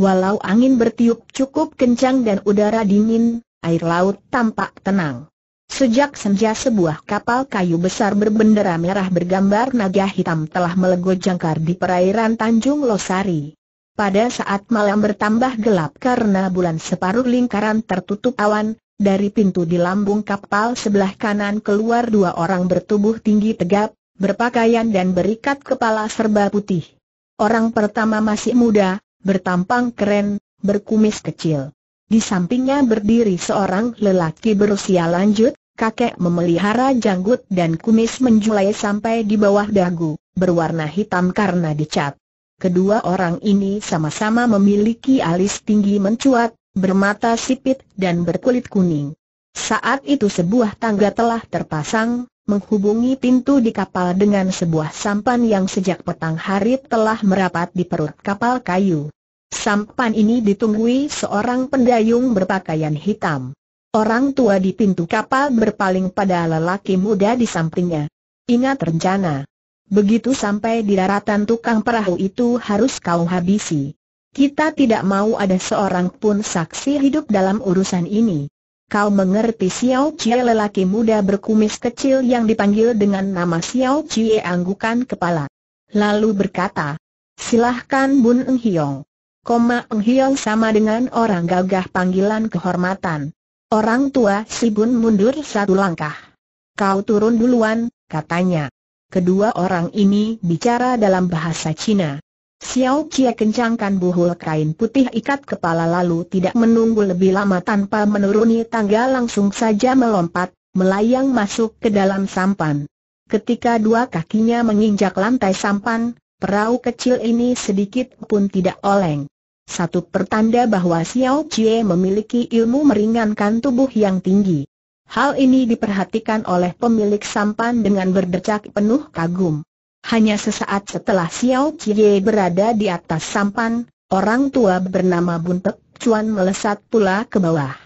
Walau angin bertiup cukup kencang dan udara dingin, air laut tampak tenang. Sejak senja sebuah kapal kayu besar berbendera merah bergambar naga hitam telah melego jangkar di perairan Tanjung Losari. Pada saat malam bertambah gelap karena bulan separuh lingkaran tertutup awan, dari pintu di lambung kapal sebelah kanan keluar dua orang bertubuh tinggi tegap, berpakaian dan berikat kepala serba putih. Orang pertama masih muda, bertampang keren, berkumis kecil. Di sampingnya berdiri seorang lelaki berusia lanjut, kakek memelihara janggut dan kumis menjulai sampai di bawah dagu, berwarna hitam karena dicat. Kedua orang ini sama-sama memiliki alis tinggi mencuat, bermata sipit dan berkulit kuning. Saat itu sebuah tangga telah terpasang, menghubungi pintu di kapal dengan sebuah sampan yang sejak petang hari telah merapat di perut kapal kayu. Sampan ini ditunggui seorang pendayung berpakaian hitam. Orang tua di pintu kapal berpaling pada lelaki muda di sampingnya. Ingat rencana. Begitu sampai di daratan tukang perahu itu harus kau habisi. Kita tidak mau ada seorang pun saksi hidup dalam urusan ini. Kau mengerti Xiao Chie lelaki muda berkumis kecil yang dipanggil dengan nama Xiao Chie anggukan kepala. Lalu berkata, silahkan Bun Eng Hiong. Koma Eng Hiong sama dengan orang gagah panggilan kehormatan. Orang tua si Bun mundur satu langkah. Kau turun duluan, katanya. Kedua orang ini bicara dalam bahasa Cina. Xiao Qie kencangkan buhul kain putih ikat kepala lalu tidak menunggu lebih lama tanpa menuruni tangga langsung saja melompat, melayang masuk ke dalam sampan. Ketika dua kakinya menginjak lantai sampan, perahu kecil ini sedikit pun tidak oleng. Satu pertanda bahwa Xiao Qie memiliki ilmu meringankan tubuh yang tinggi. Hal ini diperhatikan oleh pemilik sampan dengan berdecak penuh kagum. Hanya sesaat setelah Xiao Qiye berada di atas sampan, orang tua bernama Buntek Chuan melesat pula ke bawah.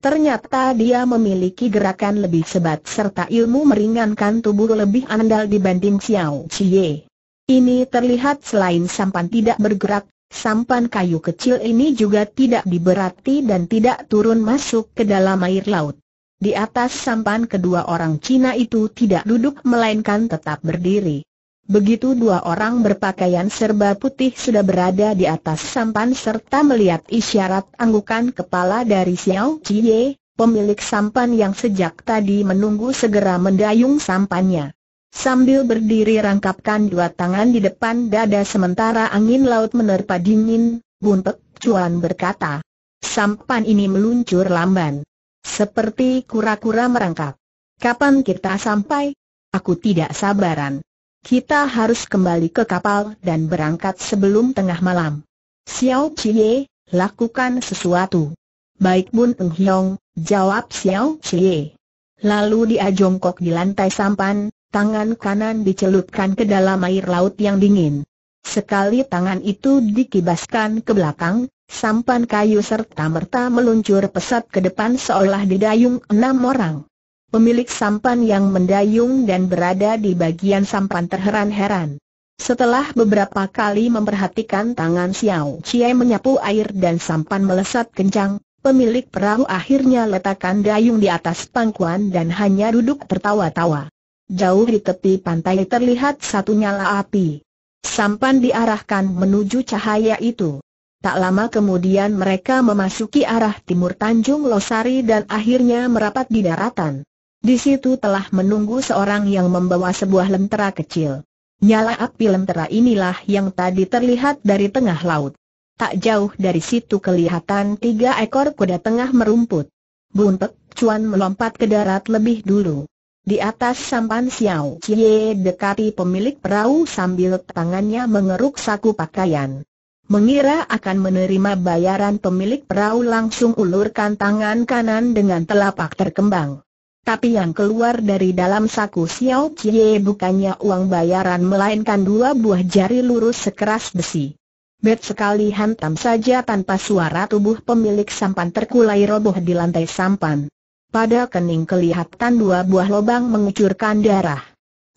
Ternyata dia memiliki gerakan lebih sebat serta ilmu meringankan tubuh lebih andal dibanding Xiao Qiye. Ini terlihat selain sampan tidak bergerak, sampan kayu kecil ini juga tidak diberati dan tidak turun masuk ke dalam air laut. Di atas sampan kedua orang Cina itu tidak duduk melainkan tetap berdiri. Begitu dua orang berpakaian serba putih sudah berada di atas sampan serta melihat isyarat anggukan kepala dari Xiao Chie, pemilik sampan yang sejak tadi menunggu segera mendayung sampannya. Sambil berdiri rangkapkan dua tangan di depan dada sementara angin laut menerpa dingin, Pek Cuan berkata. Sampan ini meluncur lamban. Seperti kura-kura merangkap. Kapan kita sampai? Aku tidak sabaran. Kita harus kembali ke kapal dan berangkat sebelum tengah malam. Xiao Chie, lakukan sesuatu. Baik Bun Eng Hiong, jawab Xiao Chie. Lalu dia jongkok di lantai sampan, tangan kanan dicelupkan ke dalam air laut yang dingin. Sekali tangan itu dikibaskan ke belakang, sampan kayu serta merta meluncur pesat ke depan seolah didayung enam orang. Pemilik sampan yang mendayung dan berada di bagian sampan terheran-heran. Setelah beberapa kali memperhatikan tangan Xiao Chie menyapu air dan sampan melesat kencang, pemilik perahu akhirnya letakkan dayung di atas pangkuan dan hanya duduk tertawa-tawa. Jauh di tepi pantai terlihat satu nyala api. Sampan diarahkan menuju cahaya itu. Tak lama kemudian mereka memasuki arah timur Tanjung Losari dan akhirnya merapat di daratan. Di situ telah menunggu seorang yang membawa sebuah lentera kecil. Nyala api lentera inilah yang tadi terlihat dari tengah laut. Tak jauh dari situ kelihatan tiga ekor kuda tengah merumput. Buntet, Cuan melompat ke darat lebih dulu. Di atas sampan Xiao Cie dekati pemilik perahu sambil tangannya mengeruk saku pakaian. Mengira akan menerima bayaran pemilik perahu langsung ulurkan tangan kanan dengan telapak terkembang. Tapi yang keluar dari dalam saku Xiao Qiye bukannya uang bayaran melainkan dua buah jari lurus sekeras besi. Bet sekali hantam saja tanpa suara tubuh pemilik sampan terkulai roboh di lantai sampan. Pada kening kelihatan dua buah lubang mengucurkan darah.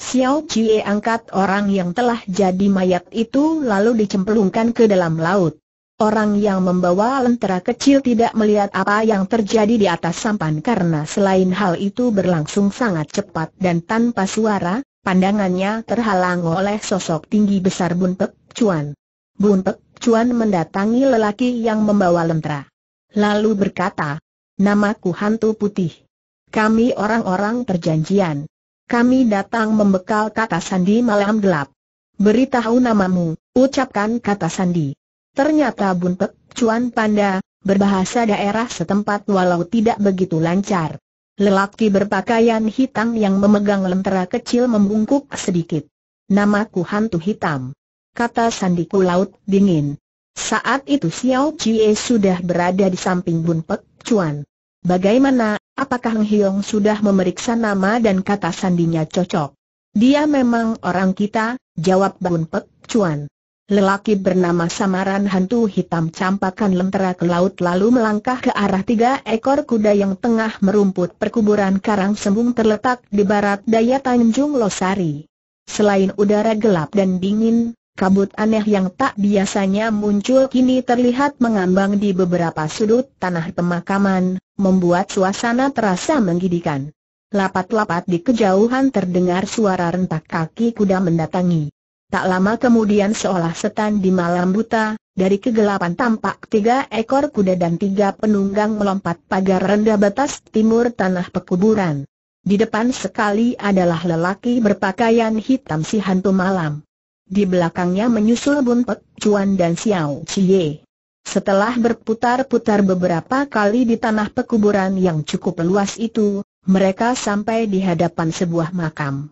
Xiao Qiye angkat orang yang telah jadi mayat itu lalu dicemplungkan ke dalam laut. Orang yang membawa lentera kecil tidak melihat apa yang terjadi di atas sampan karena selain hal itu berlangsung sangat cepat dan tanpa suara, pandangannya terhalang oleh sosok tinggi besar Bun Pek Cuan. Bun Pek Cuan mendatangi lelaki yang membawa lentera. Lalu berkata, namaku Hantu Putih. Kami orang-orang perjanjian. Kami datang membekal kata sandi malam gelap. Beritahu namamu, ucapkan kata sandi. Ternyata Bunpek, Cuan Panda, berbahasa daerah setempat walau tidak begitu lancar. Lelaki berpakaian hitam yang memegang lentera kecil membungkuk sedikit. Namaku hantu hitam. Kata sandiku laut dingin. Saat itu Xiao Jie sudah berada di samping Bunpek, Cuan. Bagaimana, apakah Heng Hiong sudah memeriksa nama dan kata sandinya cocok? Dia memang orang kita, jawab Bunpek, Cuan. Lelaki bernama samaran hantu hitam campakan lentera ke laut lalu melangkah ke arah tiga ekor kuda yang tengah merumput perkuburan karang sembung terletak di barat daya Tanjung Losari. Selain udara gelap dan dingin, kabut aneh yang tak biasanya muncul kini terlihat mengambang di beberapa sudut tanah pemakaman, membuat suasana terasa menggidikan. Lapat-lapat di kejauhan terdengar suara rentak kaki kuda mendatangi. Tak lama kemudian seolah setan di malam buta, dari kegelapan tampak tiga ekor kuda dan tiga penunggang melompat pagar rendah batas timur tanah pekuburan. Di depan sekali adalah lelaki berpakaian hitam si hantu malam. Di belakangnya menyusul Bun Pek Cuan dan Xiao Chie. Setelah berputar-putar beberapa kali di tanah pekuburan yang cukup luas itu, mereka sampai di hadapan sebuah makam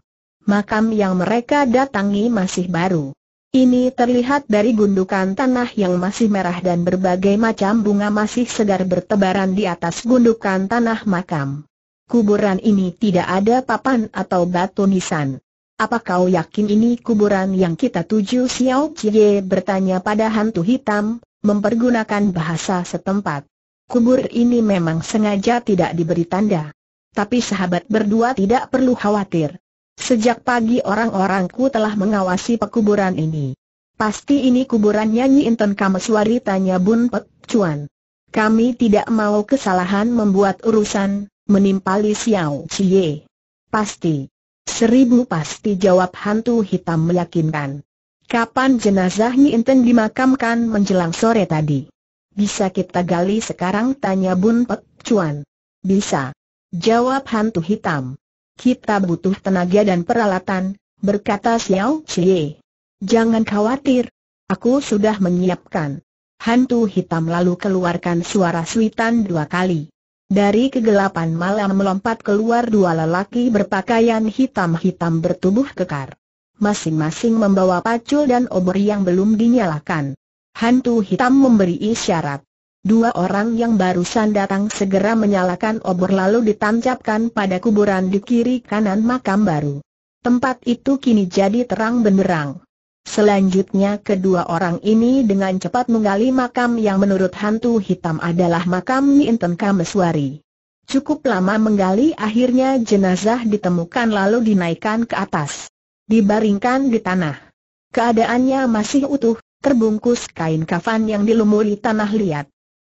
makam yang mereka datangi masih baru. Ini terlihat dari gundukan tanah yang masih merah dan berbagai macam bunga masih segar bertebaran di atas gundukan tanah makam. Kuburan ini tidak ada papan atau batu nisan. Apa kau yakin ini kuburan yang kita tuju Xiao Qie bertanya pada hantu hitam, mempergunakan bahasa setempat. Kubur ini memang sengaja tidak diberi tanda. Tapi sahabat berdua tidak perlu khawatir. Sejak pagi orang-orangku telah mengawasi pekuburan ini. Pasti ini kuburan Nyanyi Inten Kameswari tanya Bun Pek Cuan. Kami tidak mau kesalahan membuat urusan, menimpali Xiao Cie. Pasti. Seribu pasti jawab hantu hitam meyakinkan. Kapan jenazah Nyi Inten dimakamkan menjelang sore tadi? Bisa kita gali sekarang tanya Bun Pek Cuan. Bisa. Jawab hantu hitam. Kita butuh tenaga dan peralatan, berkata Xiao Chie. Jangan khawatir. Aku sudah menyiapkan. Hantu hitam lalu keluarkan suara suitan dua kali. Dari kegelapan malam melompat keluar dua lelaki berpakaian hitam-hitam bertubuh kekar. Masing-masing membawa pacul dan obor yang belum dinyalakan. Hantu hitam memberi isyarat. Dua orang yang barusan datang segera menyalakan obor lalu ditancapkan pada kuburan di kiri kanan makam baru. Tempat itu kini jadi terang benderang. Selanjutnya kedua orang ini dengan cepat menggali makam yang menurut hantu hitam adalah makam Nienten Kameswari. Cukup lama menggali akhirnya jenazah ditemukan lalu dinaikkan ke atas. Dibaringkan di tanah. Keadaannya masih utuh, terbungkus kain kafan yang dilumuri tanah liat.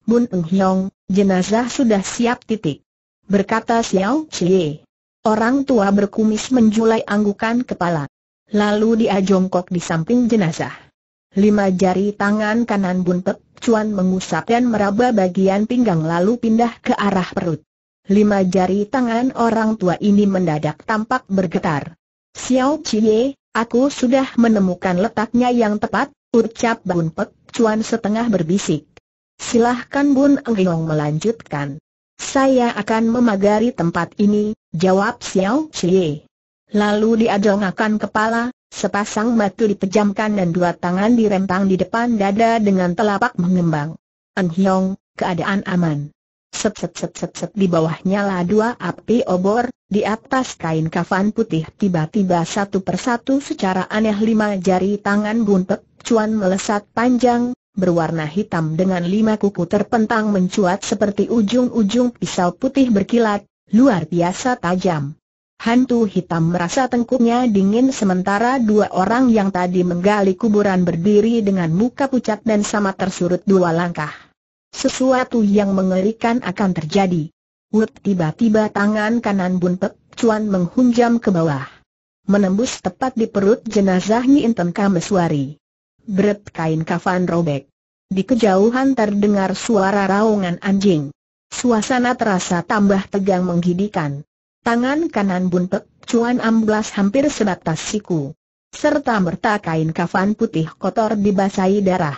Bun Eng Hiong, jenazah sudah siap titik. Berkata Xiao Chie. Orang tua berkumis menjulai anggukan kepala. Lalu dia jongkok di samping jenazah. Lima jari tangan kanan Bun Pek Cuan mengusap dan meraba bagian pinggang lalu pindah ke arah perut. Lima jari tangan orang tua ini mendadak tampak bergetar. Xiao Chie, aku sudah menemukan letaknya yang tepat, ucap Bun Pek Cuan setengah berbisik. Silahkan Bun Engliong melanjutkan. Saya akan memagari tempat ini, jawab Xiao Chie. Lalu diadongakan kepala, sepasang mata dipejamkan dan dua tangan dirempang di depan dada dengan telapak mengembang. En keadaan aman. Sep sep sep sep sep di bawahnya lah dua api obor, di atas kain kafan putih tiba-tiba satu persatu secara aneh lima jari tangan Bun Pek Cuan melesat panjang, berwarna hitam dengan lima kuku terpentang mencuat seperti ujung-ujung pisau putih berkilat, luar biasa tajam. Hantu hitam merasa tengkuknya dingin sementara dua orang yang tadi menggali kuburan berdiri dengan muka pucat dan sama tersurut dua langkah. Sesuatu yang mengerikan akan terjadi. Wut tiba-tiba tangan kanan Bun Pek Cuan menghunjam ke bawah. Menembus tepat di perut jenazah Nyi Inten Kameswari. Berat kain kafan robek. Di kejauhan terdengar suara raungan anjing. Suasana terasa tambah tegang menggidikan. Tangan kanan buntet, Cuan amblas hampir sebatas siku. Serta merta kain kafan putih kotor dibasahi darah.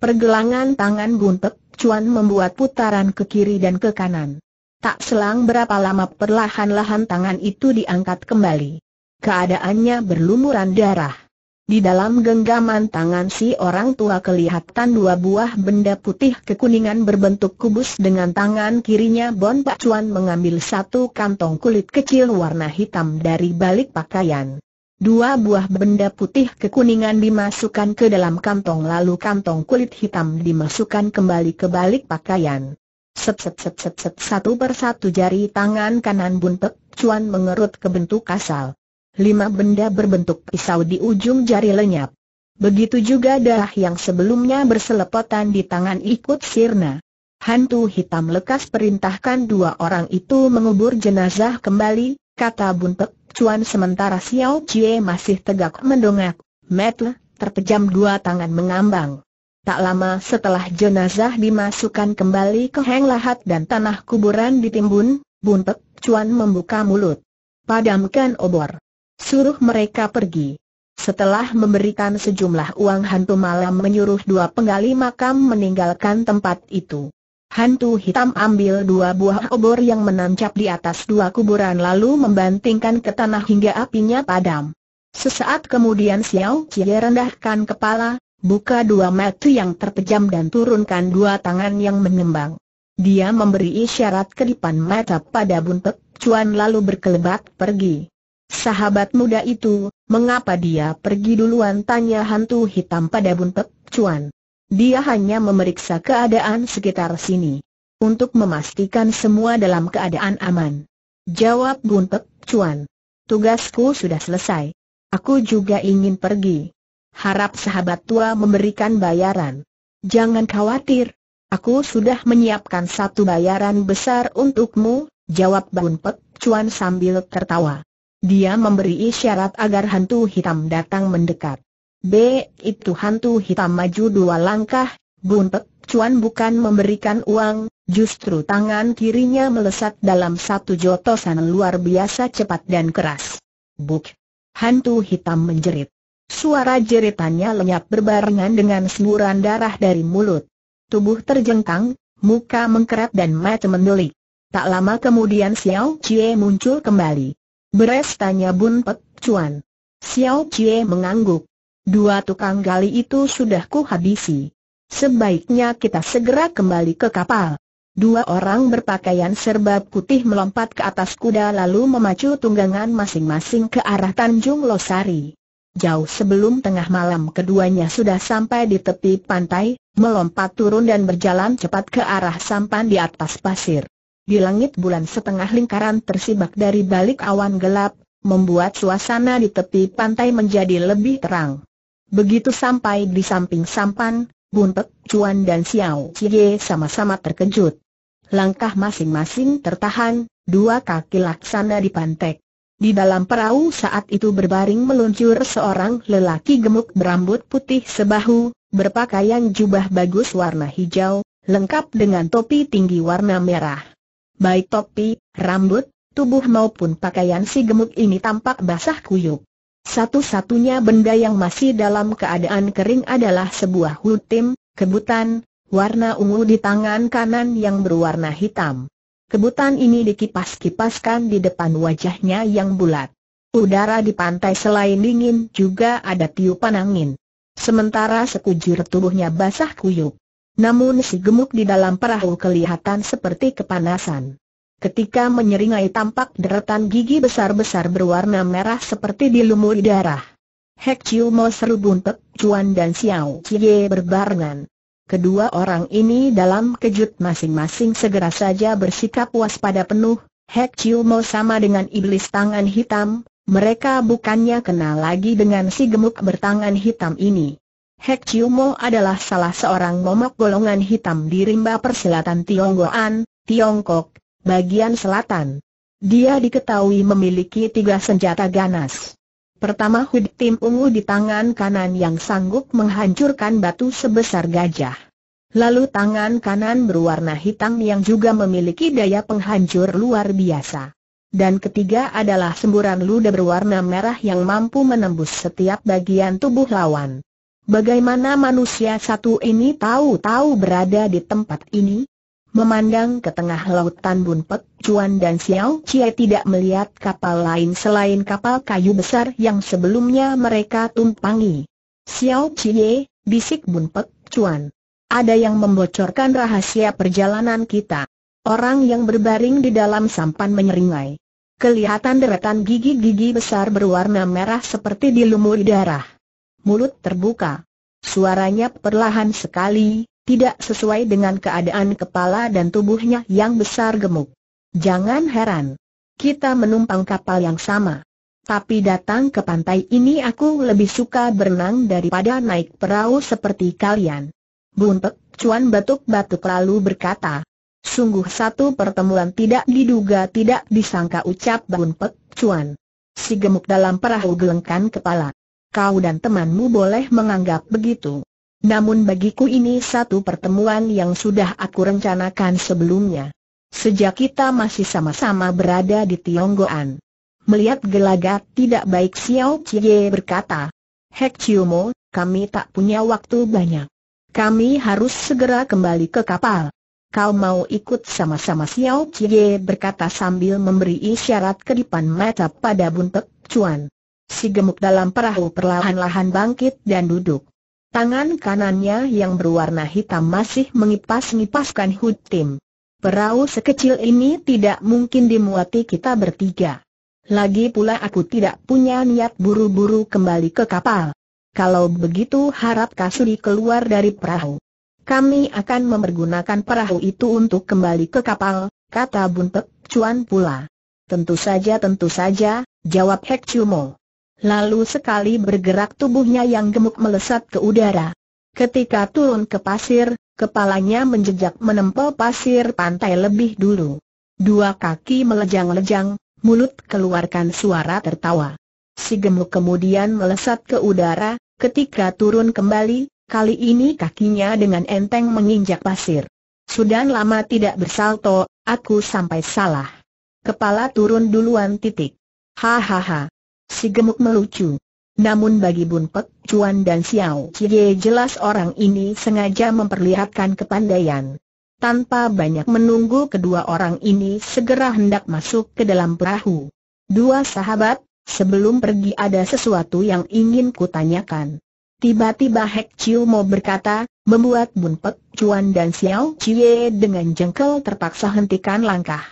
Pergelangan tangan buntet, Cuan membuat putaran ke kiri dan ke kanan. Tak selang berapa lama perlahan-lahan tangan itu diangkat kembali. Keadaannya berlumuran darah. Di dalam genggaman tangan si orang tua kelihatan dua buah benda putih kekuningan berbentuk kubus dengan tangan kirinya Bon Pak Cuan mengambil satu kantong kulit kecil warna hitam dari balik pakaian. Dua buah benda putih kekuningan dimasukkan ke dalam kantong lalu kantong kulit hitam dimasukkan kembali ke balik pakaian. Set set set set set satu persatu jari tangan kanan Bun Pak Cuan mengerut ke bentuk kasal lima benda berbentuk pisau di ujung jari lenyap. Begitu juga darah yang sebelumnya berselepotan di tangan ikut sirna. Hantu hitam lekas perintahkan dua orang itu mengubur jenazah kembali, kata Buntek Cuan sementara Xiao Jie masih tegak mendongak, metle, terpejam dua tangan mengambang. Tak lama setelah jenazah dimasukkan kembali ke heng lahat dan tanah kuburan ditimbun, Buntek Cuan membuka mulut. Padamkan obor. Suruh mereka pergi. Setelah memberikan sejumlah uang hantu malam menyuruh dua penggali makam meninggalkan tempat itu. Hantu hitam ambil dua buah obor yang menancap di atas dua kuburan lalu membantingkan ke tanah hingga apinya padam. Sesaat kemudian Xiao Cie rendahkan kepala, buka dua mata yang terpejam dan turunkan dua tangan yang mengembang. Dia memberi isyarat kedipan mata pada Buntet Cuan lalu berkelebat pergi. Sahabat muda itu, mengapa dia pergi duluan tanya hantu hitam pada buntet Cuan. Dia hanya memeriksa keadaan sekitar sini. Untuk memastikan semua dalam keadaan aman. Jawab buntet Cuan. Tugasku sudah selesai. Aku juga ingin pergi. Harap sahabat tua memberikan bayaran. Jangan khawatir. Aku sudah menyiapkan satu bayaran besar untukmu, jawab Bun Cuan sambil tertawa. Dia memberi isyarat agar hantu hitam datang mendekat. B. Itu hantu hitam maju dua langkah, buntet. Cuan bukan memberikan uang, justru tangan kirinya melesat dalam satu jotosan luar biasa cepat dan keras. Buk! Hantu hitam menjerit. Suara jeritannya lenyap berbarengan dengan semburan darah dari mulut. Tubuh terjengkang, muka mengkerat dan mata mendelik. Tak lama kemudian Xiao Chie muncul kembali. Beres tanya Bun Pek Cuan. Xiao Chie mengangguk. Dua tukang gali itu sudah kuhabisi. Sebaiknya kita segera kembali ke kapal. Dua orang berpakaian serba putih melompat ke atas kuda lalu memacu tunggangan masing-masing ke arah Tanjung Losari. Jauh sebelum tengah malam keduanya sudah sampai di tepi pantai, melompat turun dan berjalan cepat ke arah sampan di atas pasir. Di langit bulan setengah lingkaran tersibak dari balik awan gelap, membuat suasana di tepi pantai menjadi lebih terang. Begitu sampai di samping sampan, Buntek, Cuan dan Xiao Cie sama-sama terkejut. Langkah masing-masing tertahan, dua kaki laksana di dipantek. Di dalam perahu saat itu berbaring meluncur seorang lelaki gemuk berambut putih sebahu, berpakaian jubah bagus warna hijau, lengkap dengan topi tinggi warna merah baik topi, rambut, tubuh maupun pakaian si gemuk ini tampak basah kuyuk. Satu-satunya benda yang masih dalam keadaan kering adalah sebuah hutim, kebutan, warna ungu di tangan kanan yang berwarna hitam. Kebutan ini dikipas-kipaskan di depan wajahnya yang bulat. Udara di pantai selain dingin juga ada tiupan angin. Sementara sekujur tubuhnya basah kuyuk. Namun si gemuk di dalam perahu kelihatan seperti kepanasan. Ketika menyeringai tampak deretan gigi besar-besar berwarna merah seperti dilumuri darah. Hek Chiu Mo seru buntet, Chuan dan Xiao Chie berbarengan. Kedua orang ini dalam kejut masing-masing segera saja bersikap waspada penuh. Hek Chiu Mo sama dengan iblis tangan hitam, mereka bukannya kenal lagi dengan si gemuk bertangan hitam ini. Hek Chiu adalah salah seorang momok golongan hitam di rimba persilatan Tionggoan, Tiongkok, bagian selatan. Dia diketahui memiliki tiga senjata ganas. Pertama Hud Tim Ungu di tangan kanan yang sanggup menghancurkan batu sebesar gajah. Lalu tangan kanan berwarna hitam yang juga memiliki daya penghancur luar biasa. Dan ketiga adalah semburan luda berwarna merah yang mampu menembus setiap bagian tubuh lawan. Bagaimana manusia satu ini tahu-tahu berada di tempat ini? Memandang ke tengah lautan Bunpek Cuan dan Xiao Chie tidak melihat kapal lain selain kapal kayu besar yang sebelumnya mereka tumpangi. Xiao Chie, bisik Bunpek Cuan. Ada yang membocorkan rahasia perjalanan kita. Orang yang berbaring di dalam sampan menyeringai. Kelihatan deretan gigi-gigi besar berwarna merah seperti dilumuri darah mulut terbuka. Suaranya perlahan sekali, tidak sesuai dengan keadaan kepala dan tubuhnya yang besar gemuk. Jangan heran. Kita menumpang kapal yang sama. Tapi datang ke pantai ini aku lebih suka berenang daripada naik perahu seperti kalian. Buntek cuan batuk-batuk lalu berkata. Sungguh satu pertemuan tidak diduga tidak disangka ucap Bunpek, cuan. Si gemuk dalam perahu gelengkan kepala kau dan temanmu boleh menganggap begitu. Namun bagiku ini satu pertemuan yang sudah aku rencanakan sebelumnya. Sejak kita masih sama-sama berada di Tionggoan. Melihat gelagat tidak baik Xiao Cie berkata. Hek Ciumo, kami tak punya waktu banyak. Kami harus segera kembali ke kapal. Kau mau ikut sama-sama Xiao Cie berkata sambil memberi isyarat kedipan mata pada Buntek Cuan. Si gemuk dalam perahu perlahan-lahan bangkit dan duduk. Tangan kanannya yang berwarna hitam masih mengipas-ngipaskan hut Tim. Perahu sekecil ini tidak mungkin dimuati kita bertiga. Lagi pula aku tidak punya niat buru-buru kembali ke kapal. Kalau begitu harap Kasuri keluar dari perahu. Kami akan mempergunakan perahu itu untuk kembali ke kapal, kata Buntek. Cuan pula. Tentu saja tentu saja, jawab Hek Cumo. Lalu sekali bergerak tubuhnya yang gemuk melesat ke udara. Ketika turun ke pasir, kepalanya menjejak menempel pasir pantai lebih dulu. Dua kaki melejang-lejang, mulut keluarkan suara tertawa. Si gemuk kemudian melesat ke udara, ketika turun kembali, kali ini kakinya dengan enteng menginjak pasir. Sudah lama tidak bersalto, aku sampai salah. Kepala turun duluan titik. Hahaha. Si gemuk melucu. Namun bagi Bun Pek, Cuan dan Xiao Cie jelas orang ini sengaja memperlihatkan kepandaian. Tanpa banyak menunggu kedua orang ini segera hendak masuk ke dalam perahu. Dua sahabat, sebelum pergi ada sesuatu yang ingin kutanyakan. Tiba-tiba Hek Chiu mau berkata, membuat Bun Pek, Cuan dan Xiao Cie dengan jengkel terpaksa hentikan langkah.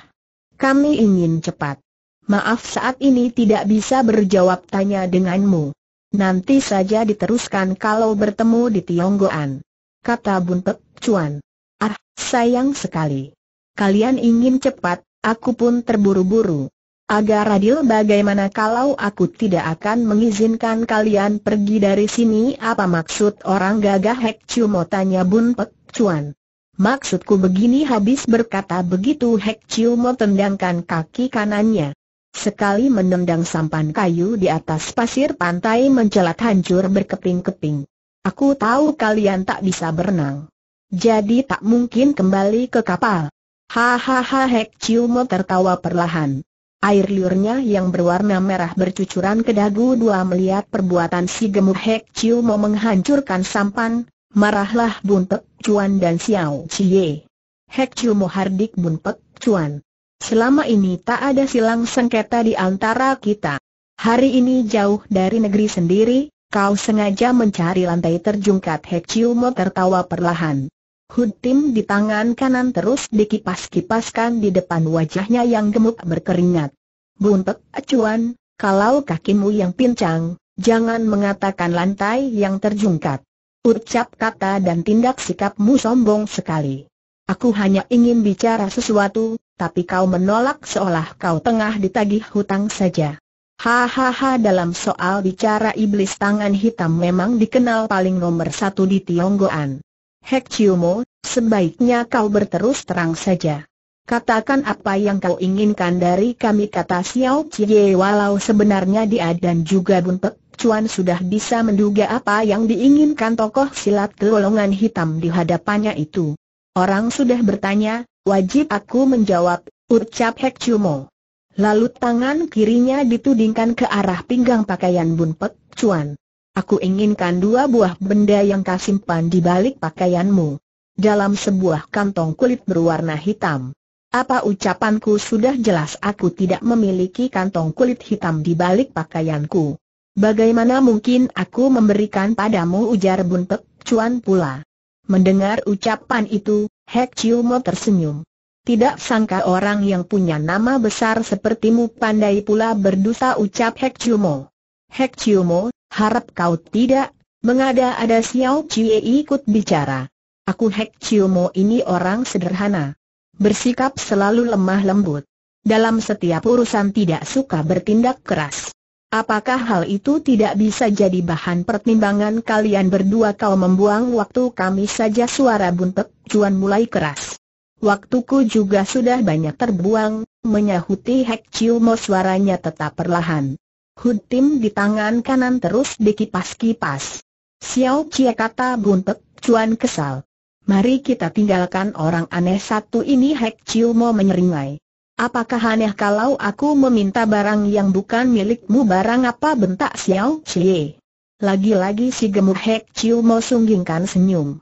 Kami ingin cepat. Maaf saat ini tidak bisa berjawab tanya denganmu. Nanti saja diteruskan kalau bertemu di Tionggoan. Kata Bun Pek Cuan. Ah, sayang sekali. Kalian ingin cepat, aku pun terburu-buru. Agar adil bagaimana kalau aku tidak akan mengizinkan kalian pergi dari sini apa maksud orang gagah Hek Chu mau tanya Bun Pek Cuan. Maksudku begini habis berkata begitu Hek Chiu mau tendangkan kaki kanannya sekali menendang sampan kayu di atas pasir pantai mencelat hancur berkeping-keping. Aku tahu kalian tak bisa berenang. Jadi tak mungkin kembali ke kapal. Hahaha Hek Chiumo tertawa perlahan. Air liurnya yang berwarna merah bercucuran ke dagu dua melihat perbuatan si gemuk Hek mau menghancurkan sampan, marahlah Buntek Cuan dan Xiao Chie. Hek mau hardik Buntek Cuan. Selama ini tak ada silang sengketa di antara kita. Hari ini jauh dari negeri sendiri, kau sengaja mencari lantai terjungkat Hek Chiu tertawa perlahan. Hud Tim di tangan kanan terus dikipas-kipaskan di depan wajahnya yang gemuk berkeringat. Buntek, acuan, kalau kakimu yang pincang, jangan mengatakan lantai yang terjungkat. Ucap kata dan tindak sikapmu sombong sekali. Aku hanya ingin bicara sesuatu, tapi kau menolak seolah kau tengah ditagih hutang saja. Hahaha dalam soal bicara iblis tangan hitam memang dikenal paling nomor satu di Tionggoan. Hek Ciumo, sebaiknya kau berterus terang saja. Katakan apa yang kau inginkan dari kami kata Xiao Cie walau sebenarnya dia dan juga Bun Pek Cuan sudah bisa menduga apa yang diinginkan tokoh silat golongan hitam di hadapannya itu. Orang sudah bertanya, wajib aku menjawab, ucap Hek Chumo. Lalu tangan kirinya ditudingkan ke arah pinggang pakaian Bun Pek Chuan. Aku inginkan dua buah benda yang kau simpan di balik pakaianmu. Dalam sebuah kantong kulit berwarna hitam. Apa ucapanku sudah jelas aku tidak memiliki kantong kulit hitam di balik pakaianku. Bagaimana mungkin aku memberikan padamu ujar Bun Pek Cuan pula. Mendengar ucapan itu, Hek Chiu Mo tersenyum. Tidak sangka orang yang punya nama besar sepertimu pandai pula berdusta, ucap Hek Chiu Mo. Hek Chiu Mo, harap kau tidak, mengada-ada Xiao Chie ikut bicara. Aku Hek Chiu Mo ini orang sederhana. Bersikap selalu lemah lembut. Dalam setiap urusan tidak suka bertindak keras. Apakah hal itu tidak bisa jadi bahan pertimbangan kalian berdua kau membuang waktu kami saja suara buntek, Cuan mulai keras. Waktuku juga sudah banyak terbuang, menyahuti Hek Chiu Mo suaranya tetap perlahan. Hud Tim di tangan kanan terus dikipas-kipas. Xiao cia kata buntek, Cuan kesal. Mari kita tinggalkan orang aneh satu ini Hek Chiu Mo menyeringai. Apakah aneh kalau aku meminta barang yang bukan milikmu barang apa bentak Xiao cie. Lagi-lagi si gemuk Hek Chiu mau sunggingkan senyum.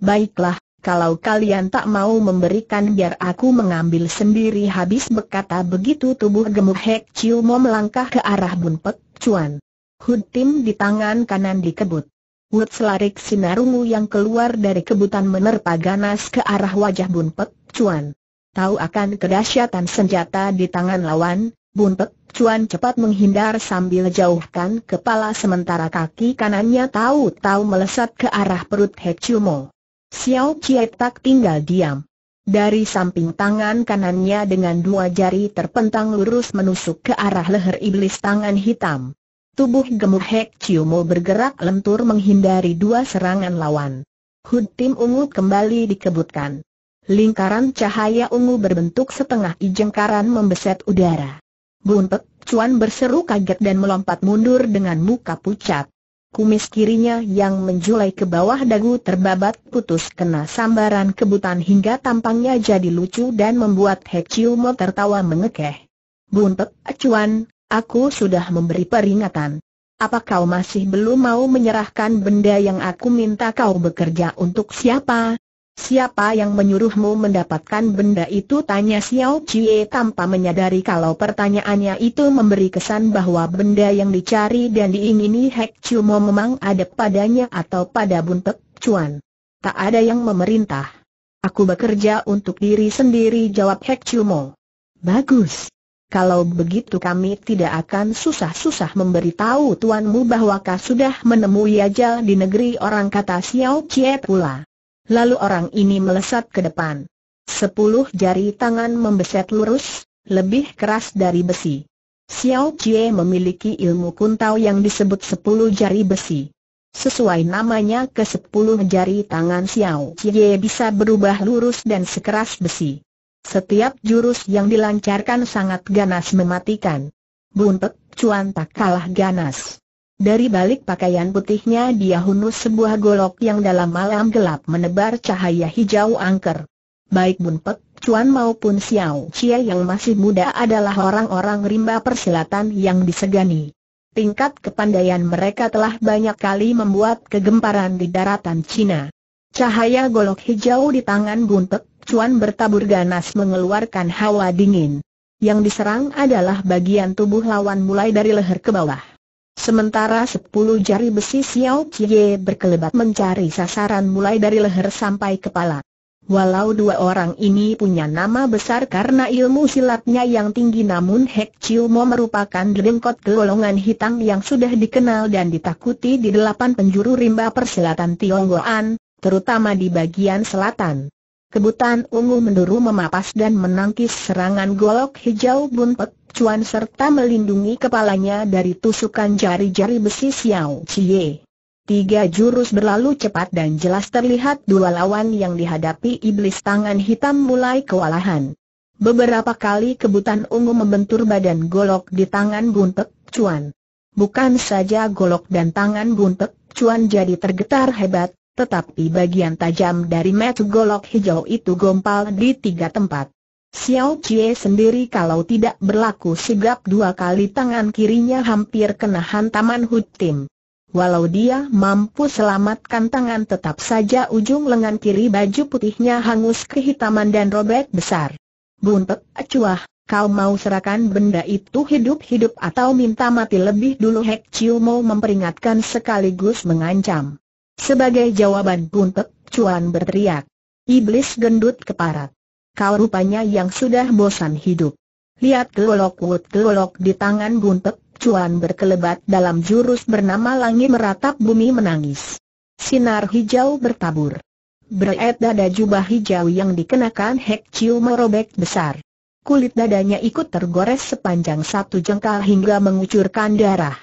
Baiklah, kalau kalian tak mau memberikan biar aku mengambil sendiri habis berkata begitu tubuh gemuk Hek Chiu mau melangkah ke arah Bun Pek Chuan. Hud Tim di tangan kanan dikebut. Wut selarik sinarungu yang keluar dari kebutan menerpa ganas ke arah wajah Bun Pek Chuan tahu akan kedahsyatan senjata di tangan lawan, buntet Cuan cepat menghindar sambil jauhkan kepala sementara kaki kanannya tahu-tahu melesat ke arah perut Hechumo. Xiao Chie tak tinggal diam. Dari samping tangan kanannya dengan dua jari terpentang lurus menusuk ke arah leher iblis tangan hitam. Tubuh gemuk Hek Chiumo bergerak lentur menghindari dua serangan lawan. Hud tim ungu kembali dikebutkan. Lingkaran cahaya ungu berbentuk setengah ijengkaran membeset udara. Bunpek, Cuan berseru kaget dan melompat mundur dengan muka pucat. Kumis kirinya yang menjulai ke bawah dagu terbabat putus kena sambaran kebutan hingga tampangnya jadi lucu dan membuat Hek tertawa mengekeh. Bunpek, Cuan, aku sudah memberi peringatan. Apa kau masih belum mau menyerahkan benda yang aku minta kau bekerja untuk siapa? Siapa yang menyuruhmu mendapatkan benda itu? Tanya Xiao Chie tanpa menyadari kalau pertanyaannya itu memberi kesan bahwa benda yang dicari dan diingini Hek Chumo memang ada padanya atau pada Buntek Chuan. Tak ada yang memerintah. Aku bekerja untuk diri sendiri jawab Hek Chumo. Bagus. Kalau begitu kami tidak akan susah-susah memberitahu tuanmu bahwa kau sudah menemui ajal di negeri orang kata Xiao Chie pula. Lalu orang ini melesat ke depan. Sepuluh jari tangan membeset lurus, lebih keras dari besi. Xiao Jie memiliki ilmu kuntau yang disebut sepuluh jari besi. Sesuai namanya ke sepuluh jari tangan Xiao Jie bisa berubah lurus dan sekeras besi. Setiap jurus yang dilancarkan sangat ganas mematikan. Buntet Cuan tak kalah ganas. Dari balik pakaian putihnya dia hunus sebuah golok yang dalam malam gelap menebar cahaya hijau angker. Baik Bun Pek, Chuan maupun Xiao Chia yang masih muda adalah orang-orang rimba persilatan yang disegani. Tingkat kepandaian mereka telah banyak kali membuat kegemparan di daratan Cina. Cahaya golok hijau di tangan Bun Pek, Chuan bertabur ganas mengeluarkan hawa dingin. Yang diserang adalah bagian tubuh lawan mulai dari leher ke bawah. Sementara sepuluh jari besi Xiao Qiye berkelebat mencari sasaran mulai dari leher sampai kepala. Walau dua orang ini punya nama besar karena ilmu silatnya yang tinggi namun Hek Chiu Mo merupakan dengkot golongan hitam yang sudah dikenal dan ditakuti di delapan penjuru rimba perselatan Tionggoan, terutama di bagian selatan. Kebutan ungu menduru memapas dan menangkis serangan golok hijau bunpet cuan serta melindungi kepalanya dari tusukan jari-jari besi Xiao Chie. Tiga jurus berlalu cepat dan jelas terlihat dua lawan yang dihadapi iblis tangan hitam mulai kewalahan. Beberapa kali kebutan ungu membentur badan golok di tangan buntet Cuan. Bukan saja golok dan tangan buntet Cuan jadi tergetar hebat, tetapi bagian tajam dari metu golok hijau itu gompal di tiga tempat. Xiao Chie sendiri kalau tidak berlaku sigap dua kali tangan kirinya hampir kena hantaman Hu Tim. Walau dia mampu selamatkan tangan tetap saja ujung lengan kiri baju putihnya hangus kehitaman dan robek besar. Buntet acuah, kau mau serahkan benda itu hidup-hidup atau minta mati lebih dulu Hek Chiu mau memperingatkan sekaligus mengancam. Sebagai jawaban Buntet, Cuan berteriak. Iblis gendut keparat kau rupanya yang sudah bosan hidup. Lihat gelolok wut gelolok di tangan buntet, cuan berkelebat dalam jurus bernama Langi meratap bumi menangis. Sinar hijau bertabur. Beret dada jubah hijau yang dikenakan Hek Chiu merobek besar. Kulit dadanya ikut tergores sepanjang satu jengkal hingga mengucurkan darah.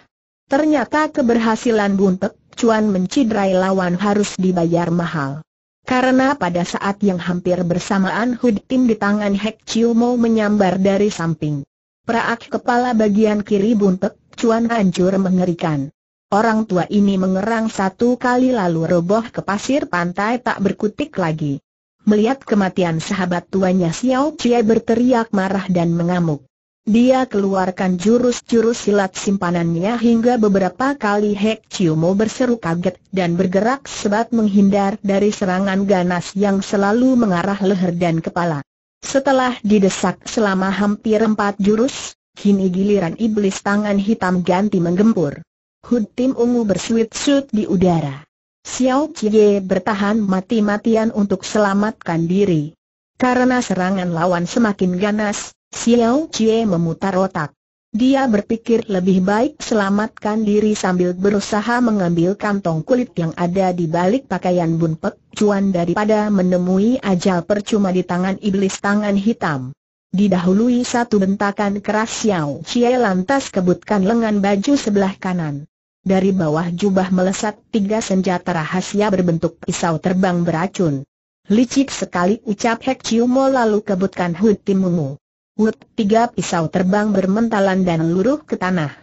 Ternyata keberhasilan buntet, cuan mencidrai lawan harus dibayar mahal. Karena pada saat yang hampir bersamaan Hud Tim di tangan Hek Chiu Mo menyambar dari samping. Praak kepala bagian kiri buntek, cuan hancur mengerikan. Orang tua ini mengerang satu kali lalu roboh ke pasir pantai tak berkutik lagi. Melihat kematian sahabat tuanya Xiao Chie berteriak marah dan mengamuk. Dia keluarkan jurus-jurus silat simpanannya hingga beberapa kali Hek Chiu Mo berseru kaget dan bergerak sebat menghindar dari serangan ganas yang selalu mengarah leher dan kepala. Setelah didesak selama hampir empat jurus, kini giliran iblis tangan hitam ganti menggempur. Hud Tim Ungu bersuit-suit di udara. Xiao Chie bertahan mati-matian untuk selamatkan diri. Karena serangan lawan semakin ganas, Xiao Chie memutar otak. Dia berpikir lebih baik selamatkan diri sambil berusaha mengambil kantong kulit yang ada di balik pakaian Bun Pek Cuan daripada menemui ajal percuma di tangan iblis tangan hitam. Didahului satu bentakan keras Xiao Chie lantas kebutkan lengan baju sebelah kanan. Dari bawah jubah melesat tiga senjata rahasia berbentuk pisau terbang beracun. Licik sekali ucap Hek Chiu Mo lalu kebutkan Hut Timungu. Wut, tiga pisau terbang bermentalan dan luruh ke tanah.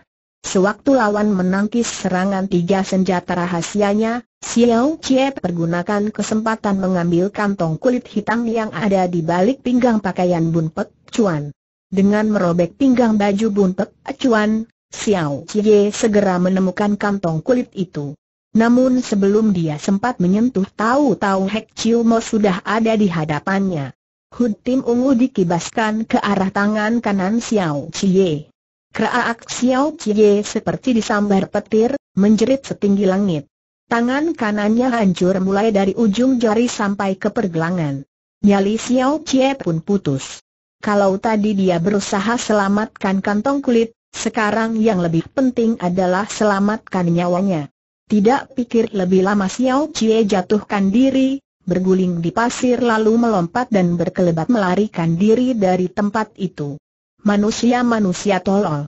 Sewaktu lawan menangkis serangan tiga senjata rahasianya, Xiao Chie pergunakan kesempatan mengambil kantong kulit hitam yang ada di balik pinggang pakaian Bun Pek Cuan. Dengan merobek pinggang baju Bun Pek Cuan, Xiao Chie segera menemukan kantong kulit itu. Namun sebelum dia sempat menyentuh tahu-tahu Hek Chiu Mo sudah ada di hadapannya. Hud Tim Ungu dikibaskan ke arah tangan kanan Xiao Chie. Keraak Xiao Chie seperti disambar petir, menjerit setinggi langit. Tangan kanannya hancur mulai dari ujung jari sampai ke pergelangan. Nyali Xiao Chie pun putus. Kalau tadi dia berusaha selamatkan kantong kulit, sekarang yang lebih penting adalah selamatkan nyawanya. Tidak pikir lebih lama Xiao Chie jatuhkan diri, berguling di pasir lalu melompat dan berkelebat melarikan diri dari tempat itu. Manusia-manusia tolol.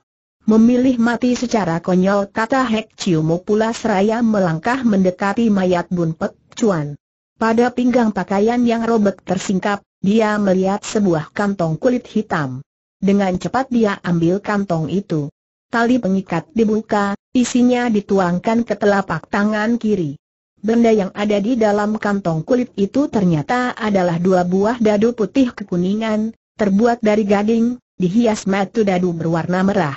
Memilih mati secara konyol kata Hek Chiu pula seraya melangkah mendekati mayat Bun Pek Chuan. Pada pinggang pakaian yang robek tersingkap, dia melihat sebuah kantong kulit hitam. Dengan cepat dia ambil kantong itu. Tali pengikat dibuka, isinya dituangkan ke telapak tangan kiri. Benda yang ada di dalam kantong kulit itu ternyata adalah dua buah dadu putih kekuningan, terbuat dari gading, dihias matu dadu berwarna merah.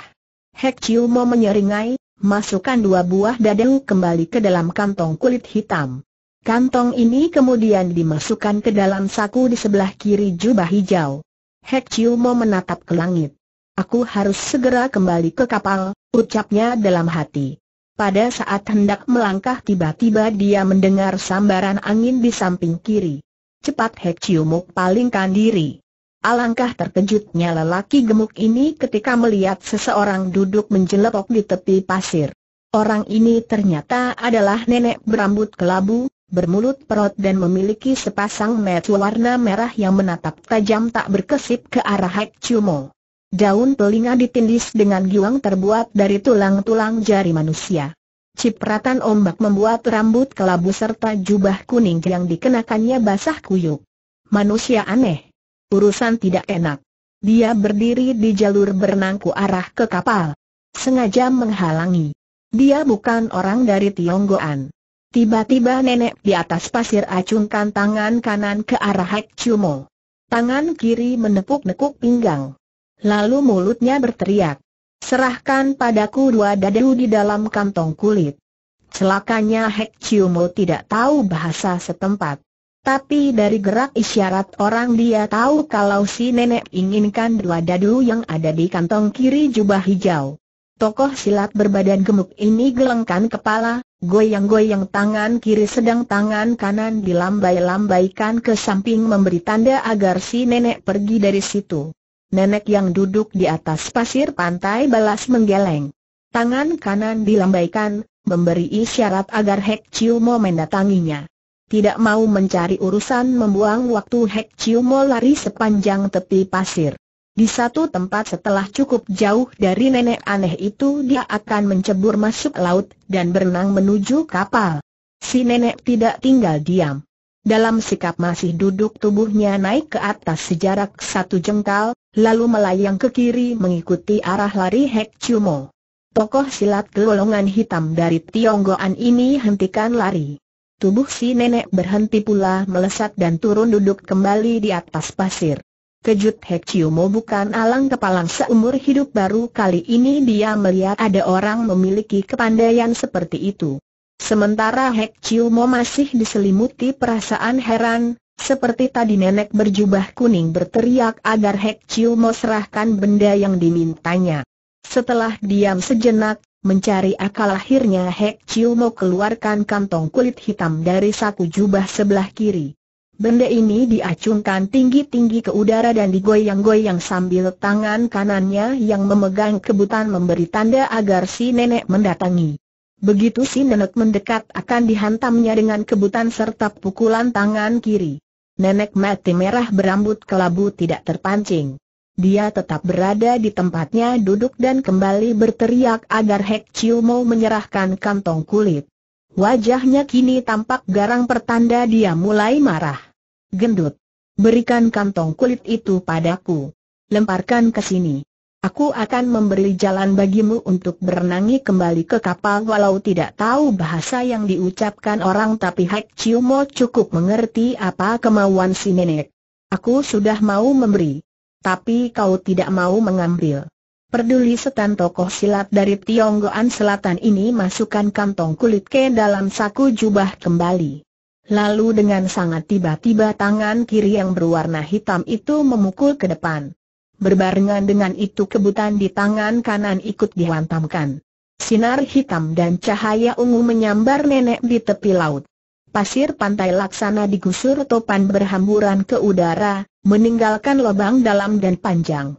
Hek Chiu Mo menyeringai, masukkan dua buah dadu kembali ke dalam kantong kulit hitam. Kantong ini kemudian dimasukkan ke dalam saku di sebelah kiri jubah hijau. Hek Chiu Mo menatap ke langit. Aku harus segera kembali ke kapal, ucapnya dalam hati. Pada saat hendak melangkah tiba-tiba dia mendengar sambaran angin di samping kiri. Cepat Hek Ciumuk palingkan diri. Alangkah terkejutnya lelaki gemuk ini ketika melihat seseorang duduk menjelepok di tepi pasir. Orang ini ternyata adalah nenek berambut kelabu, bermulut perot dan memiliki sepasang mata warna merah yang menatap tajam tak berkesip ke arah Hek Ciumuk. Daun telinga ditindis dengan giwang terbuat dari tulang-tulang jari manusia. Cipratan ombak membuat rambut kelabu serta jubah kuning yang dikenakannya basah kuyuk. Manusia aneh. Urusan tidak enak. Dia berdiri di jalur berenang ke arah ke kapal. Sengaja menghalangi. Dia bukan orang dari Tionggoan. Tiba-tiba nenek di atas pasir acungkan tangan kanan ke arah Hek Cumo. Tangan kiri menepuk-nepuk pinggang. Lalu mulutnya berteriak. Serahkan padaku dua dadu di dalam kantong kulit. Celakanya Hek Ciumo tidak tahu bahasa setempat. Tapi dari gerak isyarat orang dia tahu kalau si nenek inginkan dua dadu yang ada di kantong kiri jubah hijau. Tokoh silat berbadan gemuk ini gelengkan kepala, goyang-goyang tangan kiri sedang tangan kanan dilambai-lambaikan ke samping memberi tanda agar si nenek pergi dari situ nenek yang duduk di atas pasir pantai balas menggeleng. Tangan kanan dilambaikan, memberi isyarat agar Hek Chiu Mo mendatanginya. Tidak mau mencari urusan membuang waktu Hek Chiu Mo lari sepanjang tepi pasir. Di satu tempat setelah cukup jauh dari nenek aneh itu dia akan mencebur masuk laut dan berenang menuju kapal. Si nenek tidak tinggal diam. Dalam sikap masih duduk tubuhnya naik ke atas sejarak satu jengkal, lalu melayang ke kiri mengikuti arah lari Hek Chumo. Tokoh silat golongan hitam dari Tionggoan ini hentikan lari. Tubuh si nenek berhenti pula melesat dan turun duduk kembali di atas pasir. Kejut Hek bukan alang kepalang seumur hidup baru kali ini dia melihat ada orang memiliki kepandaian seperti itu. Sementara Hek masih diselimuti perasaan heran, seperti tadi nenek berjubah kuning berteriak agar Hek Chiu Mo serahkan benda yang dimintanya. Setelah diam sejenak, mencari akal akhirnya Hek Chiu Mo keluarkan kantong kulit hitam dari saku jubah sebelah kiri. Benda ini diacungkan tinggi-tinggi ke udara dan digoyang-goyang sambil tangan kanannya yang memegang kebutan memberi tanda agar si nenek mendatangi. Begitu si nenek mendekat akan dihantamnya dengan kebutan serta pukulan tangan kiri nenek mati merah berambut kelabu tidak terpancing. Dia tetap berada di tempatnya duduk dan kembali berteriak agar Hek Chiu mau menyerahkan kantong kulit. Wajahnya kini tampak garang pertanda dia mulai marah. Gendut, berikan kantong kulit itu padaku. Lemparkan ke sini. Aku akan memberi jalan bagimu untuk berenangi kembali ke kapal walau tidak tahu bahasa yang diucapkan orang tapi Hek Ciumo cukup mengerti apa kemauan si nenek. Aku sudah mau memberi. Tapi kau tidak mau mengambil. Perduli setan tokoh silat dari Tionggoan Selatan ini masukkan kantong kulit ke dalam saku jubah kembali. Lalu dengan sangat tiba-tiba tangan kiri yang berwarna hitam itu memukul ke depan. Berbarengan dengan itu kebutan di tangan kanan ikut dihantamkan. Sinar hitam dan cahaya ungu menyambar nenek di tepi laut. Pasir pantai laksana digusur topan berhamburan ke udara, meninggalkan lubang dalam dan panjang.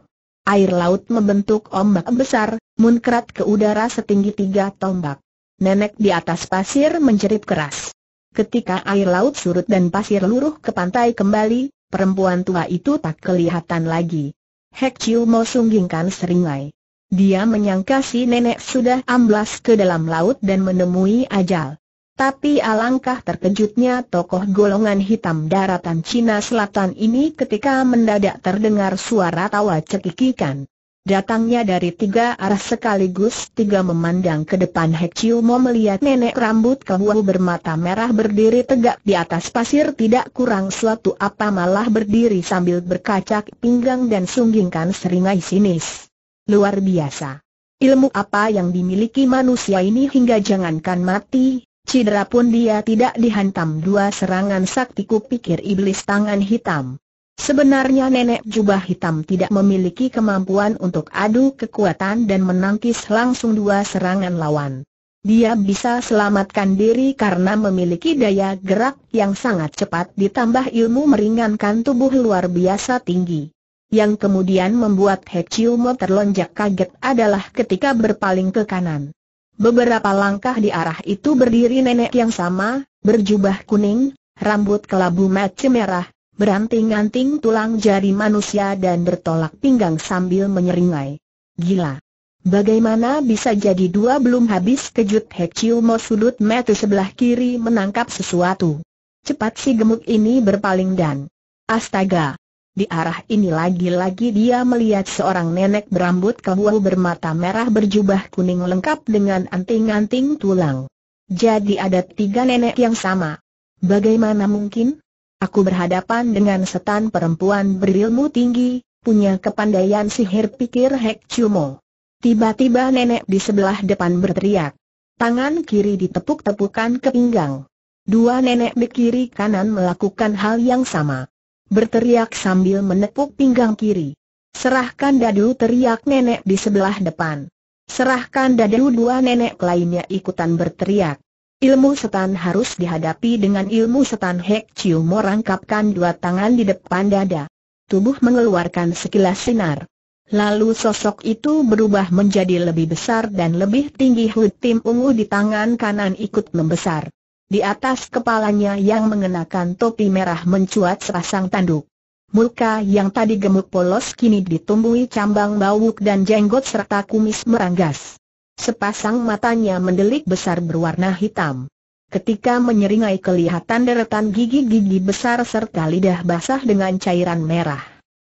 Air laut membentuk ombak besar, munkrat ke udara setinggi tiga tombak. Nenek di atas pasir menjerit keras. Ketika air laut surut dan pasir luruh ke pantai kembali, perempuan tua itu tak kelihatan lagi. Hek Chiu Mo sunggingkan seringai. Dia menyangka si nenek sudah amblas ke dalam laut dan menemui ajal. Tapi alangkah terkejutnya tokoh golongan hitam daratan Cina Selatan ini ketika mendadak terdengar suara tawa cekikikan. Datangnya dari tiga arah sekaligus tiga memandang ke depan Hek mau melihat nenek rambut kehuau bermata merah berdiri tegak di atas pasir tidak kurang suatu apa malah berdiri sambil berkacak pinggang dan sunggingkan seringai sinis. Luar biasa. Ilmu apa yang dimiliki manusia ini hingga jangankan mati, cedera pun dia tidak dihantam dua serangan saktiku pikir iblis tangan hitam. Sebenarnya nenek jubah hitam tidak memiliki kemampuan untuk adu kekuatan dan menangkis langsung dua serangan lawan. Dia bisa selamatkan diri karena memiliki daya gerak yang sangat cepat ditambah ilmu meringankan tubuh luar biasa tinggi. Yang kemudian membuat He terlonjak kaget adalah ketika berpaling ke kanan. Beberapa langkah di arah itu berdiri nenek yang sama, berjubah kuning, rambut kelabu macem merah, beranting-anting tulang jari manusia dan bertolak pinggang sambil menyeringai. Gila! Bagaimana bisa jadi dua belum habis kejut Hek Chiu Mo sudut mata sebelah kiri menangkap sesuatu. Cepat si gemuk ini berpaling dan Astaga! Di arah ini lagi-lagi dia melihat seorang nenek berambut kebuah bermata merah berjubah kuning lengkap dengan anting-anting tulang. Jadi ada tiga nenek yang sama. Bagaimana mungkin? Aku berhadapan dengan setan perempuan berilmu tinggi, punya kepandaian sihir pikir Hek Chumo. Tiba-tiba nenek di sebelah depan berteriak. Tangan kiri ditepuk-tepukan ke pinggang. Dua nenek di kiri kanan melakukan hal yang sama. Berteriak sambil menepuk pinggang kiri. Serahkan dadu teriak nenek di sebelah depan. Serahkan dadu dua nenek lainnya ikutan berteriak. Ilmu setan harus dihadapi dengan ilmu setan Hek Chiu merangkapkan dua tangan di depan dada. Tubuh mengeluarkan sekilas sinar. Lalu sosok itu berubah menjadi lebih besar dan lebih tinggi Hut Tim Ungu di tangan kanan ikut membesar. Di atas kepalanya yang mengenakan topi merah mencuat sepasang tanduk. Muka yang tadi gemuk polos kini ditumbuhi cambang bauk dan jenggot serta kumis meranggas. Sepasang matanya mendelik besar berwarna hitam. Ketika menyeringai kelihatan deretan gigi-gigi besar serta lidah basah dengan cairan merah.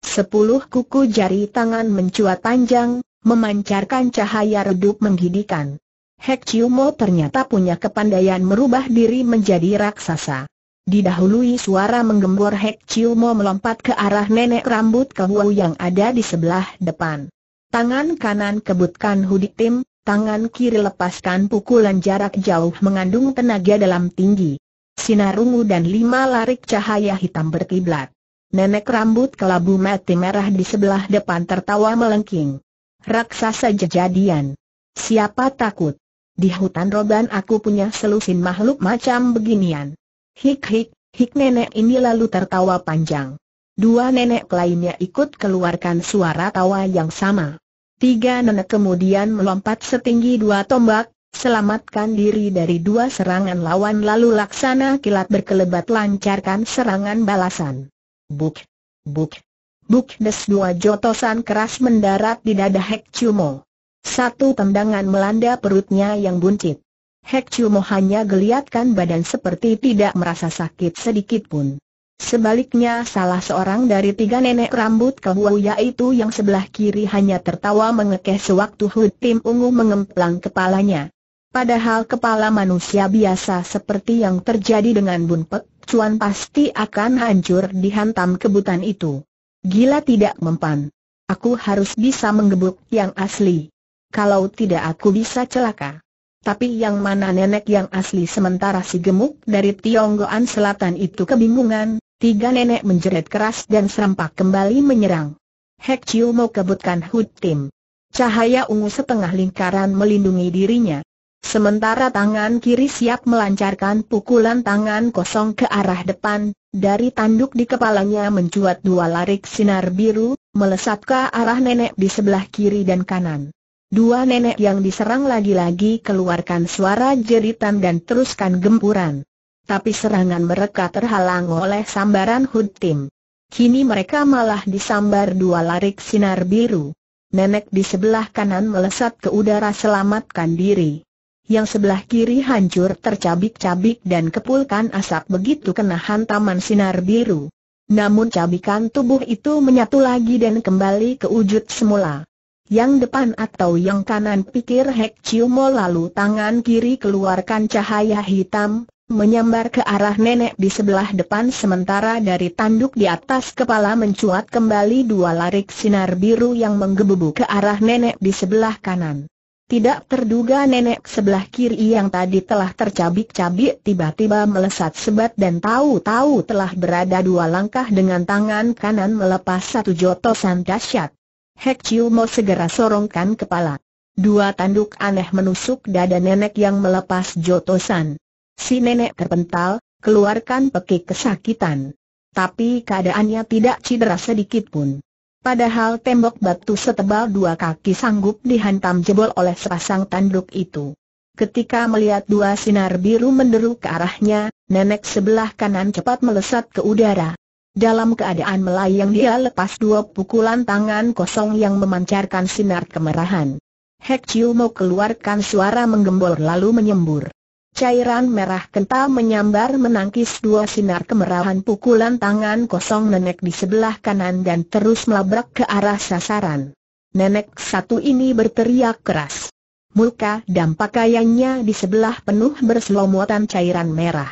Sepuluh kuku jari tangan mencuat panjang, memancarkan cahaya redup menggidikan. Hek Chiumo ternyata punya kepandaian merubah diri menjadi raksasa. Didahului suara menggembor Hek Chiumo melompat ke arah nenek rambut kewu yang ada di sebelah depan. Tangan kanan kebutkan Hudik Tim, Tangan kiri lepaskan pukulan jarak jauh mengandung tenaga dalam tinggi. Sinar ungu dan lima larik cahaya hitam berkiblat. Nenek rambut kelabu mati merah di sebelah depan tertawa melengking. Raksasa jejadian. Siapa takut? Di hutan roban aku punya selusin makhluk macam beginian. Hik-hik, hik nenek ini lalu tertawa panjang. Dua nenek lainnya ikut keluarkan suara tawa yang sama. Tiga nenek kemudian melompat setinggi dua tombak, selamatkan diri dari dua serangan lawan lalu laksana kilat berkelebat lancarkan serangan balasan. Buk, buk, buk des dua jotosan keras mendarat di dada Hek Cumo. Satu tendangan melanda perutnya yang buncit. Hek Cumo hanya geliatkan badan seperti tidak merasa sakit sedikit pun. Sebaliknya salah seorang dari tiga nenek rambut kebu itu yang sebelah kiri hanya tertawa mengekeh sewaktu Hu Tim Ungu mengemplang kepalanya. Padahal kepala manusia biasa seperti yang terjadi dengan Bun Pek Cuan pasti akan hancur dihantam kebutan itu. Gila tidak mempan. Aku harus bisa menggebuk yang asli. Kalau tidak aku bisa celaka. Tapi yang mana nenek yang asli sementara si gemuk dari Tionggoan Selatan itu kebingungan, Tiga nenek menjerit keras dan serempak kembali menyerang. Hek Chiu mau kebutkan Hud Tim. Cahaya ungu setengah lingkaran melindungi dirinya. Sementara tangan kiri siap melancarkan pukulan tangan kosong ke arah depan, dari tanduk di kepalanya mencuat dua larik sinar biru, melesat ke arah nenek di sebelah kiri dan kanan. Dua nenek yang diserang lagi-lagi keluarkan suara jeritan dan teruskan gempuran tapi serangan mereka terhalang oleh sambaran Hud Tim. Kini mereka malah disambar dua larik sinar biru. Nenek di sebelah kanan melesat ke udara selamatkan diri. Yang sebelah kiri hancur tercabik-cabik dan kepulkan asap begitu kena hantaman sinar biru. Namun cabikan tubuh itu menyatu lagi dan kembali ke wujud semula. Yang depan atau yang kanan pikir Hek Chiu lalu tangan kiri keluarkan cahaya hitam, menyambar ke arah nenek di sebelah depan sementara dari tanduk di atas kepala mencuat kembali dua larik sinar biru yang menggebu ke arah nenek di sebelah kanan. Tidak terduga nenek sebelah kiri yang tadi telah tercabik-cabik tiba-tiba melesat sebat dan tahu-tahu telah berada dua langkah dengan tangan kanan melepas satu jotosan dahsyat. Hek Chiu segera sorongkan kepala. Dua tanduk aneh menusuk dada nenek yang melepas jotosan. Si nenek terpental, keluarkan pekik kesakitan. Tapi keadaannya tidak cedera sedikit pun. Padahal tembok batu setebal dua kaki sanggup dihantam jebol oleh sepasang tanduk itu. Ketika melihat dua sinar biru menderu ke arahnya, nenek sebelah kanan cepat melesat ke udara. Dalam keadaan melayang dia lepas dua pukulan tangan kosong yang memancarkan sinar kemerahan. Hek Chiu mau keluarkan suara menggembor lalu menyembur. Cairan merah kental menyambar menangkis dua sinar kemerahan pukulan tangan kosong nenek di sebelah kanan dan terus melabrak ke arah sasaran. Nenek satu ini berteriak keras. Muka dan pakaiannya di sebelah penuh berselomotan cairan merah.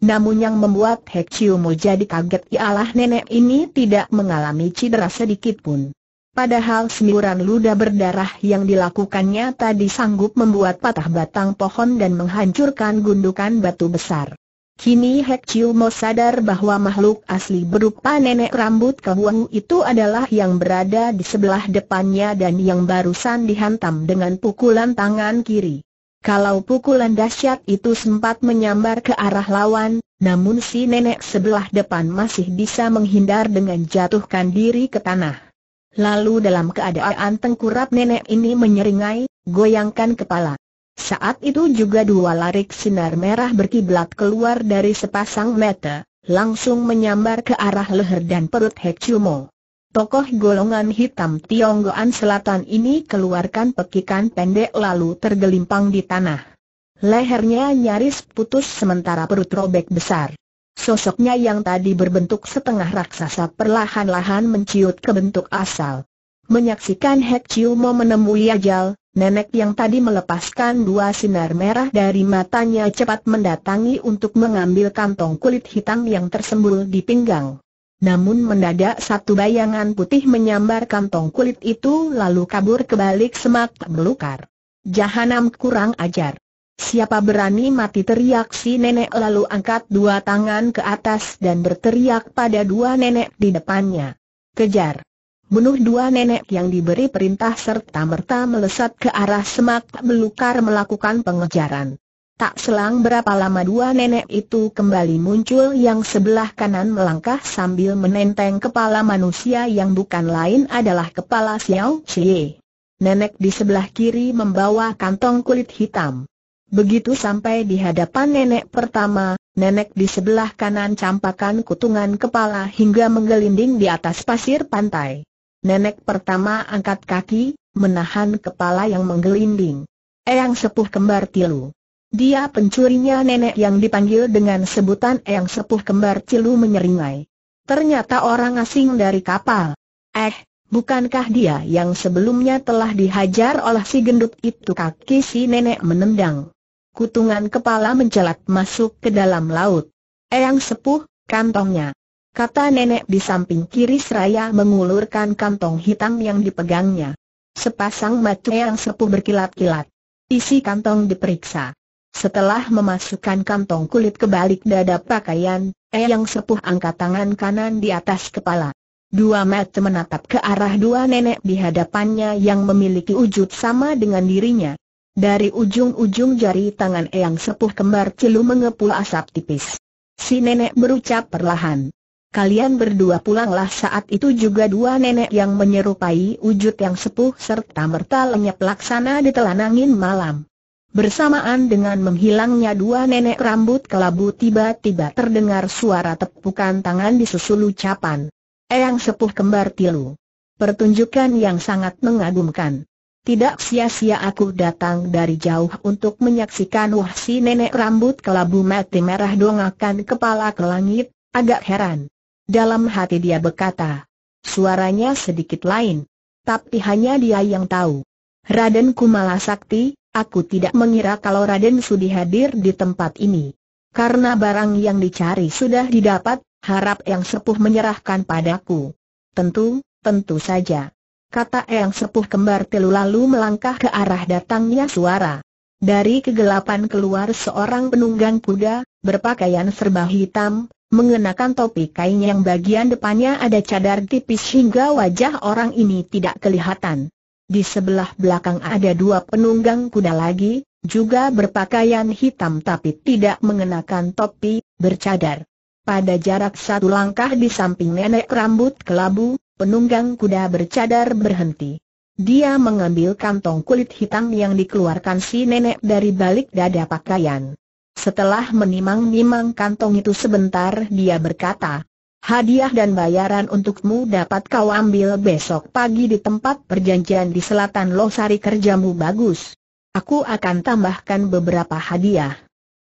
Namun yang membuat Hek Chiu jadi kaget ialah nenek ini tidak mengalami cedera sedikit pun. Padahal semburan luda berdarah yang dilakukannya tadi sanggup membuat patah batang pohon dan menghancurkan gundukan batu besar. Kini Hek Chiu Mo sadar bahwa makhluk asli berupa nenek rambut kehuahu itu adalah yang berada di sebelah depannya dan yang barusan dihantam dengan pukulan tangan kiri. Kalau pukulan dahsyat itu sempat menyambar ke arah lawan, namun si nenek sebelah depan masih bisa menghindar dengan jatuhkan diri ke tanah. Lalu dalam keadaan tengkurap nenek ini menyeringai, goyangkan kepala. Saat itu juga dua larik sinar merah berkiblat keluar dari sepasang mata, langsung menyambar ke arah leher dan perut Hechumo. Chumo. Tokoh golongan hitam Tionggoan Selatan ini keluarkan pekikan pendek lalu tergelimpang di tanah. Lehernya nyaris putus sementara perut robek besar. Sosoknya yang tadi berbentuk setengah raksasa perlahan-lahan menciut ke bentuk asal. Menyaksikan Hek Chiu Mo menemui ajal, nenek yang tadi melepaskan dua sinar merah dari matanya cepat mendatangi untuk mengambil kantong kulit hitam yang tersembul di pinggang. Namun mendadak satu bayangan putih menyambar kantong kulit itu lalu kabur ke balik semak belukar. Jahanam kurang ajar. Siapa berani mati teriak si nenek lalu angkat dua tangan ke atas dan berteriak pada dua nenek di depannya. Kejar! Bunuh dua nenek yang diberi perintah serta merta melesat ke arah semak belukar melakukan pengejaran. Tak selang berapa lama dua nenek itu kembali muncul yang sebelah kanan melangkah sambil menenteng kepala manusia yang bukan lain adalah kepala Xiao Chie. Nenek di sebelah kiri membawa kantong kulit hitam. Begitu sampai di hadapan nenek pertama, nenek di sebelah kanan campakan kutungan kepala hingga menggelinding di atas pasir pantai. Nenek pertama angkat kaki, menahan kepala yang menggelinding. Eyang sepuh kembar tilu. Dia pencurinya nenek yang dipanggil dengan sebutan Eyang sepuh kembar tilu menyeringai. Ternyata orang asing dari kapal. Eh, Bukankah dia yang sebelumnya telah dihajar oleh si gendut itu kaki si nenek menendang? kutungan kepala mencelat masuk ke dalam laut. Eyang sepuh, kantongnya. Kata nenek di samping kiri seraya mengulurkan kantong hitam yang dipegangnya. Sepasang mata yang sepuh berkilat-kilat. Isi kantong diperiksa. Setelah memasukkan kantong kulit ke balik dada pakaian, Eyang sepuh angkat tangan kanan di atas kepala. Dua mata menatap ke arah dua nenek di hadapannya yang memiliki wujud sama dengan dirinya. Dari ujung-ujung jari tangan Eyang Sepuh kembar celu mengepul asap tipis. Si nenek berucap perlahan. Kalian berdua pulanglah saat itu juga dua nenek yang menyerupai wujud yang sepuh serta merta lenyap laksana telan angin malam. Bersamaan dengan menghilangnya dua nenek rambut kelabu tiba-tiba terdengar suara tepukan tangan di susu ucapan. Eyang sepuh kembar tilu. Pertunjukan yang sangat mengagumkan. Tidak sia-sia aku datang dari jauh untuk menyaksikan wah nenek rambut kelabu mati merah dongakan kepala ke langit, agak heran. Dalam hati dia berkata, suaranya sedikit lain, tapi hanya dia yang tahu. Raden Kumala Sakti, aku tidak mengira kalau Raden Sudi hadir di tempat ini. Karena barang yang dicari sudah didapat, harap yang sepuh menyerahkan padaku. Tentu, tentu saja kata yang Sepuh kembar telu lalu melangkah ke arah datangnya suara. Dari kegelapan keluar seorang penunggang kuda, berpakaian serba hitam, mengenakan topi kain yang bagian depannya ada cadar tipis hingga wajah orang ini tidak kelihatan. Di sebelah belakang ada dua penunggang kuda lagi, juga berpakaian hitam tapi tidak mengenakan topi, bercadar. Pada jarak satu langkah di samping nenek rambut kelabu, penunggang kuda bercadar berhenti. Dia mengambil kantong kulit hitam yang dikeluarkan si nenek dari balik dada pakaian. Setelah menimang-nimang kantong itu sebentar dia berkata, Hadiah dan bayaran untukmu dapat kau ambil besok pagi di tempat perjanjian di selatan Losari kerjamu bagus. Aku akan tambahkan beberapa hadiah.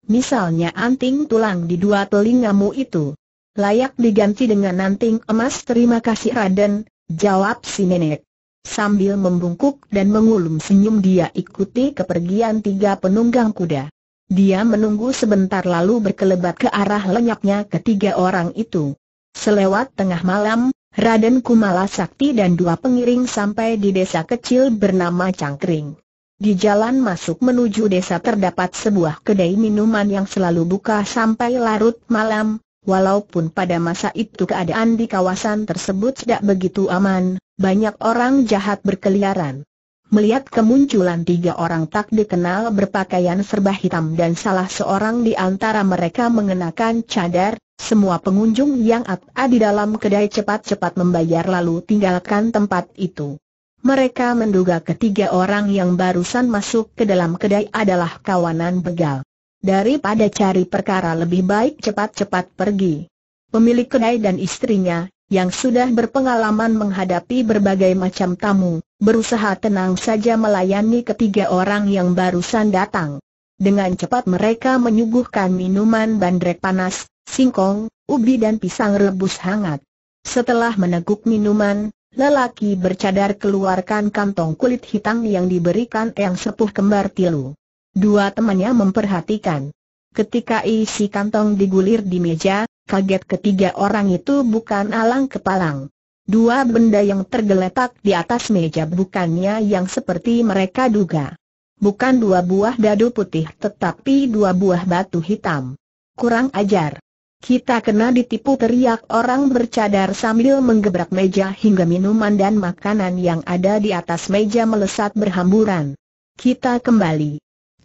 Misalnya anting tulang di dua telingamu itu layak diganti dengan nanting emas terima kasih Raden, jawab si nenek. Sambil membungkuk dan mengulum senyum dia ikuti kepergian tiga penunggang kuda. Dia menunggu sebentar lalu berkelebat ke arah lenyapnya ketiga orang itu. Selewat tengah malam, Raden Kumala Sakti dan dua pengiring sampai di desa kecil bernama Cangkring. Di jalan masuk menuju desa terdapat sebuah kedai minuman yang selalu buka sampai larut malam, Walaupun pada masa itu keadaan di kawasan tersebut tidak begitu aman, banyak orang jahat berkeliaran. Melihat kemunculan tiga orang tak dikenal berpakaian serba hitam dan salah seorang di antara mereka mengenakan cadar, semua pengunjung yang ada di dalam kedai cepat-cepat membayar lalu tinggalkan tempat itu. Mereka menduga ketiga orang yang barusan masuk ke dalam kedai adalah kawanan begal. Daripada cari perkara lebih baik cepat-cepat pergi. Pemilik kedai dan istrinya, yang sudah berpengalaman menghadapi berbagai macam tamu, berusaha tenang saja melayani ketiga orang yang barusan datang. Dengan cepat mereka menyuguhkan minuman bandrek panas, singkong, ubi dan pisang rebus hangat. Setelah meneguk minuman, lelaki bercadar keluarkan kantong kulit hitam yang diberikan yang sepuh kembar tilu. Dua temannya memperhatikan. Ketika isi kantong digulir di meja, kaget ketiga orang itu bukan alang kepalang. Dua benda yang tergeletak di atas meja bukannya yang seperti mereka duga. Bukan dua buah dadu putih tetapi dua buah batu hitam. Kurang ajar. Kita kena ditipu teriak orang bercadar sambil menggebrak meja hingga minuman dan makanan yang ada di atas meja melesat berhamburan. Kita kembali.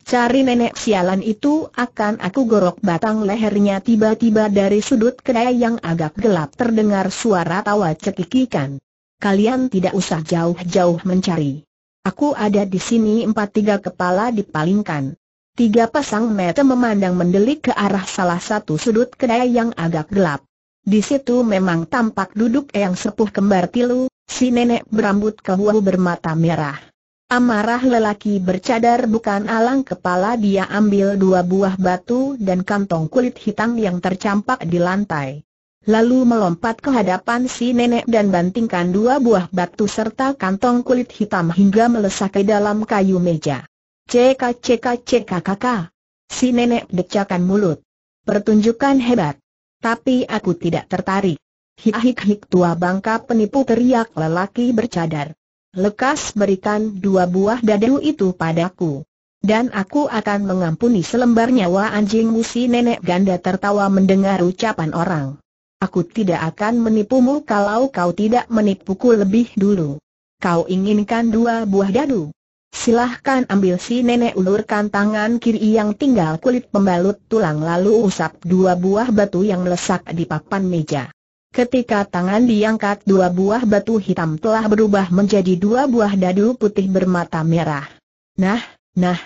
Cari nenek sialan itu akan aku gorok batang lehernya tiba-tiba dari sudut kedai yang agak gelap terdengar suara tawa cekikikan. Kalian tidak usah jauh-jauh mencari. Aku ada di sini empat tiga kepala dipalingkan. Tiga pasang mata memandang mendelik ke arah salah satu sudut kedai yang agak gelap. Di situ memang tampak duduk yang sepuh kembar tilu, si nenek berambut kehuahu bermata merah. Amarah lelaki bercadar bukan alang kepala dia ambil dua buah batu dan kantong kulit hitam yang tercampak di lantai. Lalu melompat ke hadapan si nenek dan bantingkan dua buah batu serta kantong kulit hitam hingga melesak ke dalam kayu meja. Cek, cek, cek, kakak. Si nenek decakan mulut. Pertunjukan hebat. Tapi aku tidak tertarik. Hik hik hik tua bangka penipu teriak lelaki bercadar lekas berikan dua buah dadu itu padaku. Dan aku akan mengampuni selembar nyawa anjing musi nenek ganda tertawa mendengar ucapan orang. Aku tidak akan menipumu kalau kau tidak menipuku lebih dulu. Kau inginkan dua buah dadu? Silahkan ambil si nenek ulurkan tangan kiri yang tinggal kulit pembalut tulang lalu usap dua buah batu yang melesak di papan meja. Ketika tangan diangkat dua buah batu hitam telah berubah menjadi dua buah dadu putih bermata merah. Nah, nah.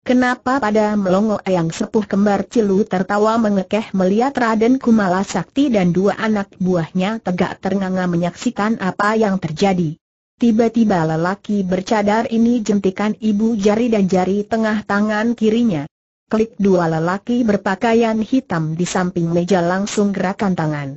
Kenapa pada melongo yang sepuh kembar cilu tertawa mengekeh melihat Raden Kumala Sakti dan dua anak buahnya tegak ternganga menyaksikan apa yang terjadi. Tiba-tiba lelaki bercadar ini jentikan ibu jari dan jari tengah tangan kirinya. Klik dua lelaki berpakaian hitam di samping meja langsung gerakan tangan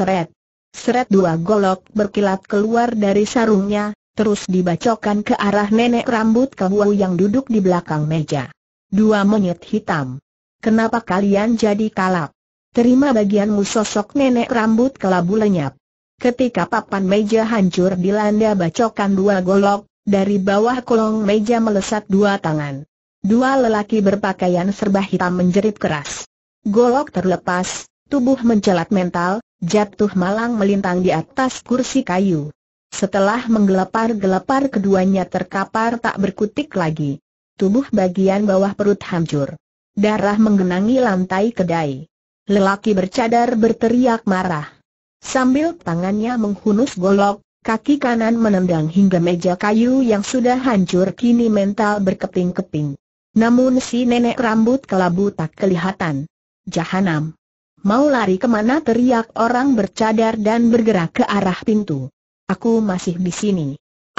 seret. Seret dua golok berkilat keluar dari sarungnya, terus dibacokan ke arah nenek rambut kewu yang duduk di belakang meja. Dua monyet hitam. Kenapa kalian jadi kalap? Terima bagianmu sosok nenek rambut kelabu lenyap. Ketika papan meja hancur dilanda bacokan dua golok, dari bawah kolong meja melesat dua tangan. Dua lelaki berpakaian serba hitam menjerit keras. Golok terlepas, tubuh mencelat mental, jatuh malang melintang di atas kursi kayu. Setelah menggelepar-gelepar keduanya terkapar tak berkutik lagi. Tubuh bagian bawah perut hancur. Darah menggenangi lantai kedai. Lelaki bercadar berteriak marah. Sambil tangannya menghunus golok, kaki kanan menendang hingga meja kayu yang sudah hancur kini mental berkeping-keping. Namun si nenek rambut kelabu tak kelihatan. Jahanam. Mau lari kemana teriak orang bercadar dan bergerak ke arah pintu. Aku masih di sini.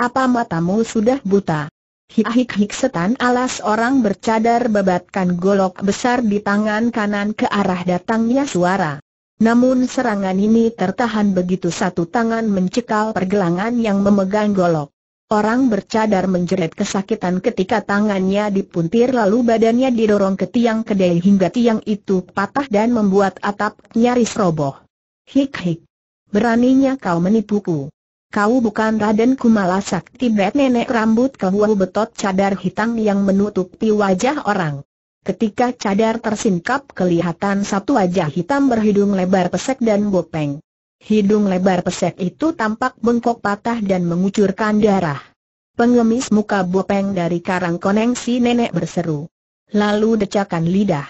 Apa matamu sudah buta? Hik-hik setan alas orang bercadar babatkan golok besar di tangan kanan ke arah datangnya suara. Namun serangan ini tertahan begitu satu tangan mencekal pergelangan yang memegang golok. Orang bercadar menjerit kesakitan ketika tangannya dipuntir lalu badannya didorong ke tiang kedai hingga tiang itu patah dan membuat atap nyaris roboh. Hik-hik. Beraninya kau menipuku. Kau bukan Raden Kumala Sakti Bet nenek rambut kehuahu betot cadar hitam yang menutupi wajah orang. Ketika cadar tersingkap kelihatan satu wajah hitam berhidung lebar pesek dan bopeng. Hidung lebar pesek itu tampak bengkok patah dan mengucurkan darah. Pengemis muka bopeng dari karang koneng si nenek berseru. Lalu decakan lidah.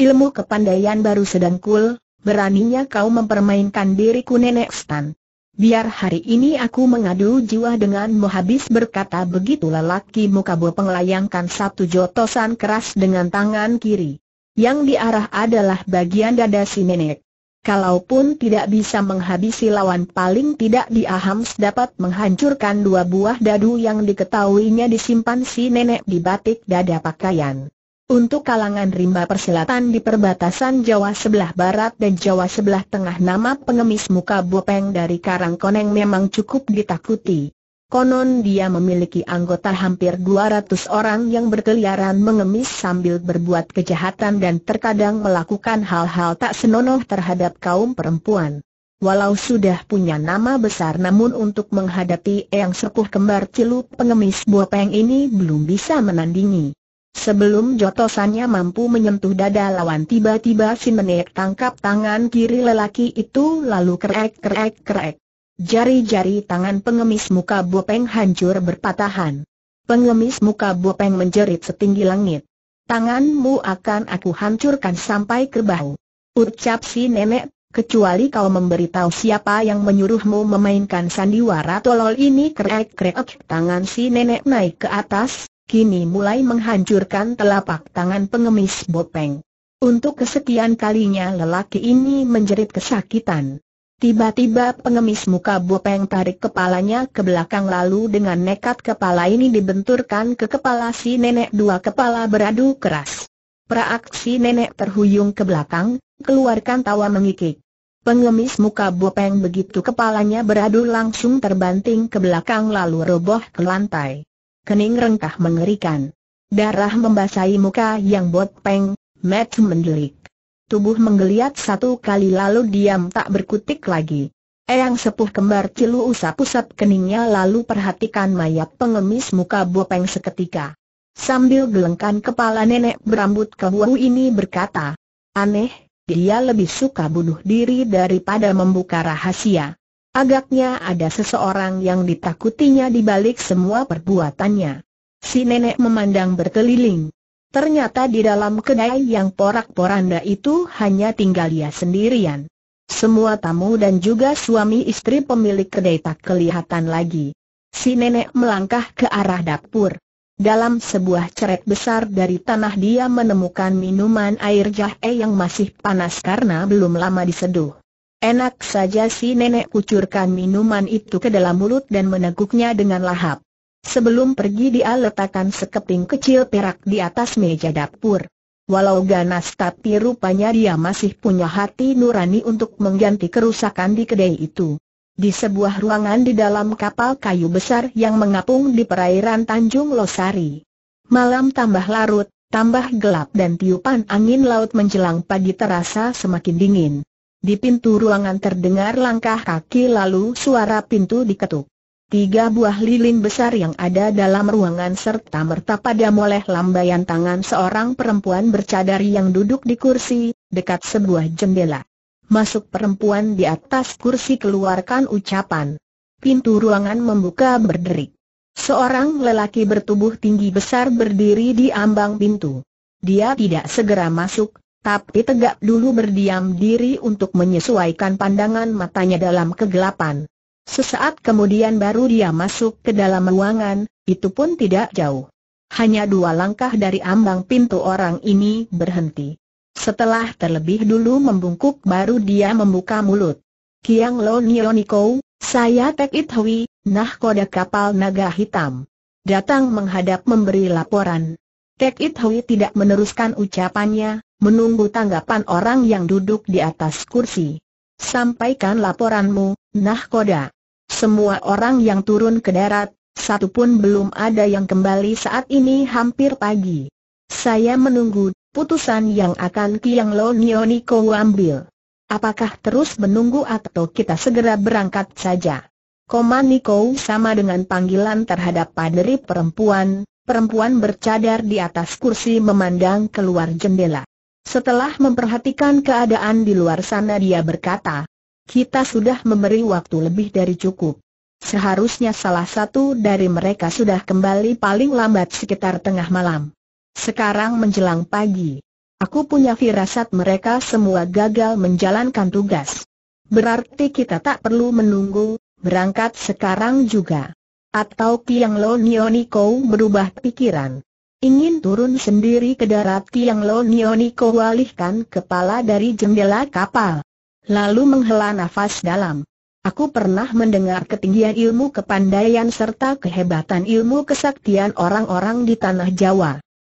Ilmu kepandaian baru sedang cool, beraninya kau mempermainkan diriku nenek Stan. Biar hari ini aku mengadu jiwa dengan muhabis berkata begitu lelaki muka bopeng layangkan satu jotosan keras dengan tangan kiri. Yang diarah adalah bagian dada si nenek. Kalaupun tidak bisa menghabisi lawan paling tidak dia Hams dapat menghancurkan dua buah dadu yang diketahuinya disimpan si nenek di batik dada pakaian. Untuk kalangan rimba persilatan di perbatasan Jawa sebelah barat dan Jawa sebelah tengah nama pengemis muka bopeng dari Karangkoneng memang cukup ditakuti. Konon dia memiliki anggota hampir 200 orang yang berkeliaran mengemis sambil berbuat kejahatan dan terkadang melakukan hal-hal tak senonoh terhadap kaum perempuan. Walau sudah punya nama besar namun untuk menghadapi yang sepuh kembar celup pengemis Peng ini belum bisa menandingi. Sebelum jotosannya mampu menyentuh dada lawan tiba-tiba si menek tangkap tangan kiri lelaki itu lalu kerek kerek kerek. Jari-jari tangan pengemis muka Bopeng hancur berpatahan. Pengemis muka Bopeng menjerit setinggi langit. Tanganmu akan aku hancurkan sampai ke kerbau. Ucap si nenek, kecuali kau memberitahu siapa yang menyuruhmu memainkan sandiwara tolol ini krek-krek tangan si nenek naik ke atas, kini mulai menghancurkan telapak tangan pengemis Bopeng. Untuk kesekian kalinya lelaki ini menjerit kesakitan. Tiba-tiba pengemis muka Bopeng tarik kepalanya ke belakang lalu dengan nekat kepala ini dibenturkan ke kepala si nenek dua kepala beradu keras. Praak nenek terhuyung ke belakang, keluarkan tawa mengikik. Pengemis muka Bopeng begitu kepalanya beradu langsung terbanting ke belakang lalu roboh ke lantai. Kening rengkah mengerikan. Darah membasahi muka yang Bopeng, Matt mendelik tubuh menggeliat satu kali lalu diam tak berkutik lagi. Eyang sepuh kembar cilu usap-usap keningnya lalu perhatikan mayat pengemis muka bopeng seketika. Sambil gelengkan kepala nenek berambut kewu ini berkata, aneh, dia lebih suka bunuh diri daripada membuka rahasia. Agaknya ada seseorang yang ditakutinya di balik semua perbuatannya. Si nenek memandang berkeliling. Ternyata di dalam kedai yang porak-poranda itu hanya tinggal ia sendirian. Semua tamu dan juga suami istri pemilik kedai tak kelihatan lagi. Si nenek melangkah ke arah dapur. Dalam sebuah ceret besar dari tanah dia menemukan minuman air jahe yang masih panas karena belum lama diseduh. Enak saja si nenek kucurkan minuman itu ke dalam mulut dan meneguknya dengan lahap. Sebelum pergi dia letakkan sekeping kecil perak di atas meja dapur. Walau ganas tapi rupanya dia masih punya hati nurani untuk mengganti kerusakan di kedai itu. Di sebuah ruangan di dalam kapal kayu besar yang mengapung di perairan Tanjung Losari. Malam tambah larut, tambah gelap dan tiupan angin laut menjelang pagi terasa semakin dingin. Di pintu ruangan terdengar langkah kaki lalu suara pintu diketuk. Tiga buah lilin besar yang ada dalam ruangan serta merta pada moleh lambaian tangan seorang perempuan bercadar yang duduk di kursi, dekat sebuah jendela. Masuk perempuan di atas kursi keluarkan ucapan. Pintu ruangan membuka berderik. Seorang lelaki bertubuh tinggi besar berdiri di ambang pintu. Dia tidak segera masuk, tapi tegak dulu berdiam diri untuk menyesuaikan pandangan matanya dalam kegelapan. Sesaat kemudian baru dia masuk ke dalam ruangan, itu pun tidak jauh. Hanya dua langkah dari ambang pintu orang ini berhenti. Setelah terlebih dulu membungkuk baru dia membuka mulut. Kiang Lonioniko, saya Tek Hui, nahkoda kapal naga hitam. Datang menghadap memberi laporan. Tek Hui tidak meneruskan ucapannya, menunggu tanggapan orang yang duduk di atas kursi. Sampaikan laporanmu, nahkoda. Semua orang yang turun ke darat, satu pun belum ada yang kembali saat ini hampir pagi. Saya menunggu putusan yang akan Kiang Lo Nioniko ambil. Apakah terus menunggu atau kita segera berangkat saja? Koma Niko sama dengan panggilan terhadap paderi perempuan, perempuan bercadar di atas kursi memandang keluar jendela. Setelah memperhatikan keadaan di luar sana dia berkata, kita sudah memberi waktu lebih dari cukup. Seharusnya salah satu dari mereka sudah kembali paling lambat sekitar tengah malam. Sekarang menjelang pagi. Aku punya firasat mereka semua gagal menjalankan tugas. Berarti kita tak perlu menunggu, berangkat sekarang juga. Atau Piang Lo Nioniko berubah pikiran. Ingin turun sendiri ke darat Piang Lo Nioniko alihkan kepala dari jendela kapal lalu menghela nafas dalam. Aku pernah mendengar ketinggian ilmu kepandaian serta kehebatan ilmu kesaktian orang-orang di tanah Jawa.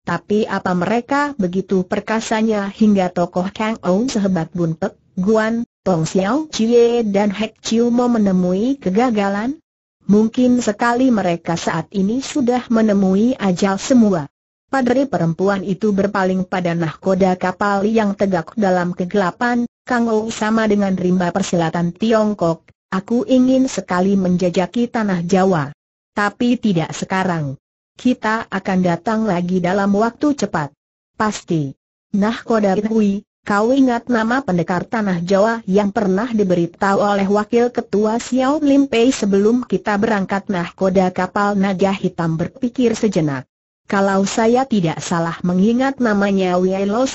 Tapi apa mereka begitu perkasanya hingga tokoh Kang Ou sehebat Bun Guan, Tong Xiao Chie dan Hek Chiu mau menemui kegagalan? Mungkin sekali mereka saat ini sudah menemui ajal semua. Padri perempuan itu berpaling pada nahkoda kapal yang tegak dalam kegelapan, Kang Ou sama dengan rimba persilatan Tiongkok, aku ingin sekali menjajaki tanah Jawa. Tapi tidak sekarang. Kita akan datang lagi dalam waktu cepat. Pasti. Nah Koda Hui, kau ingat nama pendekar tanah Jawa yang pernah diberitahu oleh Wakil Ketua Xiao Lim Pei sebelum kita berangkat Nah Koda kapal naga hitam berpikir sejenak. Kalau saya tidak salah mengingat namanya Wei Lo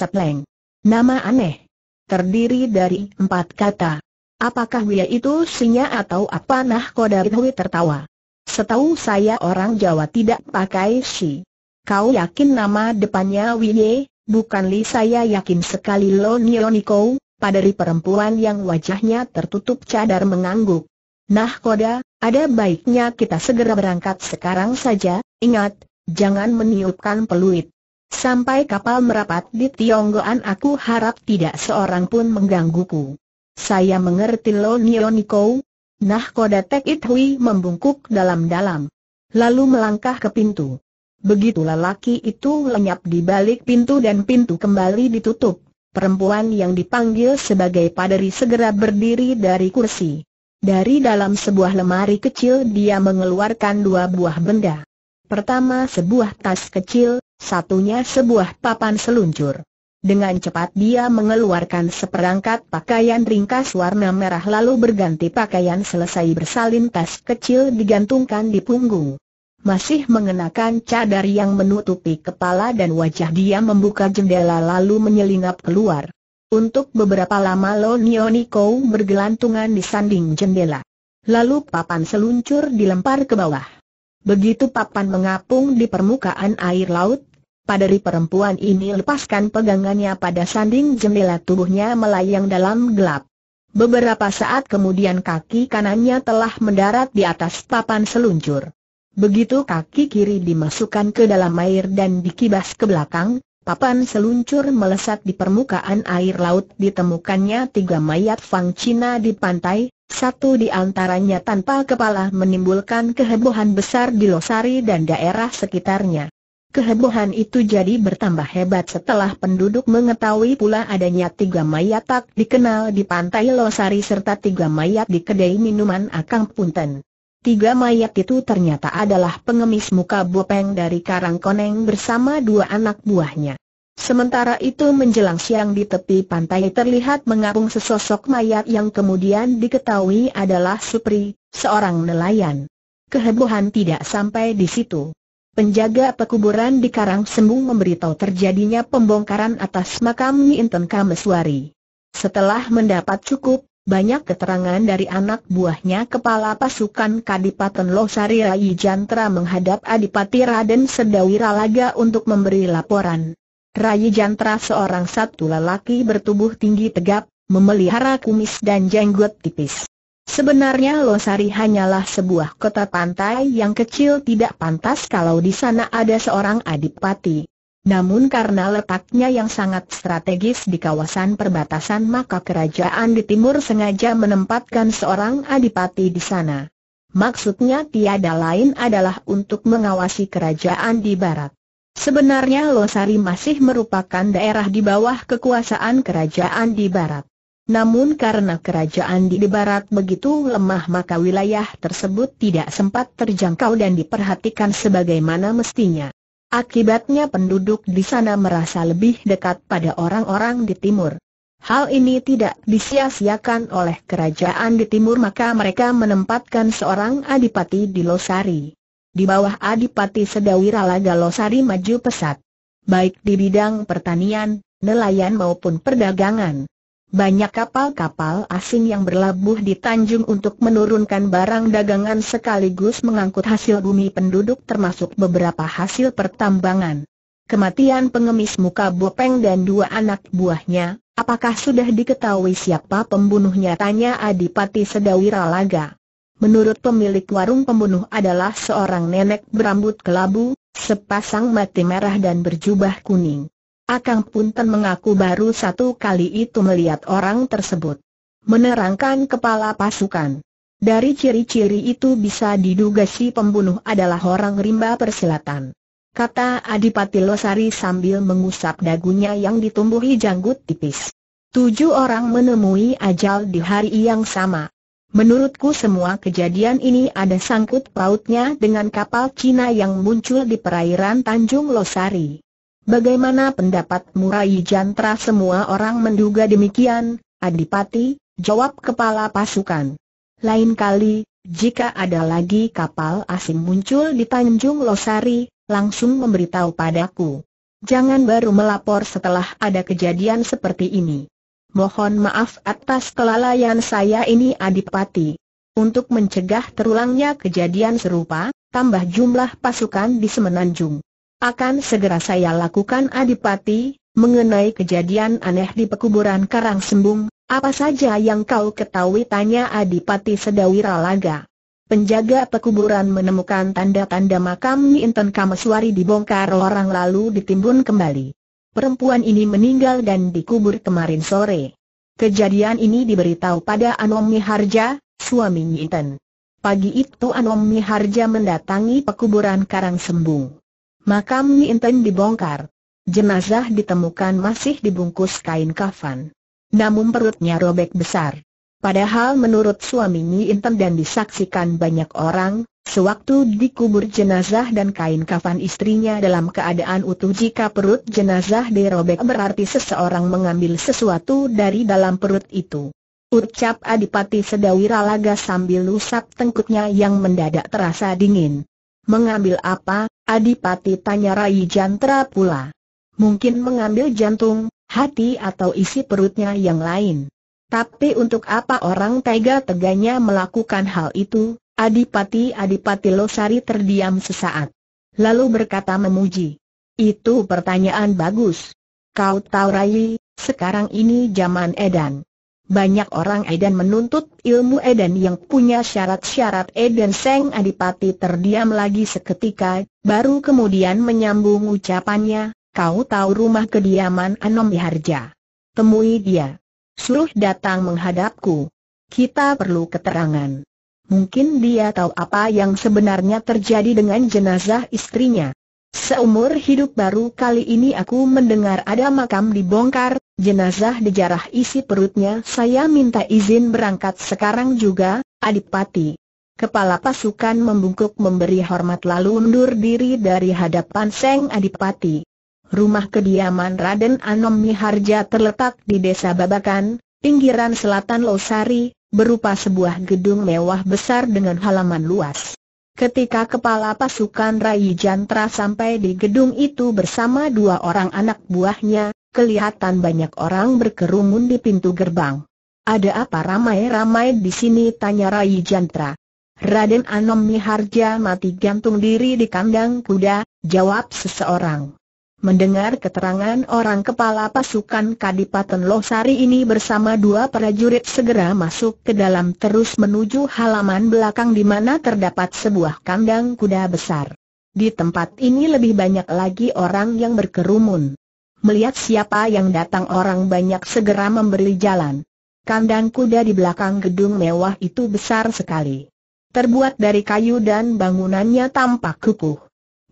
Nama aneh terdiri dari empat kata. Apakah Wia itu sinya atau apa nah Koda Hui tertawa. Setahu saya orang Jawa tidak pakai si. Kau yakin nama depannya Wiye, Bukan li saya yakin sekali lo Nioniko, padari perempuan yang wajahnya tertutup cadar mengangguk. Nah Koda, ada baiknya kita segera berangkat sekarang saja, ingat, jangan meniupkan peluit. Sampai kapal merapat di Tionggoan aku harap tidak seorang pun menggangguku. Saya mengerti lo Nioniko. Nah koda Tek It Hui membungkuk dalam-dalam. Lalu melangkah ke pintu. Begitulah laki itu lenyap di balik pintu dan pintu kembali ditutup. Perempuan yang dipanggil sebagai paderi segera berdiri dari kursi. Dari dalam sebuah lemari kecil dia mengeluarkan dua buah benda. Pertama sebuah tas kecil, satunya sebuah papan seluncur. Dengan cepat dia mengeluarkan seperangkat pakaian ringkas warna merah lalu berganti pakaian selesai bersalin tas kecil digantungkan di punggung. Masih mengenakan cadar yang menutupi kepala dan wajah dia membuka jendela lalu menyelinap keluar. Untuk beberapa lama loni Niko bergelantungan di sanding jendela. Lalu papan seluncur dilempar ke bawah. Begitu papan mengapung di permukaan air laut, padari perempuan ini lepaskan pegangannya pada sanding jendela tubuhnya melayang dalam gelap. Beberapa saat kemudian kaki kanannya telah mendarat di atas papan seluncur. Begitu kaki kiri dimasukkan ke dalam air dan dikibas ke belakang, papan seluncur melesat di permukaan air laut ditemukannya tiga mayat Fang Cina di pantai, satu di antaranya tanpa kepala menimbulkan kehebohan besar di Losari dan daerah sekitarnya. Kehebohan itu jadi bertambah hebat setelah penduduk mengetahui pula adanya tiga mayat tak dikenal di pantai Losari serta tiga mayat di kedai minuman Akang Punten. Tiga mayat itu ternyata adalah pengemis muka bopeng dari Karangkoneng bersama dua anak buahnya. Sementara itu menjelang siang di tepi pantai terlihat mengapung sesosok mayat yang kemudian diketahui adalah Supri, seorang nelayan. Kehebohan tidak sampai di situ. Penjaga pekuburan di Karang Sembung memberitahu terjadinya pembongkaran atas makam Nyi Inten Kameswari. Setelah mendapat cukup banyak keterangan dari anak buahnya kepala pasukan Kadipaten Losari Rai Jantra menghadap Adipati Raden Sedawira Laga untuk memberi laporan. Rai Jantra seorang satu lelaki bertubuh tinggi tegap, memelihara kumis dan jenggot tipis. Sebenarnya Losari hanyalah sebuah kota pantai yang kecil tidak pantas kalau di sana ada seorang adipati. Namun karena letaknya yang sangat strategis di kawasan perbatasan maka kerajaan di timur sengaja menempatkan seorang adipati di sana. Maksudnya tiada lain adalah untuk mengawasi kerajaan di barat. Sebenarnya Losari masih merupakan daerah di bawah kekuasaan kerajaan di barat. Namun karena kerajaan di barat begitu lemah maka wilayah tersebut tidak sempat terjangkau dan diperhatikan sebagaimana mestinya. Akibatnya penduduk di sana merasa lebih dekat pada orang-orang di timur. Hal ini tidak disia-siakan oleh kerajaan di timur maka mereka menempatkan seorang adipati di Losari. Di bawah Adipati Sedawira Laga Losari maju pesat. Baik di bidang pertanian, nelayan maupun perdagangan. Banyak kapal-kapal asing yang berlabuh di Tanjung untuk menurunkan barang dagangan sekaligus mengangkut hasil bumi penduduk termasuk beberapa hasil pertambangan. Kematian pengemis muka Bopeng dan dua anak buahnya, apakah sudah diketahui siapa pembunuhnya? Tanya Adipati Sedawira Laga menurut pemilik warung pembunuh adalah seorang nenek berambut kelabu, sepasang mati merah dan berjubah kuning. Akang Punten mengaku baru satu kali itu melihat orang tersebut. Menerangkan kepala pasukan. Dari ciri-ciri itu bisa diduga si pembunuh adalah orang rimba persilatan. Kata Adipati Losari sambil mengusap dagunya yang ditumbuhi janggut tipis. Tujuh orang menemui ajal di hari yang sama. Menurutku semua kejadian ini ada sangkut pautnya dengan kapal Cina yang muncul di perairan Tanjung Losari. Bagaimana pendapat Murai Jantra semua orang menduga demikian, Adipati, jawab kepala pasukan. Lain kali, jika ada lagi kapal asing muncul di Tanjung Losari, langsung memberitahu padaku. Jangan baru melapor setelah ada kejadian seperti ini. Mohon maaf atas kelalaian saya ini Adipati. Untuk mencegah terulangnya kejadian serupa, tambah jumlah pasukan di Semenanjung. Akan segera saya lakukan Adipati, mengenai kejadian aneh di pekuburan Karang Sembung, apa saja yang kau ketahui tanya Adipati Sedawira Laga. Penjaga pekuburan menemukan tanda-tanda makam Inten Kameswari dibongkar orang lalu ditimbun kembali perempuan ini meninggal dan dikubur kemarin sore. Kejadian ini diberitahu pada Anom Harja, suami Nyinten. Pagi itu Anom Harja mendatangi pekuburan Karang Sembung. Makam Nyinten dibongkar. Jenazah ditemukan masih dibungkus kain kafan. Namun perutnya robek besar. Padahal menurut suaminya Intan dan disaksikan banyak orang, sewaktu dikubur jenazah dan kain kafan istrinya dalam keadaan utuh jika perut jenazah dirobek berarti seseorang mengambil sesuatu dari dalam perut itu. Ucap Adipati Sedawira Laga sambil lusap tengkuknya yang mendadak terasa dingin. Mengambil apa? Adipati tanya Rai Jantra pula. Mungkin mengambil jantung, hati atau isi perutnya yang lain. Tapi untuk apa orang tega-teganya melakukan hal itu? Adipati Adipati Losari terdiam sesaat. Lalu berkata memuji. Itu pertanyaan bagus. Kau tahu Rai, sekarang ini zaman edan. Banyak orang edan menuntut ilmu edan yang punya syarat-syarat edan Seng Adipati terdiam lagi seketika, baru kemudian menyambung ucapannya, kau tahu rumah kediaman Anom Biharja. Temui dia suruh datang menghadapku. Kita perlu keterangan. Mungkin dia tahu apa yang sebenarnya terjadi dengan jenazah istrinya. Seumur hidup baru kali ini aku mendengar ada makam dibongkar, jenazah dijarah isi perutnya. Saya minta izin berangkat sekarang juga, Adipati. Kepala pasukan membungkuk memberi hormat lalu mundur diri dari hadapan Seng Adipati rumah kediaman Raden Anom Miharja terletak di desa Babakan, pinggiran selatan Losari, berupa sebuah gedung mewah besar dengan halaman luas. Ketika kepala pasukan Rai Jantra sampai di gedung itu bersama dua orang anak buahnya, kelihatan banyak orang berkerumun di pintu gerbang. Ada apa ramai-ramai di sini? tanya Rai Jantra. Raden Anom Miharja mati gantung diri di kandang kuda, jawab seseorang. Mendengar keterangan orang kepala pasukan Kadipaten Losari ini bersama dua prajurit segera masuk ke dalam terus menuju halaman belakang di mana terdapat sebuah kandang kuda besar. Di tempat ini lebih banyak lagi orang yang berkerumun. Melihat siapa yang datang orang banyak segera memberi jalan. Kandang kuda di belakang gedung mewah itu besar sekali. Terbuat dari kayu dan bangunannya tampak kukuh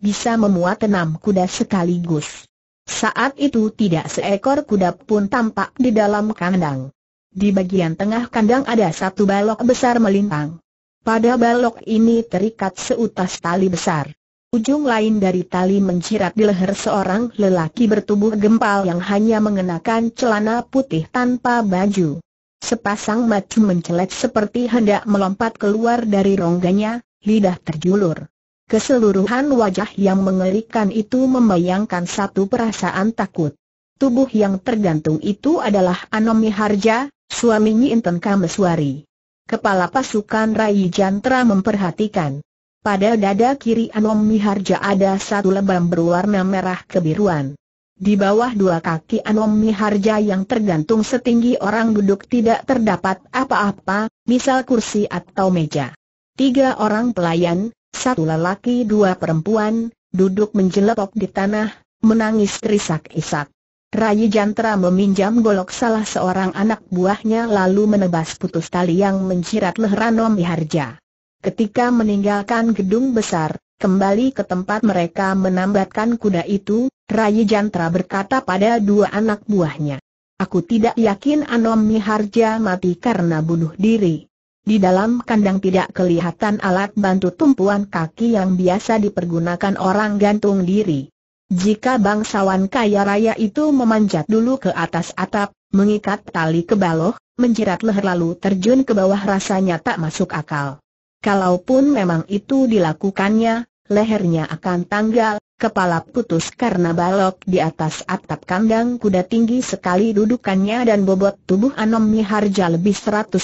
bisa memuat enam kuda sekaligus. Saat itu tidak seekor kuda pun tampak di dalam kandang. Di bagian tengah kandang ada satu balok besar melintang. Pada balok ini terikat seutas tali besar. Ujung lain dari tali menjirat di leher seorang lelaki bertubuh gempal yang hanya mengenakan celana putih tanpa baju. Sepasang mata mencelat seperti hendak melompat keluar dari rongganya, lidah terjulur. Keseluruhan wajah yang mengerikan itu membayangkan satu perasaan takut. Tubuh yang tergantung itu adalah Anomi Harja, suaminya Inten Kameswari. Kepala pasukan Rai Jantra memperhatikan. Pada dada kiri Anomi Harja ada satu lebam berwarna merah kebiruan. Di bawah dua kaki Anomi Harja yang tergantung setinggi orang duduk tidak terdapat apa-apa, misal kursi atau meja. Tiga orang pelayan, satu lelaki dua perempuan, duduk menjelepok di tanah, menangis terisak-isak. Rayi Jantra meminjam golok salah seorang anak buahnya lalu menebas putus tali yang menjirat Om Iharja. Ketika meninggalkan gedung besar, kembali ke tempat mereka menambatkan kuda itu, Rayi Jantra berkata pada dua anak buahnya. Aku tidak yakin Anom Miharja mati karena bunuh diri. Di dalam kandang tidak kelihatan alat bantu tumpuan kaki yang biasa dipergunakan orang gantung diri. Jika bangsawan kaya raya itu memanjat dulu ke atas atap, mengikat tali ke baloh, menjerat leher lalu terjun ke bawah rasanya tak masuk akal. Kalaupun memang itu dilakukannya, lehernya akan tanggal, kepala putus karena balok di atas atap kandang kuda tinggi sekali dudukannya dan bobot tubuh Anom Miharja lebih 150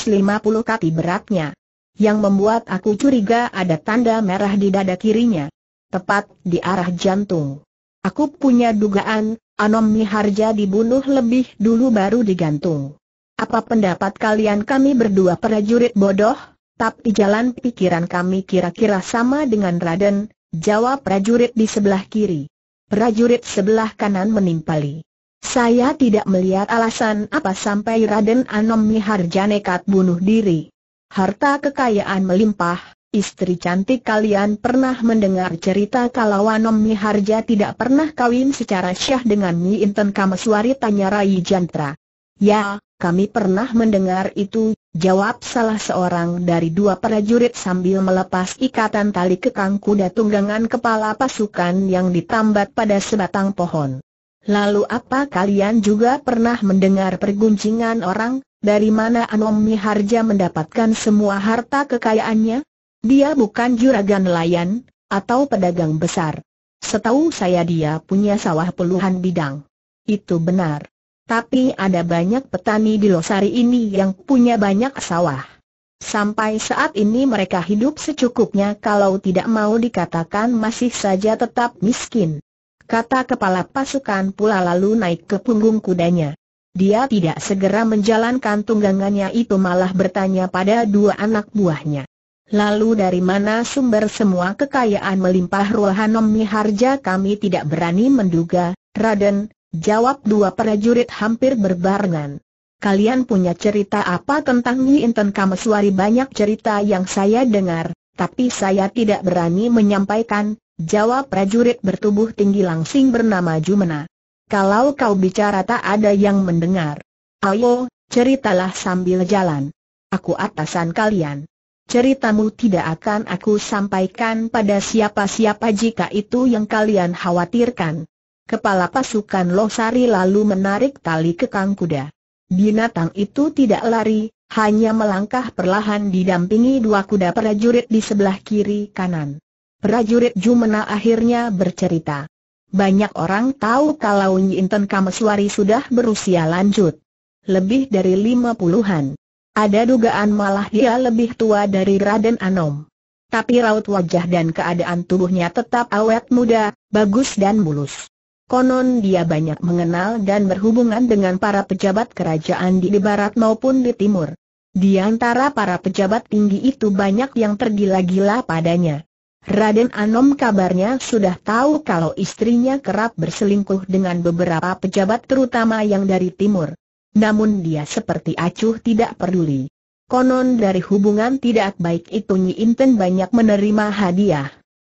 kati beratnya. Yang membuat aku curiga ada tanda merah di dada kirinya. Tepat di arah jantung. Aku punya dugaan, Anom Miharja dibunuh lebih dulu baru digantung. Apa pendapat kalian kami berdua prajurit bodoh? Tapi jalan pikiran kami kira-kira sama dengan Raden, jawab prajurit di sebelah kiri. Prajurit sebelah kanan menimpali. Saya tidak melihat alasan apa sampai Raden Anom Miharja nekat bunuh diri. Harta kekayaan melimpah, istri cantik kalian pernah mendengar cerita kalau Anom Miharja tidak pernah kawin secara syah dengan Nyi Inten Kameswari tanya Rai Jantra. Ya, kami pernah mendengar itu, jawab salah seorang dari dua prajurit sambil melepas ikatan tali kekang kuda tunggangan kepala pasukan yang ditambat pada sebatang pohon. Lalu apa kalian juga pernah mendengar perguncingan orang, dari mana Anom Miharja mendapatkan semua harta kekayaannya? Dia bukan juragan nelayan, atau pedagang besar. Setahu saya dia punya sawah puluhan bidang. Itu benar. Tapi ada banyak petani di Losari ini yang punya banyak sawah. Sampai saat ini mereka hidup secukupnya kalau tidak mau dikatakan masih saja tetap miskin. Kata kepala pasukan pula lalu naik ke punggung kudanya. Dia tidak segera menjalankan tunggangannya itu malah bertanya pada dua anak buahnya. Lalu dari mana sumber semua kekayaan melimpah Rohanom Miharja kami tidak berani menduga, Raden, Jawab dua prajurit hampir berbarengan. Kalian punya cerita apa tentang Nyi Inten Kameswari? Banyak cerita yang saya dengar, tapi saya tidak berani menyampaikan, jawab prajurit bertubuh tinggi langsing bernama Jumena. Kalau kau bicara tak ada yang mendengar. Ayo, ceritalah sambil jalan. Aku atasan kalian. Ceritamu tidak akan aku sampaikan pada siapa-siapa jika itu yang kalian khawatirkan. Kepala pasukan Losari lalu menarik tali kekang kuda. Binatang itu tidak lari, hanya melangkah perlahan didampingi dua kuda prajurit di sebelah kiri kanan. Prajurit Jumena akhirnya bercerita. Banyak orang tahu kalau Nyinten Kameswari sudah berusia lanjut. Lebih dari lima puluhan. Ada dugaan malah dia lebih tua dari Raden Anom. Tapi raut wajah dan keadaan tubuhnya tetap awet muda, bagus dan mulus. Konon dia banyak mengenal dan berhubungan dengan para pejabat kerajaan di barat maupun di timur. Di antara para pejabat tinggi itu banyak yang tergila-gila padanya. Raden Anom kabarnya sudah tahu kalau istrinya kerap berselingkuh dengan beberapa pejabat terutama yang dari timur. Namun dia seperti acuh tidak peduli. Konon dari hubungan tidak baik itu Nyi Inten banyak menerima hadiah.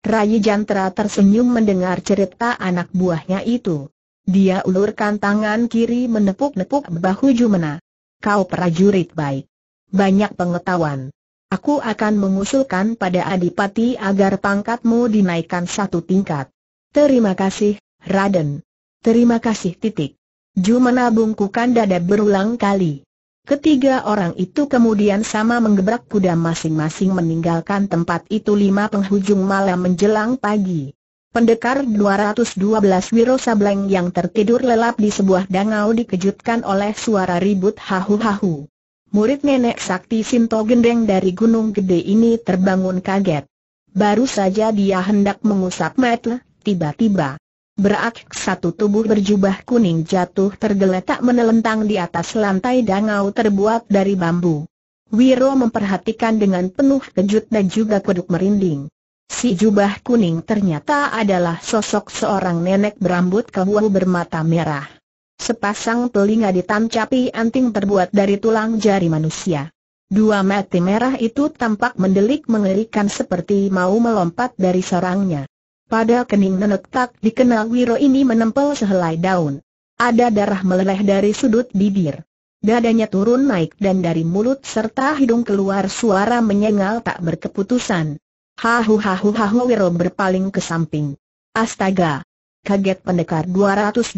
Rai Jantra tersenyum mendengar cerita anak buahnya itu. Dia ulurkan tangan kiri menepuk-nepuk bahu Jumena. Kau prajurit baik. Banyak pengetahuan. Aku akan mengusulkan pada Adipati agar pangkatmu dinaikkan satu tingkat. Terima kasih, Raden. Terima kasih titik. Jumena bungkukan dada berulang kali. Ketiga orang itu kemudian sama menggebrak kuda masing-masing meninggalkan tempat itu lima penghujung malam menjelang pagi. Pendekar 212 Wiro Sableng yang tertidur lelap di sebuah dangau dikejutkan oleh suara ribut hahu-hahu. Murid nenek sakti Sinto Gendeng dari Gunung Gede ini terbangun kaget. Baru saja dia hendak mengusap mata, tiba-tiba Berak satu tubuh berjubah kuning jatuh tergeletak menelentang di atas lantai dangau terbuat dari bambu. Wiro memperhatikan dengan penuh kejut dan juga keduk merinding. Si jubah kuning ternyata adalah sosok seorang nenek berambut kebuah bermata merah. Sepasang telinga ditancapi anting terbuat dari tulang jari manusia. Dua mata merah itu tampak mendelik mengerikan seperti mau melompat dari sarangnya. Pada kening nenek tak dikenal Wiro ini menempel sehelai daun. Ada darah meleleh dari sudut bibir. Dadanya turun naik dan dari mulut serta hidung keluar suara menyengal tak berkeputusan. Hahu hahu hahu Wiro berpaling ke samping. Astaga! Kaget pendekar 212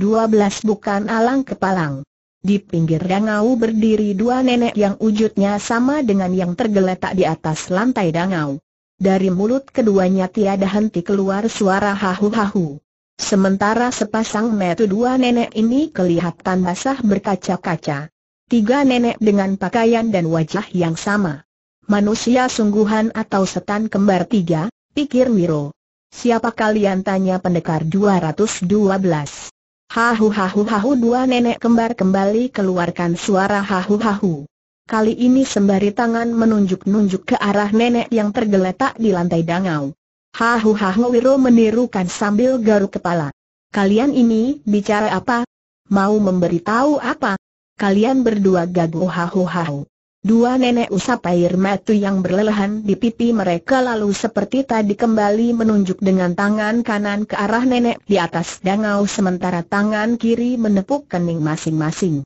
bukan alang kepalang. Di pinggir dangau berdiri dua nenek yang wujudnya sama dengan yang tergeletak di atas lantai dangau. Dari mulut keduanya tiada henti keluar suara hahu-hahu. Sementara sepasang metu dua nenek ini kelihatan basah berkaca-kaca. Tiga nenek dengan pakaian dan wajah yang sama. Manusia sungguhan atau setan kembar tiga, pikir Wiro. Siapa kalian tanya pendekar 212? Hahu hahu hahu dua nenek kembar kembali keluarkan suara hahu hahu kali ini sembari tangan menunjuk-nunjuk ke arah nenek yang tergeletak di lantai dangau. Hahu Hahu Wiro menirukan sambil garuk kepala. Kalian ini bicara apa? Mau memberitahu apa? Kalian berdua gaguh Hahu Hahu. Dua nenek usap air mata yang berlelehan di pipi mereka lalu seperti tadi kembali menunjuk dengan tangan kanan ke arah nenek di atas dangau sementara tangan kiri menepuk kening masing-masing.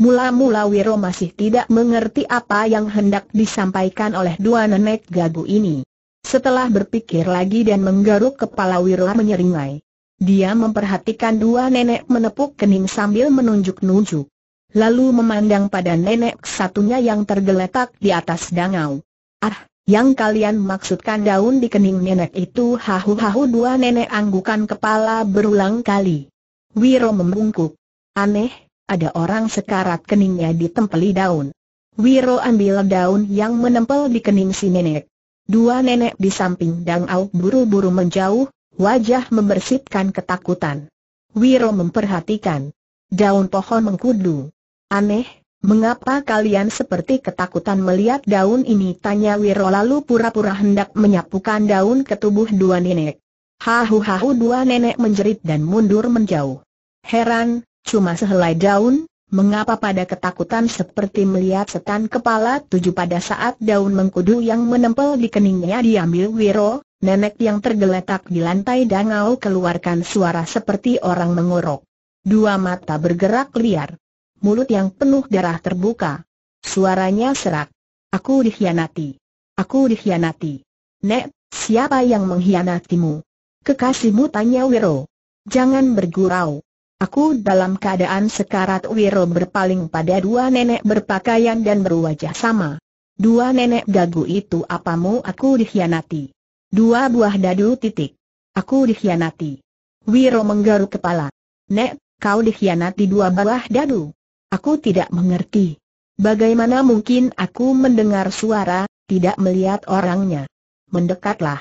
Mula-mula Wiro masih tidak mengerti apa yang hendak disampaikan oleh dua nenek gagu ini. Setelah berpikir lagi dan menggaruk kepala Wiro menyeringai. Dia memperhatikan dua nenek menepuk kening sambil menunjuk-nunjuk. Lalu memandang pada nenek satunya yang tergeletak di atas dangau. Ah, yang kalian maksudkan daun di kening nenek itu hahu-hahu dua nenek anggukan kepala berulang kali. Wiro membungkuk. Aneh, ada orang sekarat keningnya ditempeli daun. Wiro ambil daun yang menempel di kening si nenek. Dua nenek di samping Dang Au buru-buru menjauh, wajah membersihkan ketakutan. Wiro memperhatikan. Daun pohon mengkudu. Aneh, mengapa kalian seperti ketakutan melihat daun ini? Tanya Wiro lalu pura-pura hendak menyapukan daun ke tubuh dua nenek. Hahu-hahu dua nenek menjerit dan mundur menjauh. Heran, Cuma sehelai daun, mengapa pada ketakutan seperti melihat setan kepala tujuh pada saat daun mengkudu yang menempel di keningnya diambil Wiro, nenek yang tergeletak di lantai dangau keluarkan suara seperti orang mengorok. Dua mata bergerak liar. Mulut yang penuh darah terbuka. Suaranya serak. Aku dikhianati. Aku dikhianati. Nek, siapa yang mengkhianatimu? Kekasihmu tanya Wiro. Jangan bergurau. Aku dalam keadaan sekarat Wiro berpaling pada dua nenek berpakaian dan berwajah sama. Dua nenek dagu itu apamu aku dikhianati. Dua buah dadu titik. Aku dikhianati. Wiro menggaruk kepala. Nek, kau dikhianati dua buah dadu. Aku tidak mengerti. Bagaimana mungkin aku mendengar suara, tidak melihat orangnya. Mendekatlah.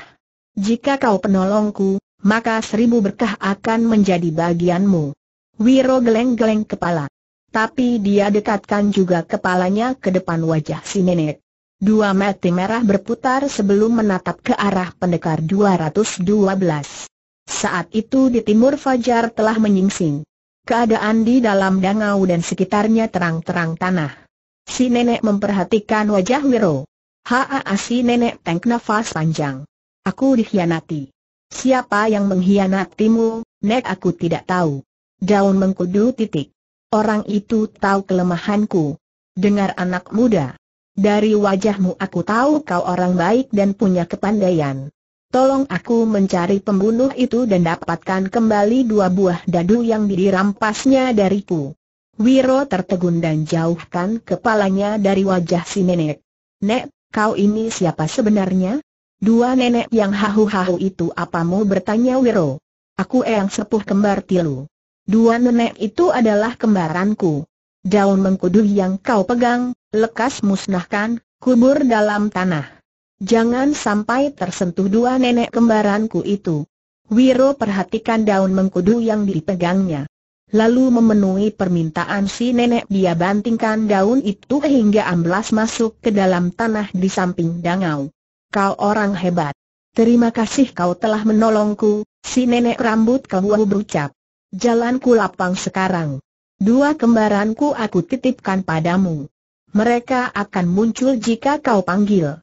Jika kau penolongku, maka seribu berkah akan menjadi bagianmu. Wiro geleng-geleng kepala. Tapi dia dekatkan juga kepalanya ke depan wajah si nenek. Dua mati merah berputar sebelum menatap ke arah pendekar 212. Saat itu di timur fajar telah menyingsing. Keadaan di dalam dangau dan sekitarnya terang-terang tanah. Si nenek memperhatikan wajah Wiro. Haa si nenek tank nafas panjang. Aku dikhianati. Siapa yang mengkhianatimu, nek aku tidak tahu. Daun mengkudu titik. Orang itu tahu kelemahanku. Dengar anak muda. Dari wajahmu aku tahu kau orang baik dan punya kepandaian. Tolong aku mencari pembunuh itu dan dapatkan kembali dua buah dadu yang dirampasnya dariku. Wiro tertegun dan jauhkan kepalanya dari wajah si nenek. Nek, kau ini siapa sebenarnya? Dua nenek yang hahu-hahu itu apamu bertanya Wiro. Aku yang Sepuh Kembar Tilu. Dua nenek itu adalah kembaranku. Daun mengkudu yang kau pegang, lekas musnahkan, kubur dalam tanah. Jangan sampai tersentuh dua nenek kembaranku itu. Wiro perhatikan daun mengkudu yang dipegangnya. Lalu memenuhi permintaan si nenek dia bantingkan daun itu hingga amblas masuk ke dalam tanah di samping dangau. Kau orang hebat. Terima kasih kau telah menolongku, si nenek rambut kau berucap jalanku lapang sekarang. Dua kembaranku aku titipkan padamu. Mereka akan muncul jika kau panggil.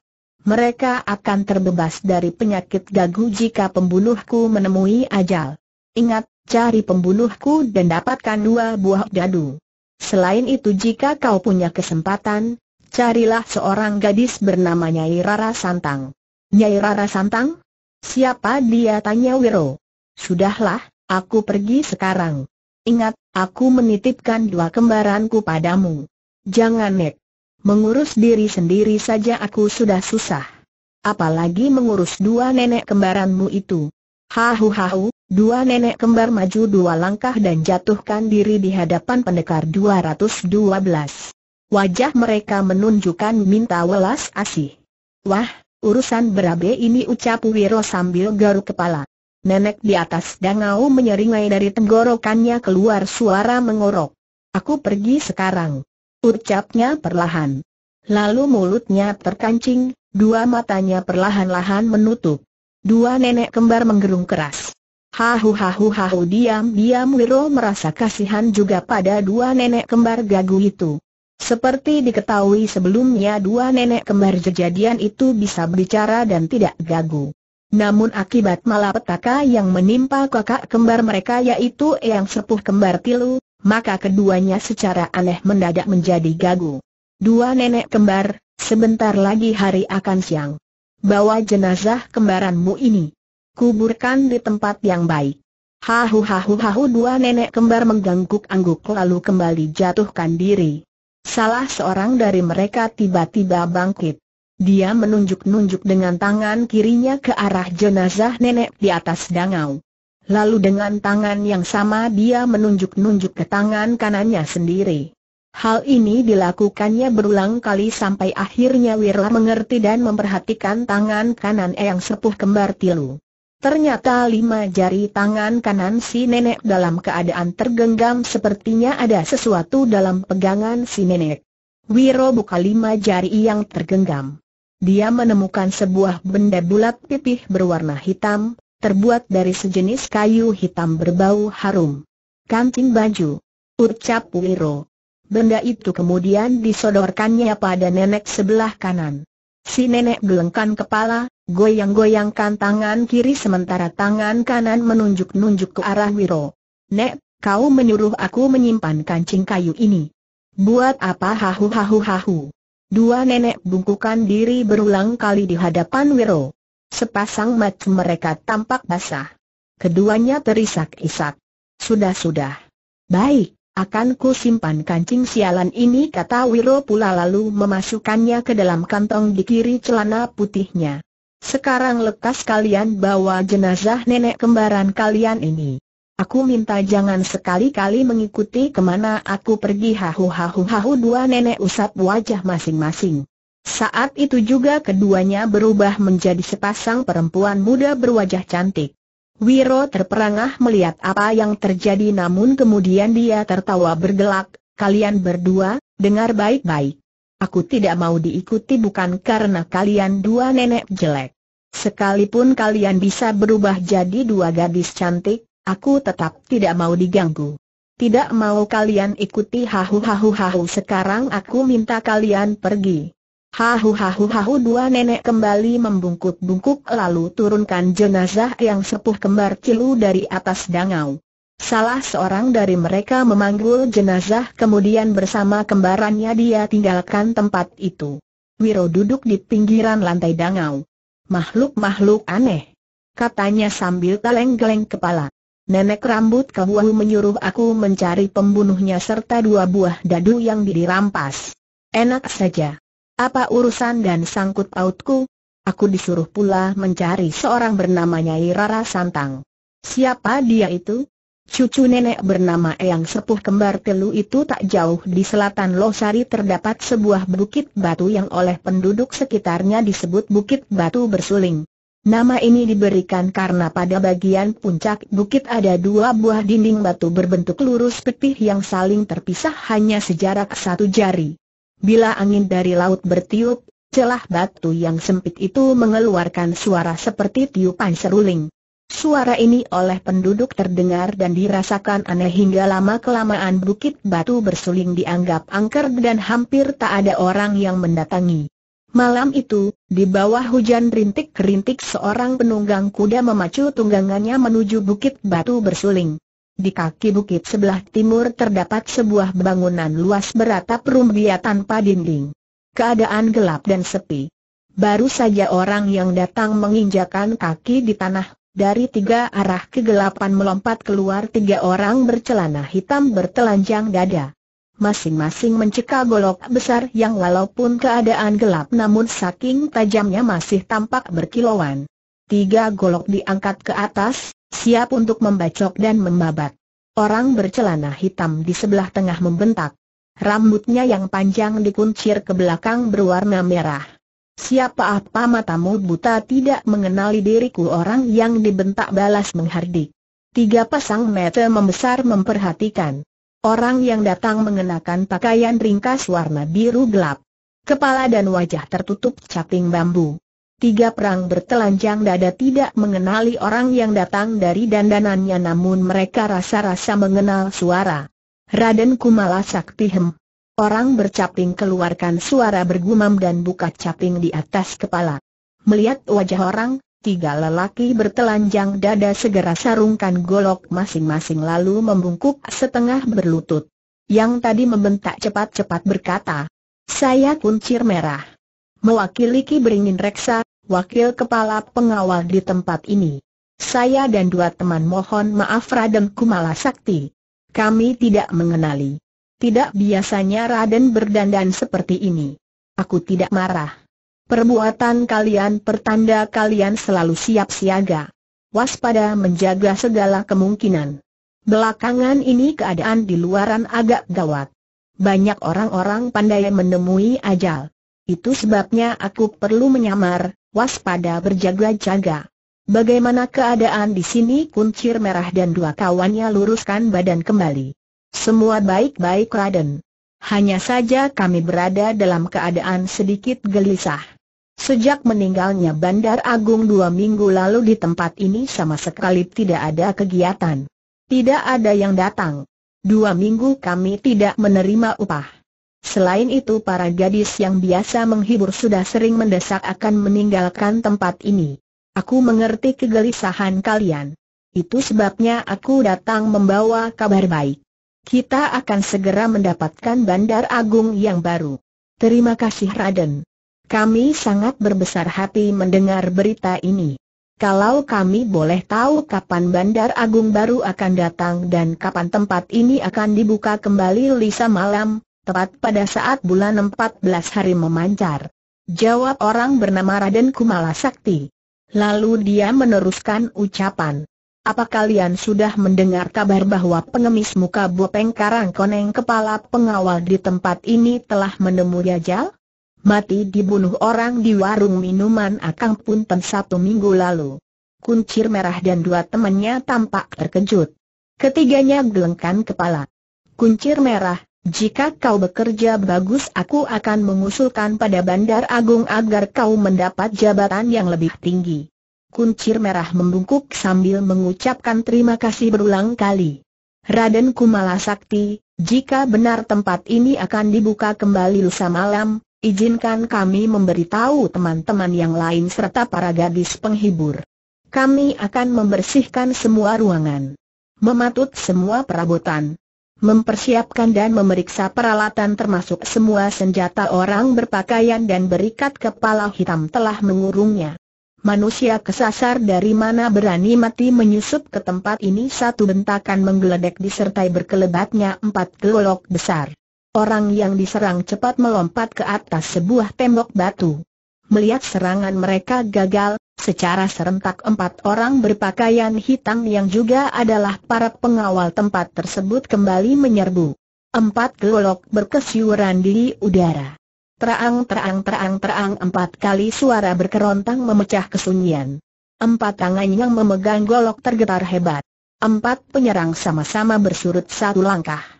Mereka akan terbebas dari penyakit gagu jika pembunuhku menemui ajal. Ingat, cari pembunuhku dan dapatkan dua buah dadu. Selain itu jika kau punya kesempatan, carilah seorang gadis bernama Nyai Rara Santang. Nyai Rara Santang? Siapa dia tanya Wiro. Sudahlah, Aku pergi sekarang. Ingat, aku menitipkan dua kembaranku padamu. Jangan nek. Mengurus diri sendiri saja aku sudah susah. Apalagi mengurus dua nenek kembaranmu itu. Hahu hahu, dua nenek kembar maju dua langkah dan jatuhkan diri di hadapan pendekar 212. Wajah mereka menunjukkan minta welas asih. Wah, urusan berabe ini ucap Wiro sambil garuk kepala nenek di atas dangau menyeringai dari tenggorokannya keluar suara mengorok. Aku pergi sekarang. Ucapnya perlahan. Lalu mulutnya terkancing, dua matanya perlahan-lahan menutup. Dua nenek kembar menggerung keras. Hahu hahu hahu diam-diam Wiro merasa kasihan juga pada dua nenek kembar gagu itu. Seperti diketahui sebelumnya dua nenek kembar kejadian itu bisa berbicara dan tidak gagu. Namun akibat malapetaka yang menimpa kakak kembar mereka yaitu yang sepuh kembar Tilu, maka keduanya secara aneh mendadak menjadi gagu. Dua nenek kembar, sebentar lagi hari akan siang. Bawa jenazah kembaranmu ini. Kuburkan di tempat yang baik. Hahu hahu hahu dua nenek kembar mengganggu angguk lalu kembali jatuhkan diri. Salah seorang dari mereka tiba-tiba bangkit. Dia menunjuk-nunjuk dengan tangan kirinya ke arah jenazah nenek di atas dangau. Lalu dengan tangan yang sama dia menunjuk-nunjuk ke tangan kanannya sendiri. Hal ini dilakukannya berulang kali sampai akhirnya Wirla mengerti dan memperhatikan tangan kanan yang Sepuh Kembar Tilu. Ternyata lima jari tangan kanan si nenek dalam keadaan tergenggam sepertinya ada sesuatu dalam pegangan si nenek. Wiro buka lima jari yang tergenggam dia menemukan sebuah benda bulat pipih berwarna hitam, terbuat dari sejenis kayu hitam berbau harum. Kancing baju. Ucap Wiro. Benda itu kemudian disodorkannya pada nenek sebelah kanan. Si nenek gelengkan kepala, goyang-goyangkan tangan kiri sementara tangan kanan menunjuk-nunjuk ke arah Wiro. Nek, kau menyuruh aku menyimpan kancing kayu ini. Buat apa hahu hahu hahu? Dua nenek bungkukan diri berulang kali di hadapan Wiro. Sepasang mata mereka tampak basah. Keduanya terisak-isak. Sudah-sudah. Baik, akan ku simpan kancing sialan ini kata Wiro pula lalu memasukkannya ke dalam kantong di kiri celana putihnya. Sekarang lekas kalian bawa jenazah nenek kembaran kalian ini. Aku minta jangan sekali-kali mengikuti kemana aku pergi hahu-hahu-hahu dua nenek usap wajah masing-masing. Saat itu juga keduanya berubah menjadi sepasang perempuan muda berwajah cantik. Wiro terperangah melihat apa yang terjadi namun kemudian dia tertawa bergelak, kalian berdua, dengar baik-baik. Aku tidak mau diikuti bukan karena kalian dua nenek jelek. Sekalipun kalian bisa berubah jadi dua gadis cantik, Aku tetap tidak mau diganggu. Tidak mau kalian ikuti hahu hahu hahu sekarang aku minta kalian pergi. Hahu hahu hahu dua nenek kembali membungkuk-bungkuk lalu turunkan jenazah yang sepuh kembar cilu dari atas dangau. Salah seorang dari mereka memanggul jenazah kemudian bersama kembarannya dia tinggalkan tempat itu. Wiro duduk di pinggiran lantai dangau. Makhluk-makhluk aneh. Katanya sambil geleng-geleng kepala. Nenek rambut Kahuahu menyuruh aku mencari pembunuhnya serta dua buah dadu yang dirampas. Enak saja. Apa urusan dan sangkut pautku? Aku disuruh pula mencari seorang bernama Nyai Rara Santang. Siapa dia itu? Cucu nenek bernama Eyang Sepuh Kembar Telu itu tak jauh di selatan Losari terdapat sebuah bukit batu yang oleh penduduk sekitarnya disebut Bukit Batu Bersuling. Nama ini diberikan karena pada bagian puncak bukit ada dua buah dinding batu berbentuk lurus pipih yang saling terpisah hanya sejarak satu jari. Bila angin dari laut bertiup, celah batu yang sempit itu mengeluarkan suara seperti tiupan seruling. Suara ini oleh penduduk terdengar dan dirasakan aneh hingga lama-kelamaan bukit batu bersuling dianggap angker dan hampir tak ada orang yang mendatangi. Malam itu, di bawah hujan rintik-rintik seorang penunggang kuda memacu tunggangannya menuju bukit batu bersuling. Di kaki bukit sebelah timur terdapat sebuah bangunan luas beratap rumbia tanpa dinding. Keadaan gelap dan sepi. Baru saja orang yang datang menginjakan kaki di tanah, dari tiga arah kegelapan melompat keluar tiga orang bercelana hitam bertelanjang dada masing-masing mencekal golok besar yang walaupun keadaan gelap namun saking tajamnya masih tampak berkilauan. Tiga golok diangkat ke atas, siap untuk membacok dan membabat. Orang bercelana hitam di sebelah tengah membentak. Rambutnya yang panjang dikuncir ke belakang berwarna merah. Siapa apa matamu buta tidak mengenali diriku orang yang dibentak balas menghardik. Tiga pasang mata membesar memperhatikan orang yang datang mengenakan pakaian ringkas warna biru gelap. Kepala dan wajah tertutup caping bambu. Tiga perang bertelanjang dada tidak mengenali orang yang datang dari dandanannya namun mereka rasa-rasa mengenal suara. Raden Kumala Sakti Orang bercaping keluarkan suara bergumam dan buka caping di atas kepala. Melihat wajah orang, Tiga lelaki bertelanjang dada segera sarungkan golok masing-masing lalu membungkuk setengah berlutut. Yang tadi membentak cepat-cepat berkata, saya kuncir merah. Mewakili Ki Beringin Reksa, wakil kepala pengawal di tempat ini. Saya dan dua teman mohon maaf Raden Kumala Sakti. Kami tidak mengenali. Tidak biasanya Raden berdandan seperti ini. Aku tidak marah. Perbuatan kalian pertanda kalian selalu siap siaga. Waspada menjaga segala kemungkinan. Belakangan ini keadaan di luaran agak gawat. Banyak orang-orang pandai menemui ajal. Itu sebabnya aku perlu menyamar, waspada berjaga-jaga. Bagaimana keadaan di sini kuncir merah dan dua kawannya luruskan badan kembali. Semua baik-baik Raden. Hanya saja kami berada dalam keadaan sedikit gelisah. Sejak meninggalnya Bandar Agung dua minggu lalu di tempat ini sama sekali tidak ada kegiatan. Tidak ada yang datang. Dua minggu kami tidak menerima upah. Selain itu para gadis yang biasa menghibur sudah sering mendesak akan meninggalkan tempat ini. Aku mengerti kegelisahan kalian. Itu sebabnya aku datang membawa kabar baik. Kita akan segera mendapatkan bandar agung yang baru. Terima kasih Raden. Kami sangat berbesar hati mendengar berita ini. Kalau kami boleh tahu kapan Bandar Agung baru akan datang dan kapan tempat ini akan dibuka kembali Lisa malam, tepat pada saat bulan 14 hari memancar. Jawab orang bernama Raden Kumala Sakti. Lalu dia meneruskan ucapan. Apa kalian sudah mendengar kabar bahwa pengemis muka bopeng karang koneng kepala pengawal di tempat ini telah menemui ajal? mati dibunuh orang di warung minuman Akang Punten satu minggu lalu. Kuncir merah dan dua temannya tampak terkejut. Ketiganya gelengkan kepala. Kuncir merah, jika kau bekerja bagus aku akan mengusulkan pada Bandar Agung agar kau mendapat jabatan yang lebih tinggi. Kuncir merah membungkuk sambil mengucapkan terima kasih berulang kali. Raden Kumala Sakti, jika benar tempat ini akan dibuka kembali lusa malam, Izinkan kami memberitahu teman-teman yang lain serta para gadis penghibur. Kami akan membersihkan semua ruangan, mematut semua perabotan, mempersiapkan dan memeriksa peralatan termasuk semua senjata orang berpakaian dan berikat kepala hitam telah mengurungnya. Manusia kesasar dari mana berani mati menyusup ke tempat ini satu bentakan menggeledek disertai berkelebatnya empat gelolok besar orang yang diserang cepat melompat ke atas sebuah tembok batu. Melihat serangan mereka gagal, secara serentak empat orang berpakaian hitam yang juga adalah para pengawal tempat tersebut kembali menyerbu. Empat golok berkesiuran di udara. Terang terang terang terang empat kali suara berkerontang memecah kesunyian. Empat tangan yang memegang golok tergetar hebat. Empat penyerang sama-sama bersurut satu langkah.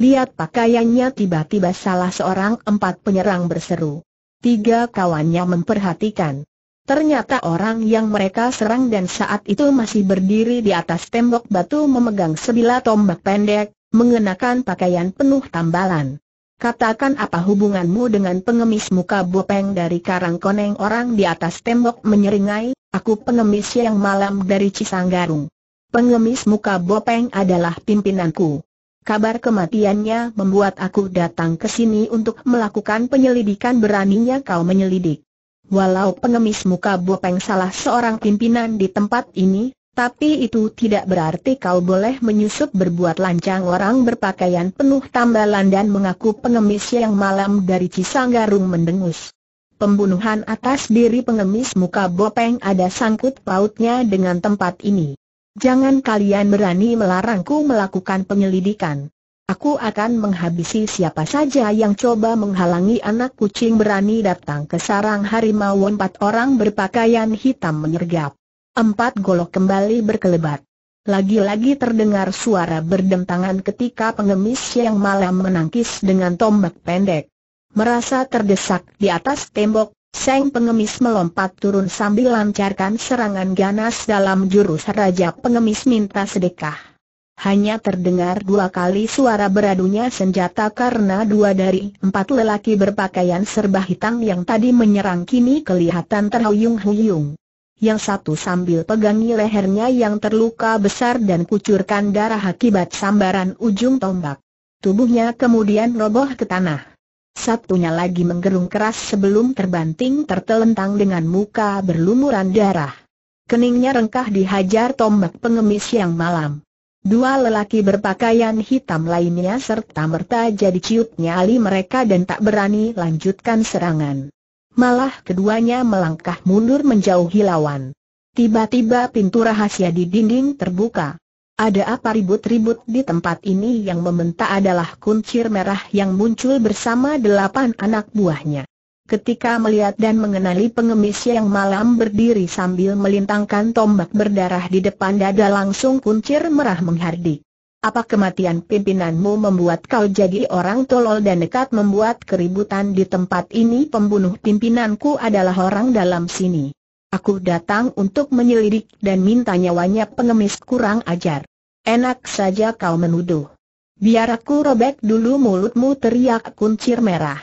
Lihat pakaiannya tiba-tiba salah seorang empat penyerang berseru. Tiga kawannya memperhatikan. Ternyata orang yang mereka serang dan saat itu masih berdiri di atas tembok batu memegang sebilah tombak pendek, mengenakan pakaian penuh tambalan. Katakan apa hubunganmu dengan pengemis muka bopeng dari karang Karangkoneng orang di atas tembok menyeringai, aku pengemis yang malam dari Cisanggarung. Pengemis muka bopeng adalah pimpinanku. Kabar kematiannya membuat aku datang ke sini untuk melakukan penyelidikan beraninya kau menyelidik. Walau pengemis muka Bopeng salah seorang pimpinan di tempat ini, tapi itu tidak berarti kau boleh menyusup berbuat lancang orang berpakaian penuh tambalan dan mengaku pengemis yang malam dari Cisanggarung mendengus. Pembunuhan atas diri pengemis muka Bopeng ada sangkut pautnya dengan tempat ini. Jangan kalian berani melarangku melakukan penyelidikan. Aku akan menghabisi siapa saja yang coba menghalangi anak kucing berani datang ke sarang harimau empat orang berpakaian hitam menyergap. Empat golok kembali berkelebat. Lagi-lagi terdengar suara berdentangan ketika pengemis yang malam menangkis dengan tombak pendek. Merasa terdesak di atas tembok, Seng pengemis melompat turun sambil lancarkan serangan ganas dalam jurus Raja Pengemis Minta Sedekah. Hanya terdengar dua kali suara beradunya senjata karena dua dari empat lelaki berpakaian serba hitam yang tadi menyerang kini kelihatan terhuyung-huyung. Yang satu sambil pegangi lehernya yang terluka besar dan kucurkan darah akibat sambaran ujung tombak. Tubuhnya kemudian roboh ke tanah satunya lagi menggerung keras sebelum terbanting tertelentang dengan muka berlumuran darah. Keningnya rengkah dihajar tombak pengemis yang malam. Dua lelaki berpakaian hitam lainnya serta merta jadi ciut nyali mereka dan tak berani lanjutkan serangan. Malah keduanya melangkah mundur menjauhi lawan. Tiba-tiba pintu rahasia di dinding terbuka. Ada apa ribut-ribut di tempat ini yang membentak adalah kuncir merah yang muncul bersama delapan anak buahnya. Ketika melihat dan mengenali pengemis yang malam berdiri sambil melintangkan tombak berdarah di depan dada langsung kuncir merah menghardik. Apa kematian pimpinanmu membuat kau jadi orang tolol dan dekat membuat keributan di tempat ini pembunuh pimpinanku adalah orang dalam sini. Aku datang untuk menyelidik dan minta nyawanya pengemis kurang ajar. Enak saja kau menuduh. Biar aku robek dulu mulutmu teriak kuncir merah.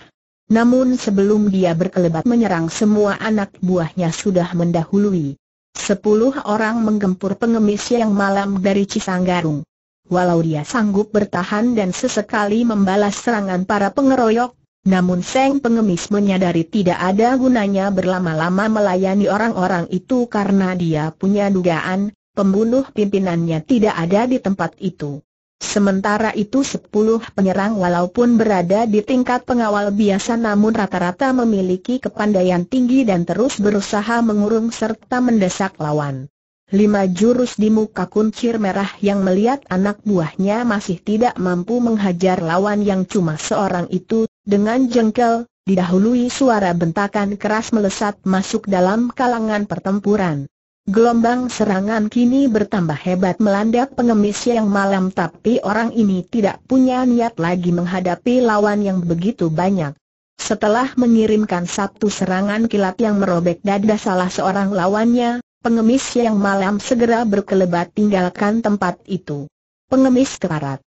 Namun sebelum dia berkelebat menyerang semua anak buahnya sudah mendahului. Sepuluh orang menggempur pengemis yang malam dari Cisanggarung. Walau dia sanggup bertahan dan sesekali membalas serangan para pengeroyok, namun Seng pengemis menyadari tidak ada gunanya berlama-lama melayani orang-orang itu karena dia punya dugaan, pembunuh pimpinannya tidak ada di tempat itu. Sementara itu sepuluh penyerang walaupun berada di tingkat pengawal biasa namun rata-rata memiliki kepandaian tinggi dan terus berusaha mengurung serta mendesak lawan. Lima jurus di muka kuncir merah yang melihat anak buahnya masih tidak mampu menghajar lawan yang cuma seorang itu, dengan jengkel, didahului suara bentakan keras melesat masuk dalam kalangan pertempuran. Gelombang serangan kini bertambah hebat melanda pengemis yang malam tapi orang ini tidak punya niat lagi menghadapi lawan yang begitu banyak. Setelah mengirimkan satu serangan kilat yang merobek dada salah seorang lawannya, pengemis yang malam segera berkelebat tinggalkan tempat itu. Pengemis keparat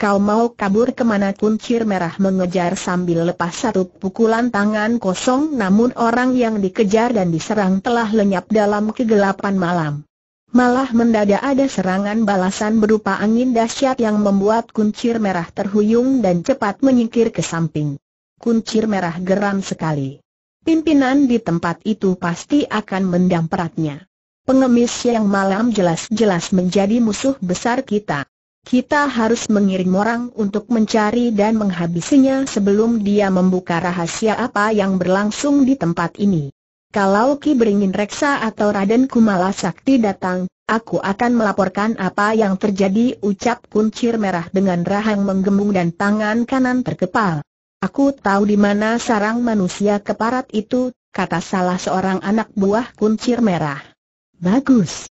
Kau mau kabur kemana kuncir merah mengejar sambil lepas satu pukulan tangan kosong namun orang yang dikejar dan diserang telah lenyap dalam kegelapan malam. Malah mendadak ada serangan balasan berupa angin dahsyat yang membuat kuncir merah terhuyung dan cepat menyingkir ke samping. Kuncir merah geram sekali. Pimpinan di tempat itu pasti akan mendamperatnya. Pengemis yang malam jelas-jelas menjadi musuh besar kita. Kita harus mengirim orang untuk mencari dan menghabisinya sebelum dia membuka rahasia apa yang berlangsung di tempat ini. Kalau Ki Beringin Reksa atau Raden Kumala Sakti datang, aku akan melaporkan apa yang terjadi ucap kuncir merah dengan rahang menggembung dan tangan kanan terkepal. Aku tahu di mana sarang manusia keparat itu, kata salah seorang anak buah kuncir merah. Bagus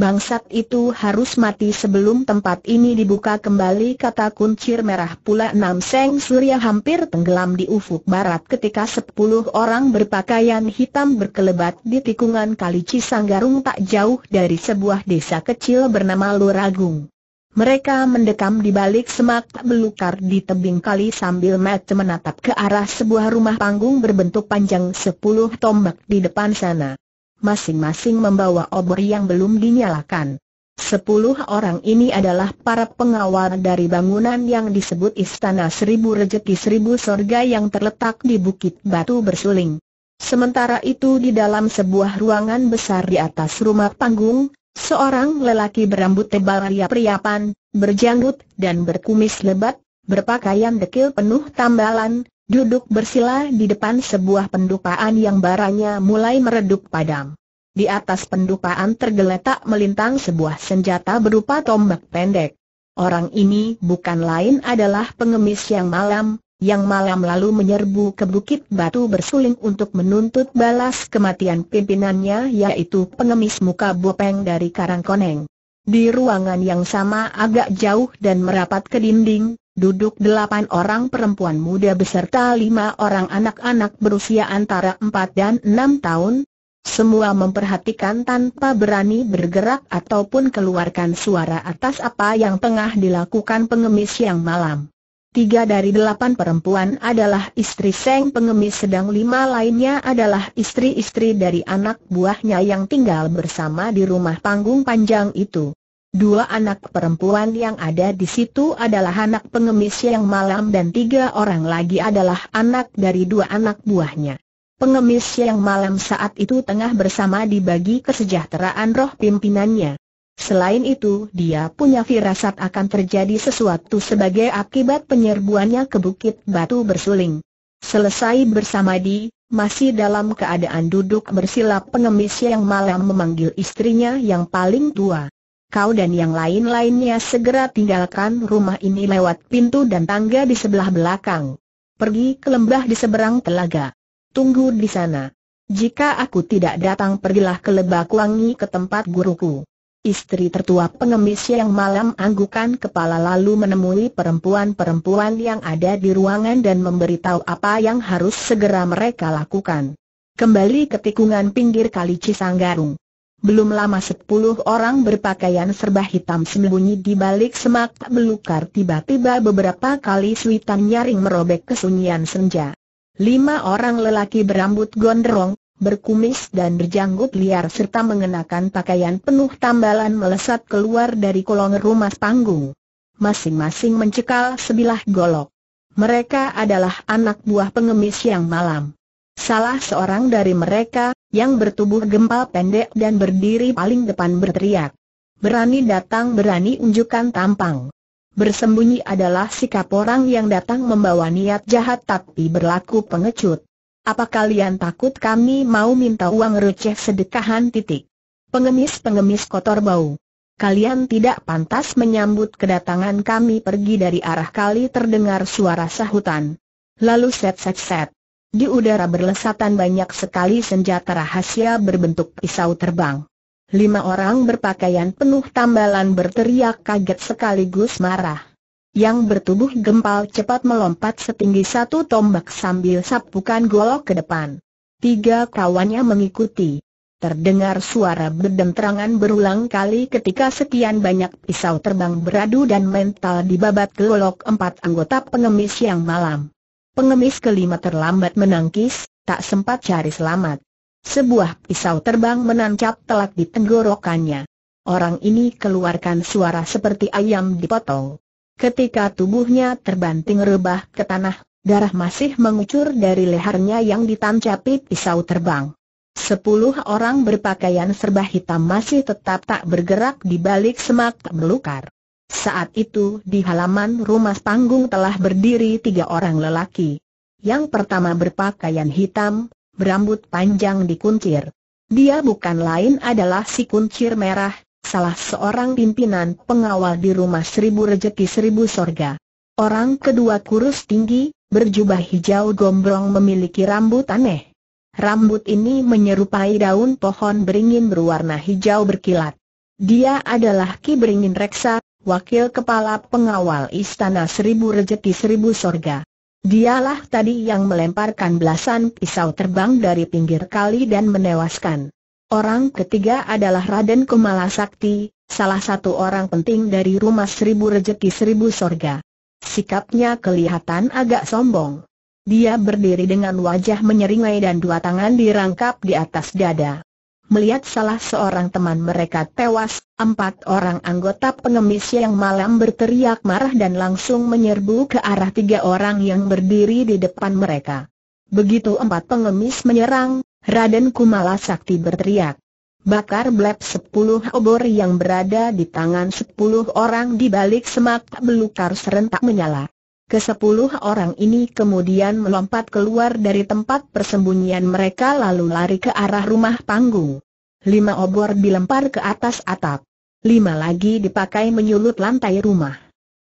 bangsat itu harus mati sebelum tempat ini dibuka kembali kata kuncir merah pula enam seng surya hampir tenggelam di ufuk barat ketika sepuluh orang berpakaian hitam berkelebat di tikungan kali Cisanggarung tak jauh dari sebuah desa kecil bernama Luragung. Mereka mendekam di balik semak belukar di tebing kali sambil mat menatap ke arah sebuah rumah panggung berbentuk panjang sepuluh tombak di depan sana masing-masing membawa obor yang belum dinyalakan. Sepuluh orang ini adalah para pengawal dari bangunan yang disebut Istana Seribu Rejeki Seribu Sorga yang terletak di Bukit Batu Bersuling. Sementara itu di dalam sebuah ruangan besar di atas rumah panggung, seorang lelaki berambut tebal ria priapan, berjanggut dan berkumis lebat, berpakaian dekil penuh tambalan, Duduk bersila di depan sebuah pendupaan yang baranya mulai meredup padam. Di atas pendupaan tergeletak melintang sebuah senjata berupa tombak pendek. Orang ini bukan lain adalah pengemis yang malam, yang malam lalu menyerbu ke bukit batu bersuling untuk menuntut balas kematian pimpinannya yaitu pengemis muka bopeng dari Karangkoneng. Di ruangan yang sama agak jauh dan merapat ke dinding, duduk delapan orang perempuan muda beserta lima orang anak-anak berusia antara empat dan enam tahun, semua memperhatikan tanpa berani bergerak ataupun keluarkan suara atas apa yang tengah dilakukan pengemis yang malam. Tiga dari delapan perempuan adalah istri Seng pengemis sedang lima lainnya adalah istri-istri dari anak buahnya yang tinggal bersama di rumah panggung panjang itu. Dua anak perempuan yang ada di situ adalah anak pengemis yang malam dan tiga orang lagi adalah anak dari dua anak buahnya. Pengemis yang malam saat itu tengah bersama dibagi kesejahteraan roh pimpinannya. Selain itu dia punya firasat akan terjadi sesuatu sebagai akibat penyerbuannya ke Bukit Batu Bersuling. Selesai bersama di, masih dalam keadaan duduk bersilap pengemis yang malam memanggil istrinya yang paling tua kau dan yang lain-lainnya segera tinggalkan rumah ini lewat pintu dan tangga di sebelah belakang. Pergi ke lembah di seberang telaga. Tunggu di sana. Jika aku tidak datang pergilah ke Lebak Wangi ke tempat guruku. Istri tertua pengemis yang malam anggukan kepala lalu menemui perempuan-perempuan yang ada di ruangan dan memberitahu apa yang harus segera mereka lakukan. Kembali ke tikungan pinggir kali Cisanggarung. Belum lama sepuluh orang berpakaian serba hitam sembunyi di balik semak belukar tiba-tiba beberapa kali suitan nyaring merobek kesunyian senja. Lima orang lelaki berambut gondrong, berkumis dan berjanggut liar serta mengenakan pakaian penuh tambalan melesat keluar dari kolong rumah panggung. Masing-masing mencekal sebilah golok. Mereka adalah anak buah pengemis yang malam. Salah seorang dari mereka, yang bertubuh gempal pendek dan berdiri paling depan berteriak. Berani datang berani unjukkan tampang. Bersembunyi adalah sikap orang yang datang membawa niat jahat tapi berlaku pengecut. Apa kalian takut kami mau minta uang receh sedekahan titik? Pengemis-pengemis kotor bau. Kalian tidak pantas menyambut kedatangan kami pergi dari arah kali terdengar suara sahutan. Lalu set set set. Di udara berlesatan banyak sekali senjata rahasia berbentuk pisau terbang. Lima orang berpakaian penuh tambalan berteriak kaget sekaligus marah. Yang bertubuh gempal cepat melompat setinggi satu tombak sambil sapukan golok ke depan. Tiga kawannya mengikuti. Terdengar suara berdentangan berulang kali ketika sekian banyak pisau terbang beradu dan mental dibabat golok empat anggota pengemis yang malam. Pengemis kelima terlambat menangkis, tak sempat cari selamat. Sebuah pisau terbang menancap telak di tenggorokannya. Orang ini keluarkan suara seperti ayam dipotong. Ketika tubuhnya terbanting rebah ke tanah, darah masih mengucur dari lehernya yang ditancapi pisau terbang. Sepuluh orang berpakaian serba hitam masih tetap tak bergerak di balik semak belukar. Saat itu di halaman rumah panggung telah berdiri tiga orang lelaki. Yang pertama berpakaian hitam, berambut panjang dikuncir. Dia bukan lain adalah si kuncir merah, salah seorang pimpinan pengawal di rumah seribu rejeki seribu sorga. Orang kedua kurus tinggi, berjubah hijau gombrong memiliki rambut aneh. Rambut ini menyerupai daun pohon beringin berwarna hijau berkilat. Dia adalah Ki Beringin Reksa, Wakil Kepala Pengawal Istana Seribu Rejeki Seribu Sorga. Dialah tadi yang melemparkan belasan pisau terbang dari pinggir kali dan menewaskan. Orang ketiga adalah Raden Kumala Sakti, salah satu orang penting dari rumah Seribu Rejeki Seribu Sorga. Sikapnya kelihatan agak sombong. Dia berdiri dengan wajah menyeringai dan dua tangan dirangkap di atas dada melihat salah seorang teman mereka tewas, empat orang anggota pengemis yang malam berteriak marah dan langsung menyerbu ke arah tiga orang yang berdiri di depan mereka. Begitu empat pengemis menyerang, Raden Kumala Sakti berteriak. Bakar blep sepuluh obor yang berada di tangan sepuluh orang di balik semak belukar serentak menyala. Kesepuluh orang ini kemudian melompat keluar dari tempat persembunyian mereka lalu lari ke arah rumah panggung. Lima obor dilempar ke atas atap. Lima lagi dipakai menyulut lantai rumah.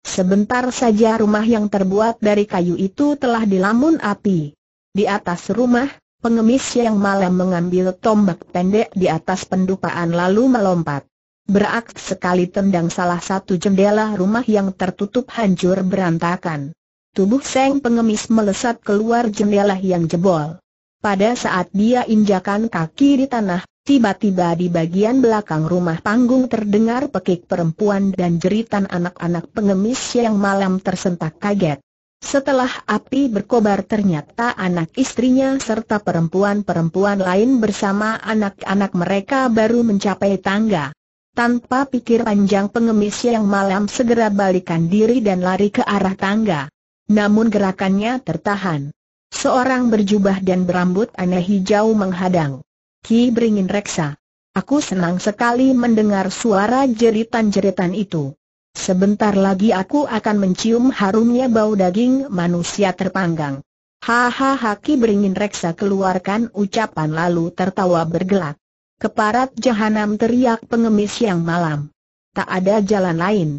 Sebentar saja rumah yang terbuat dari kayu itu telah dilamun api. Di atas rumah, pengemis yang malam mengambil tombak pendek di atas pendupaan lalu melompat. Berak sekali tendang salah satu jendela rumah yang tertutup hancur berantakan. Tubuh Seng pengemis melesat keluar jendela yang jebol. Pada saat dia injakan kaki di tanah, tiba-tiba di bagian belakang rumah panggung terdengar pekik perempuan dan jeritan anak-anak pengemis yang malam tersentak kaget. Setelah api berkobar ternyata anak istrinya serta perempuan-perempuan lain bersama anak-anak mereka baru mencapai tangga. Tanpa pikir panjang pengemis yang malam segera balikan diri dan lari ke arah tangga. Namun gerakannya tertahan. Seorang berjubah dan berambut aneh hijau menghadang. Ki beringin reksa. Aku senang sekali mendengar suara jeritan-jeritan itu. Sebentar lagi aku akan mencium harumnya bau daging manusia terpanggang. Hahaha Ki beringin reksa keluarkan ucapan lalu tertawa bergelak. Keparat jahanam teriak pengemis yang malam. Tak ada jalan lain.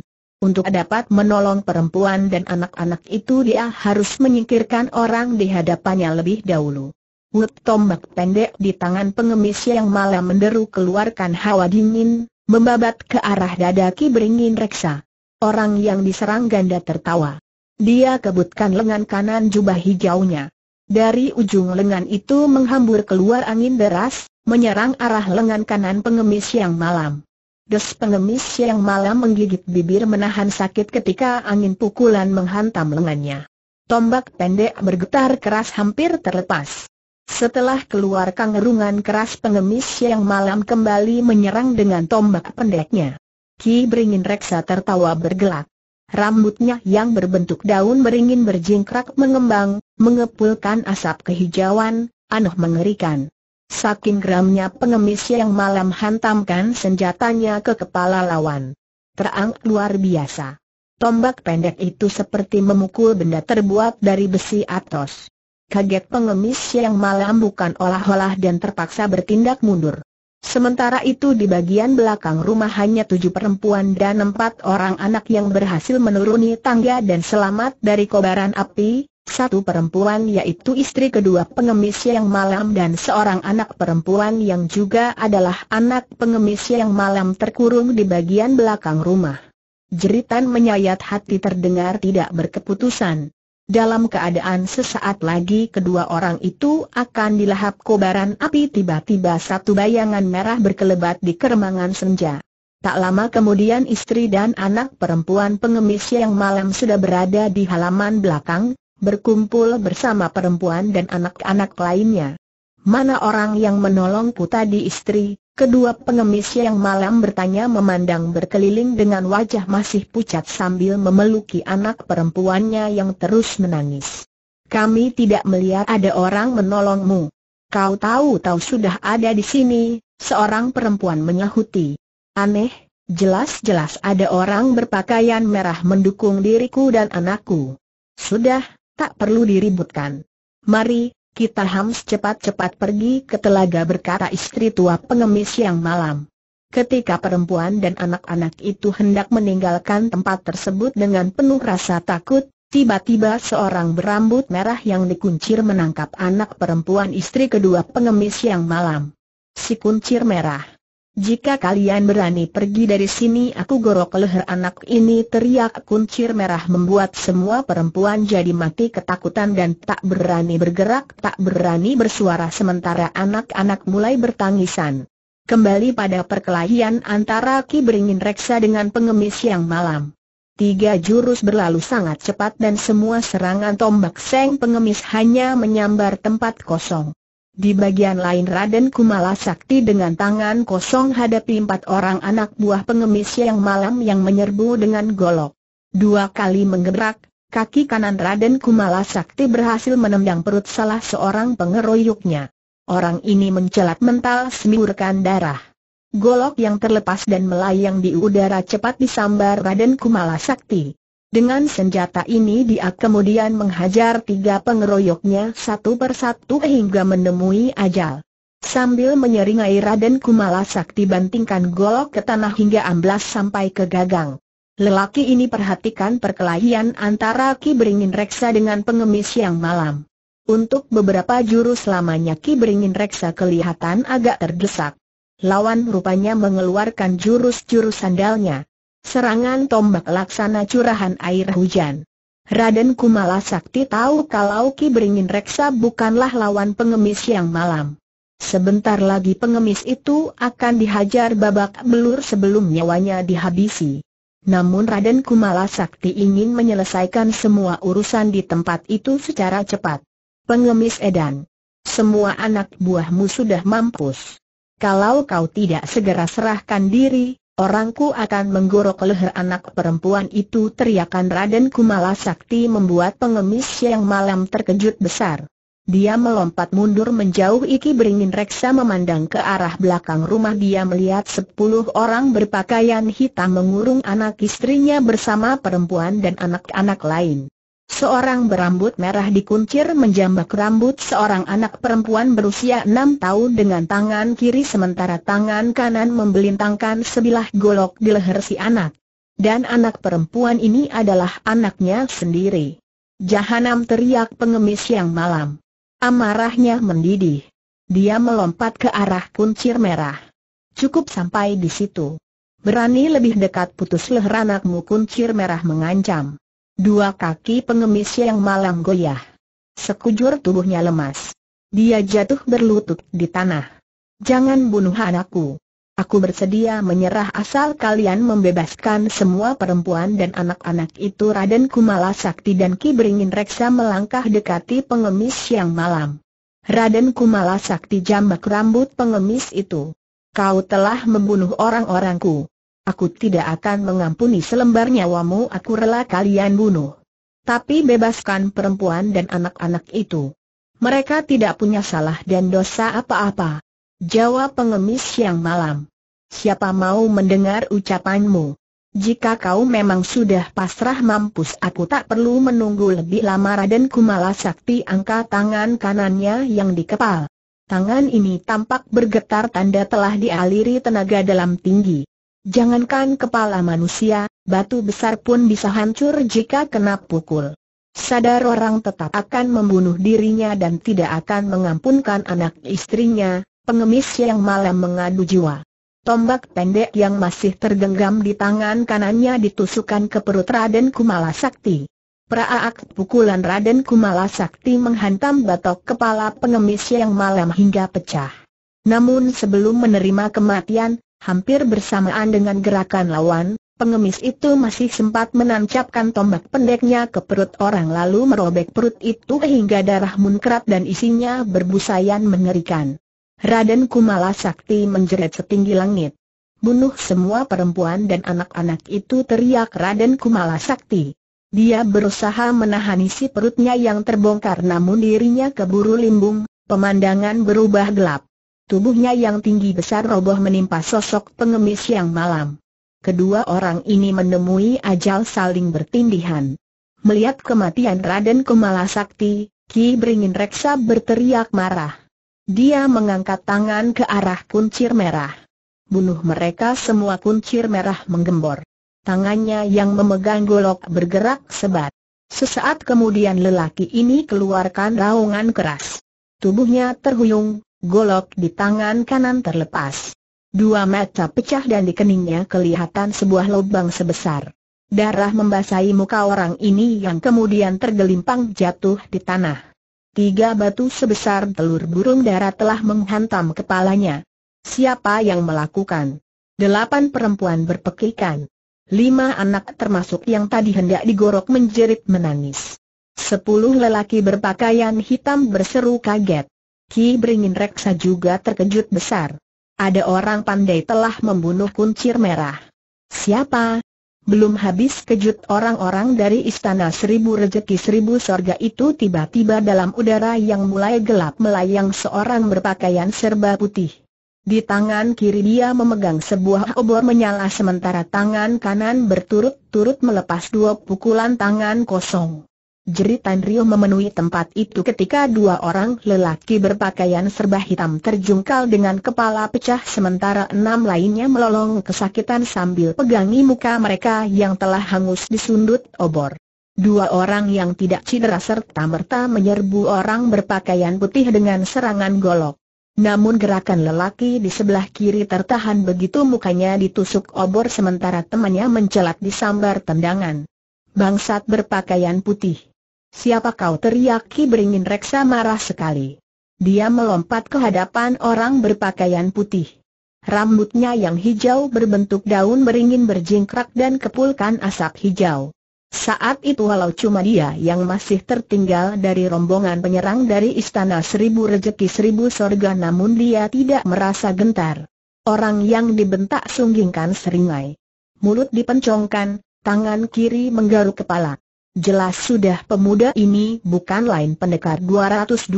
Untuk dapat menolong perempuan dan anak-anak itu dia harus menyingkirkan orang di hadapannya lebih dahulu. Wut tombak pendek di tangan pengemis yang malam menderu keluarkan hawa dingin, membabat ke arah dada Ki Beringin Reksa. Orang yang diserang ganda tertawa. Dia kebutkan lengan kanan jubah hijaunya. Dari ujung lengan itu menghambur keluar angin deras, menyerang arah lengan kanan pengemis yang malam. Des pengemis yang malam menggigit bibir menahan sakit ketika angin pukulan menghantam lengannya. Tombak pendek bergetar keras hampir terlepas. Setelah keluar kangerungan keras pengemis yang malam kembali menyerang dengan tombak pendeknya. Ki Beringin Reksa tertawa bergelak. Rambutnya yang berbentuk daun beringin berjingkrak mengembang, mengepulkan asap kehijauan, anoh mengerikan. Saking geramnya pengemis yang malam hantamkan senjatanya ke kepala lawan. Terang luar biasa. Tombak pendek itu seperti memukul benda terbuat dari besi atos. Kaget pengemis yang malam bukan olah-olah dan terpaksa bertindak mundur. Sementara itu di bagian belakang rumah hanya tujuh perempuan dan empat orang anak yang berhasil menuruni tangga dan selamat dari kobaran api, satu perempuan yaitu istri kedua pengemis yang malam dan seorang anak perempuan yang juga adalah anak pengemis yang malam terkurung di bagian belakang rumah. Jeritan menyayat hati terdengar tidak berkeputusan. Dalam keadaan sesaat lagi kedua orang itu akan dilahap kobaran api tiba-tiba satu bayangan merah berkelebat di keremangan senja. Tak lama kemudian istri dan anak perempuan pengemis yang malam sudah berada di halaman belakang, berkumpul bersama perempuan dan anak-anak lainnya. Mana orang yang menolongku tadi istri, kedua pengemis yang malam bertanya memandang berkeliling dengan wajah masih pucat sambil memeluki anak perempuannya yang terus menangis. Kami tidak melihat ada orang menolongmu. Kau tahu-tahu sudah ada di sini, seorang perempuan menyahuti. Aneh, jelas-jelas ada orang berpakaian merah mendukung diriku dan anakku. Sudah, tak perlu diributkan. Mari, kita hams cepat-cepat pergi ke telaga berkata istri tua pengemis yang malam. Ketika perempuan dan anak-anak itu hendak meninggalkan tempat tersebut dengan penuh rasa takut, tiba-tiba seorang berambut merah yang dikuncir menangkap anak perempuan istri kedua pengemis yang malam. Si kuncir merah jika kalian berani pergi dari sini aku gorok leher anak ini teriak kuncir merah membuat semua perempuan jadi mati ketakutan dan tak berani bergerak tak berani bersuara sementara anak-anak mulai bertangisan. Kembali pada perkelahian antara Ki Beringin Reksa dengan pengemis yang malam. Tiga jurus berlalu sangat cepat dan semua serangan tombak Seng pengemis hanya menyambar tempat kosong. Di bagian lain Raden Kumala Sakti dengan tangan kosong hadapi empat orang anak buah pengemis yang malam yang menyerbu dengan golok. Dua kali menggebrak, kaki kanan Raden Kumala Sakti berhasil menendang perut salah seorang pengeroyoknya. Orang ini mencelat mental semburkan darah. Golok yang terlepas dan melayang di udara cepat disambar Raden Kumala Sakti. Dengan senjata ini dia kemudian menghajar tiga pengeroyoknya satu persatu hingga menemui ajal. Sambil menyeringai Raden Kumala Sakti bantingkan golok ke tanah hingga amblas sampai ke gagang. Lelaki ini perhatikan perkelahian antara Ki Beringin Reksa dengan pengemis yang malam. Untuk beberapa jurus lamanya Ki Beringin Reksa kelihatan agak terdesak. Lawan rupanya mengeluarkan jurus-jurus sandalnya. Serangan tombak laksana curahan air hujan. Raden Kumala Sakti tahu kalau Ki Beringin Reksa bukanlah lawan pengemis yang malam. Sebentar lagi pengemis itu akan dihajar babak belur sebelum nyawanya dihabisi. Namun Raden Kumala Sakti ingin menyelesaikan semua urusan di tempat itu secara cepat. Pengemis Edan, semua anak buahmu sudah mampus. Kalau kau tidak segera serahkan diri, Orangku akan menggorok leher anak perempuan itu teriakan Raden Kumala Sakti membuat pengemis yang malam terkejut besar. Dia melompat mundur menjauh Iki beringin reksa memandang ke arah belakang rumah dia melihat sepuluh orang berpakaian hitam mengurung anak istrinya bersama perempuan dan anak-anak lain. Seorang berambut merah dikuncir menjambak rambut seorang anak perempuan berusia enam tahun dengan tangan kiri sementara tangan kanan membelintangkan sebilah golok di leher si anak. Dan anak perempuan ini adalah anaknya sendiri. Jahanam teriak pengemis yang malam. Amarahnya mendidih. Dia melompat ke arah kuncir merah. Cukup sampai di situ. Berani lebih dekat putus leher anakmu kuncir merah mengancam. Dua kaki pengemis yang malang goyah. Sekujur tubuhnya lemas. Dia jatuh berlutut di tanah. Jangan bunuh anakku. Aku bersedia menyerah asal kalian membebaskan semua perempuan dan anak-anak itu Raden Kumala Sakti dan Ki Beringin Reksa melangkah dekati pengemis yang malam. Raden Kumala Sakti jambak rambut pengemis itu. Kau telah membunuh orang-orangku. Aku tidak akan mengampuni selembar nyawamu aku rela kalian bunuh. Tapi bebaskan perempuan dan anak-anak itu. Mereka tidak punya salah dan dosa apa-apa. Jawab pengemis yang malam. Siapa mau mendengar ucapanmu? Jika kau memang sudah pasrah mampus aku tak perlu menunggu lebih lama Raden Kumala Sakti angkat tangan kanannya yang dikepal. Tangan ini tampak bergetar tanda telah dialiri tenaga dalam tinggi. Jangankan kepala manusia, batu besar pun bisa hancur jika kena pukul. Sadar orang tetap akan membunuh dirinya dan tidak akan mengampunkan anak istrinya, pengemis yang malam mengadu jiwa. Tombak pendek yang masih tergenggam di tangan kanannya ditusukan ke perut Raden Kumala Sakti. Praak pukulan Raden Kumala Sakti menghantam batok kepala pengemis yang malam hingga pecah. Namun sebelum menerima kematian, Hampir bersamaan dengan gerakan lawan, pengemis itu masih sempat menancapkan tombak pendeknya ke perut orang lalu merobek perut itu hingga darah munkrat dan isinya berbusayan mengerikan. Raden Kumala Sakti menjerit setinggi langit. Bunuh semua perempuan dan anak-anak itu teriak Raden Kumala Sakti. Dia berusaha menahan isi perutnya yang terbongkar namun dirinya keburu limbung, pemandangan berubah gelap. Tubuhnya yang tinggi besar roboh menimpa sosok pengemis yang malam. Kedua orang ini menemui ajal saling bertindihan. Melihat kematian Raden Kumala Sakti, Ki Beringin Reksa berteriak marah. Dia mengangkat tangan ke arah kuncir merah. Bunuh mereka semua kuncir merah menggembor. Tangannya yang memegang golok bergerak sebat. Sesaat kemudian lelaki ini keluarkan raungan keras. Tubuhnya terhuyung, golok di tangan kanan terlepas. Dua mata pecah dan di keningnya kelihatan sebuah lubang sebesar. Darah membasahi muka orang ini yang kemudian tergelimpang jatuh di tanah. Tiga batu sebesar telur burung darah telah menghantam kepalanya. Siapa yang melakukan? Delapan perempuan berpekikan. Lima anak termasuk yang tadi hendak digorok menjerit menangis. Sepuluh lelaki berpakaian hitam berseru kaget. Ki Beringin Reksa juga terkejut besar. Ada orang pandai telah membunuh kuncir merah. Siapa? Belum habis kejut orang-orang dari istana seribu rejeki seribu sorga itu tiba-tiba dalam udara yang mulai gelap melayang seorang berpakaian serba putih. Di tangan kiri dia memegang sebuah obor menyala sementara tangan kanan berturut-turut melepas dua pukulan tangan kosong. Jeritan Rio memenuhi tempat itu ketika dua orang lelaki berpakaian serba hitam terjungkal dengan kepala pecah sementara enam lainnya melolong kesakitan sambil pegangi muka mereka yang telah hangus disundut obor. Dua orang yang tidak cedera serta merta menyerbu orang berpakaian putih dengan serangan golok. Namun gerakan lelaki di sebelah kiri tertahan begitu mukanya ditusuk obor sementara temannya mencelat disambar tendangan. Bangsat berpakaian putih Siapa kau teriak Ki Beringin Reksa marah sekali. Dia melompat ke hadapan orang berpakaian putih. Rambutnya yang hijau berbentuk daun beringin berjingkrak dan kepulkan asap hijau. Saat itu walau cuma dia yang masih tertinggal dari rombongan penyerang dari Istana Seribu Rejeki Seribu Sorga namun dia tidak merasa gentar. Orang yang dibentak sunggingkan seringai. Mulut dipencongkan, tangan kiri menggaruk kepala. Jelas sudah pemuda ini bukan lain pendekar 212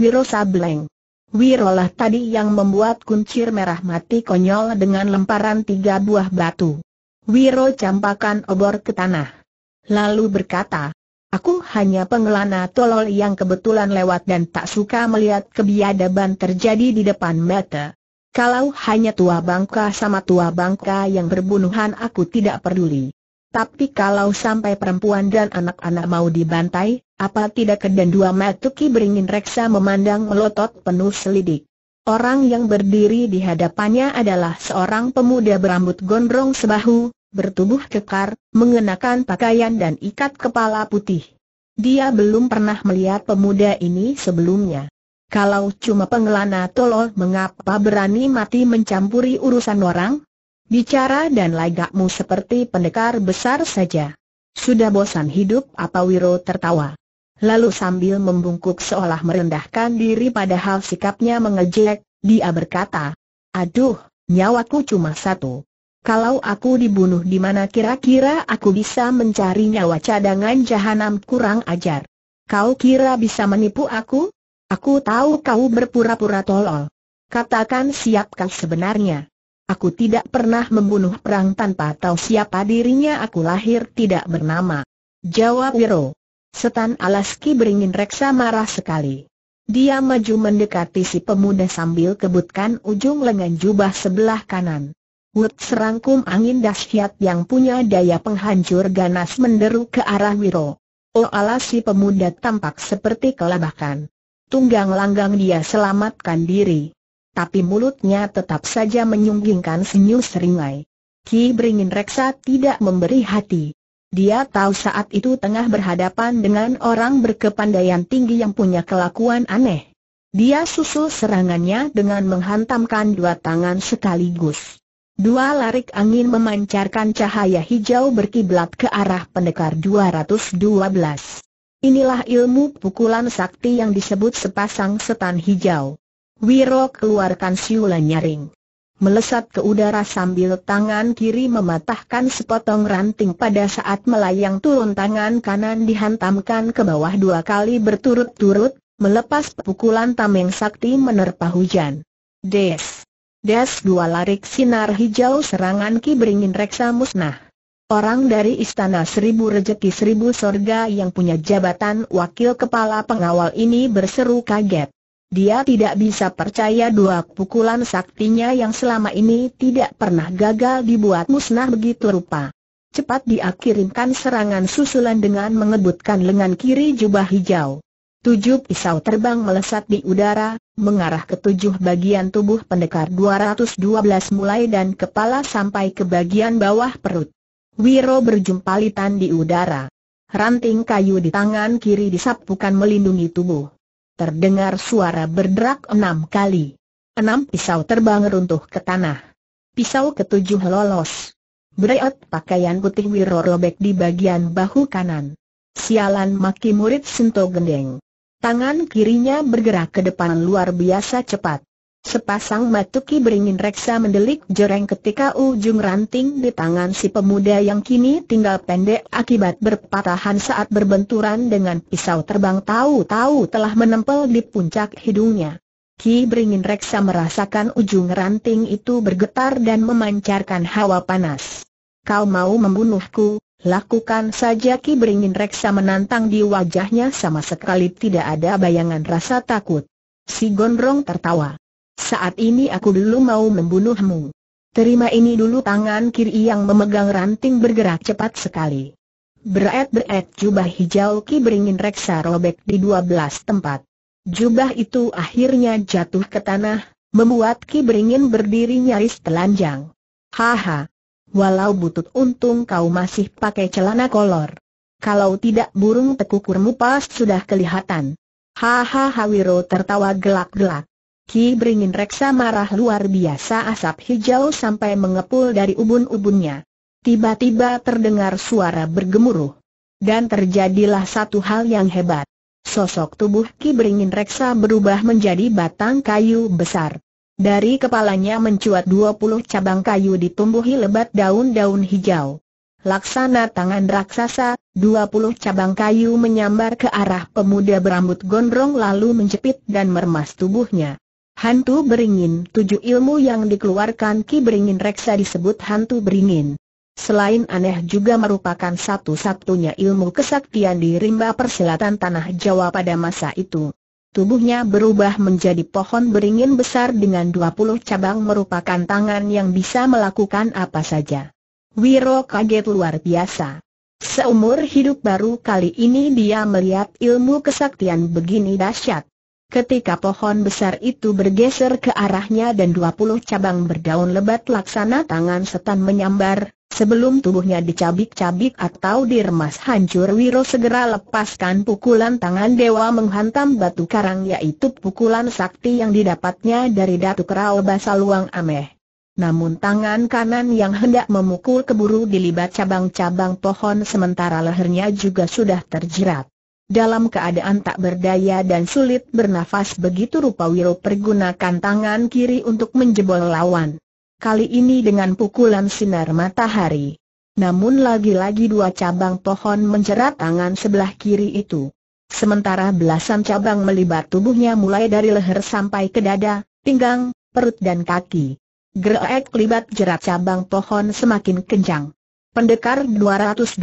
Wiro Sableng. Wiro lah tadi yang membuat kuncir merah mati konyol dengan lemparan tiga buah batu. Wiro campakan obor ke tanah. Lalu berkata, Aku hanya pengelana tolol yang kebetulan lewat dan tak suka melihat kebiadaban terjadi di depan mata. Kalau hanya tua bangka sama tua bangka yang berbunuhan aku tidak peduli. Tapi kalau sampai perempuan dan anak-anak mau dibantai, apa tidak kedan dua matuki beringin reksa memandang melotot penuh selidik. Orang yang berdiri di hadapannya adalah seorang pemuda berambut gondrong sebahu, bertubuh kekar, mengenakan pakaian dan ikat kepala putih. Dia belum pernah melihat pemuda ini sebelumnya. Kalau cuma pengelana tolol mengapa berani mati mencampuri urusan orang? Bicara dan lagakmu seperti pendekar besar saja. Sudah bosan hidup apa Wiro tertawa. Lalu sambil membungkuk seolah merendahkan diri padahal sikapnya mengejek, dia berkata, Aduh, nyawaku cuma satu. Kalau aku dibunuh di mana kira-kira aku bisa mencari nyawa cadangan jahanam kurang ajar. Kau kira bisa menipu aku? Aku tahu kau berpura-pura tolol. Katakan siapkah sebenarnya. Aku tidak pernah membunuh perang tanpa tahu siapa dirinya aku lahir tidak bernama. Jawab Wiro. Setan Alaski beringin reksa marah sekali. Dia maju mendekati si pemuda sambil kebutkan ujung lengan jubah sebelah kanan. Wut serangkum angin dahsyat yang punya daya penghancur ganas menderu ke arah Wiro. Oh alas si pemuda tampak seperti kelabakan. Tunggang langgang dia selamatkan diri tapi mulutnya tetap saja menyunggingkan senyum seringai. Ki Beringin Reksa tidak memberi hati. Dia tahu saat itu tengah berhadapan dengan orang berkepandaian tinggi yang punya kelakuan aneh. Dia susul serangannya dengan menghantamkan dua tangan sekaligus. Dua larik angin memancarkan cahaya hijau berkiblat ke arah pendekar 212. Inilah ilmu pukulan sakti yang disebut sepasang setan hijau. Wiro keluarkan siulan nyaring. Melesat ke udara sambil tangan kiri mematahkan sepotong ranting pada saat melayang turun tangan kanan dihantamkan ke bawah dua kali berturut-turut, melepas pukulan tameng sakti menerpa hujan. Des. Des dua larik sinar hijau serangan Ki Beringin Reksa musnah. Orang dari Istana Seribu Rejeki Seribu Sorga yang punya jabatan Wakil Kepala Pengawal ini berseru kaget. Dia tidak bisa percaya dua pukulan saktinya yang selama ini tidak pernah gagal dibuat musnah begitu rupa. Cepat dia kirimkan serangan susulan dengan mengebutkan lengan kiri jubah hijau. Tujuh pisau terbang melesat di udara, mengarah ke tujuh bagian tubuh pendekar 212 mulai dan kepala sampai ke bagian bawah perut. Wiro berjumpalitan di udara. Ranting kayu di tangan kiri disapukan melindungi tubuh terdengar suara berderak enam kali. Enam pisau terbang runtuh ke tanah. Pisau ketujuh lolos. Breot pakaian putih Wiro robek di bagian bahu kanan. Sialan maki murid sentuh Gendeng. Tangan kirinya bergerak ke depan luar biasa cepat. Sepasang matuki beringin reksa mendelik jereng ketika ujung ranting di tangan si pemuda yang kini tinggal pendek akibat berpatahan saat berbenturan dengan pisau terbang tahu-tahu telah menempel di puncak hidungnya. Ki beringin reksa merasakan ujung ranting itu bergetar dan memancarkan hawa panas. Kau mau membunuhku, lakukan saja Ki beringin reksa menantang di wajahnya sama sekali tidak ada bayangan rasa takut. Si Gondrong tertawa. Saat ini aku belum mau membunuhmu. Terima ini dulu tangan kiri yang memegang ranting bergerak cepat sekali. Beret-beret jubah hijau Ki Beringin Reksa robek di dua belas tempat. Jubah itu akhirnya jatuh ke tanah, membuat Ki Beringin berdiri nyaris telanjang. Haha, walau butut untung kau masih pakai celana kolor. Kalau tidak burung tekukurmu pas sudah kelihatan. Haha, Wiro tertawa gelak-gelak. Ki Beringin Reksa marah luar biasa asap hijau sampai mengepul dari ubun-ubunnya. Tiba-tiba terdengar suara bergemuruh. Dan terjadilah satu hal yang hebat. Sosok tubuh Ki Beringin Reksa berubah menjadi batang kayu besar. Dari kepalanya mencuat 20 cabang kayu ditumbuhi lebat daun-daun hijau. Laksana tangan raksasa, 20 cabang kayu menyambar ke arah pemuda berambut gondrong lalu menjepit dan meremas tubuhnya. Hantu beringin tujuh ilmu yang dikeluarkan Ki Beringin Reksa disebut hantu beringin. Selain aneh juga merupakan satu-satunya ilmu kesaktian di rimba persilatan tanah Jawa pada masa itu. Tubuhnya berubah menjadi pohon beringin besar dengan 20 cabang merupakan tangan yang bisa melakukan apa saja. Wiro kaget luar biasa. Seumur hidup baru kali ini dia melihat ilmu kesaktian begini dahsyat. Ketika pohon besar itu bergeser ke arahnya dan 20 cabang berdaun lebat laksana tangan setan menyambar, sebelum tubuhnya dicabik-cabik atau diremas hancur Wiro segera lepaskan pukulan tangan dewa menghantam batu karang yaitu pukulan sakti yang didapatnya dari Datu Kerao Basaluang Ameh. Namun tangan kanan yang hendak memukul keburu dilibat cabang-cabang pohon sementara lehernya juga sudah terjerat. Dalam keadaan tak berdaya dan sulit bernafas begitu rupa Wiro pergunakan tangan kiri untuk menjebol lawan. Kali ini dengan pukulan sinar matahari. Namun lagi-lagi dua cabang pohon menjerat tangan sebelah kiri itu. Sementara belasan cabang melibat tubuhnya mulai dari leher sampai ke dada, pinggang, perut dan kaki. Gerak libat jerat cabang pohon semakin kencang. Pendekar 212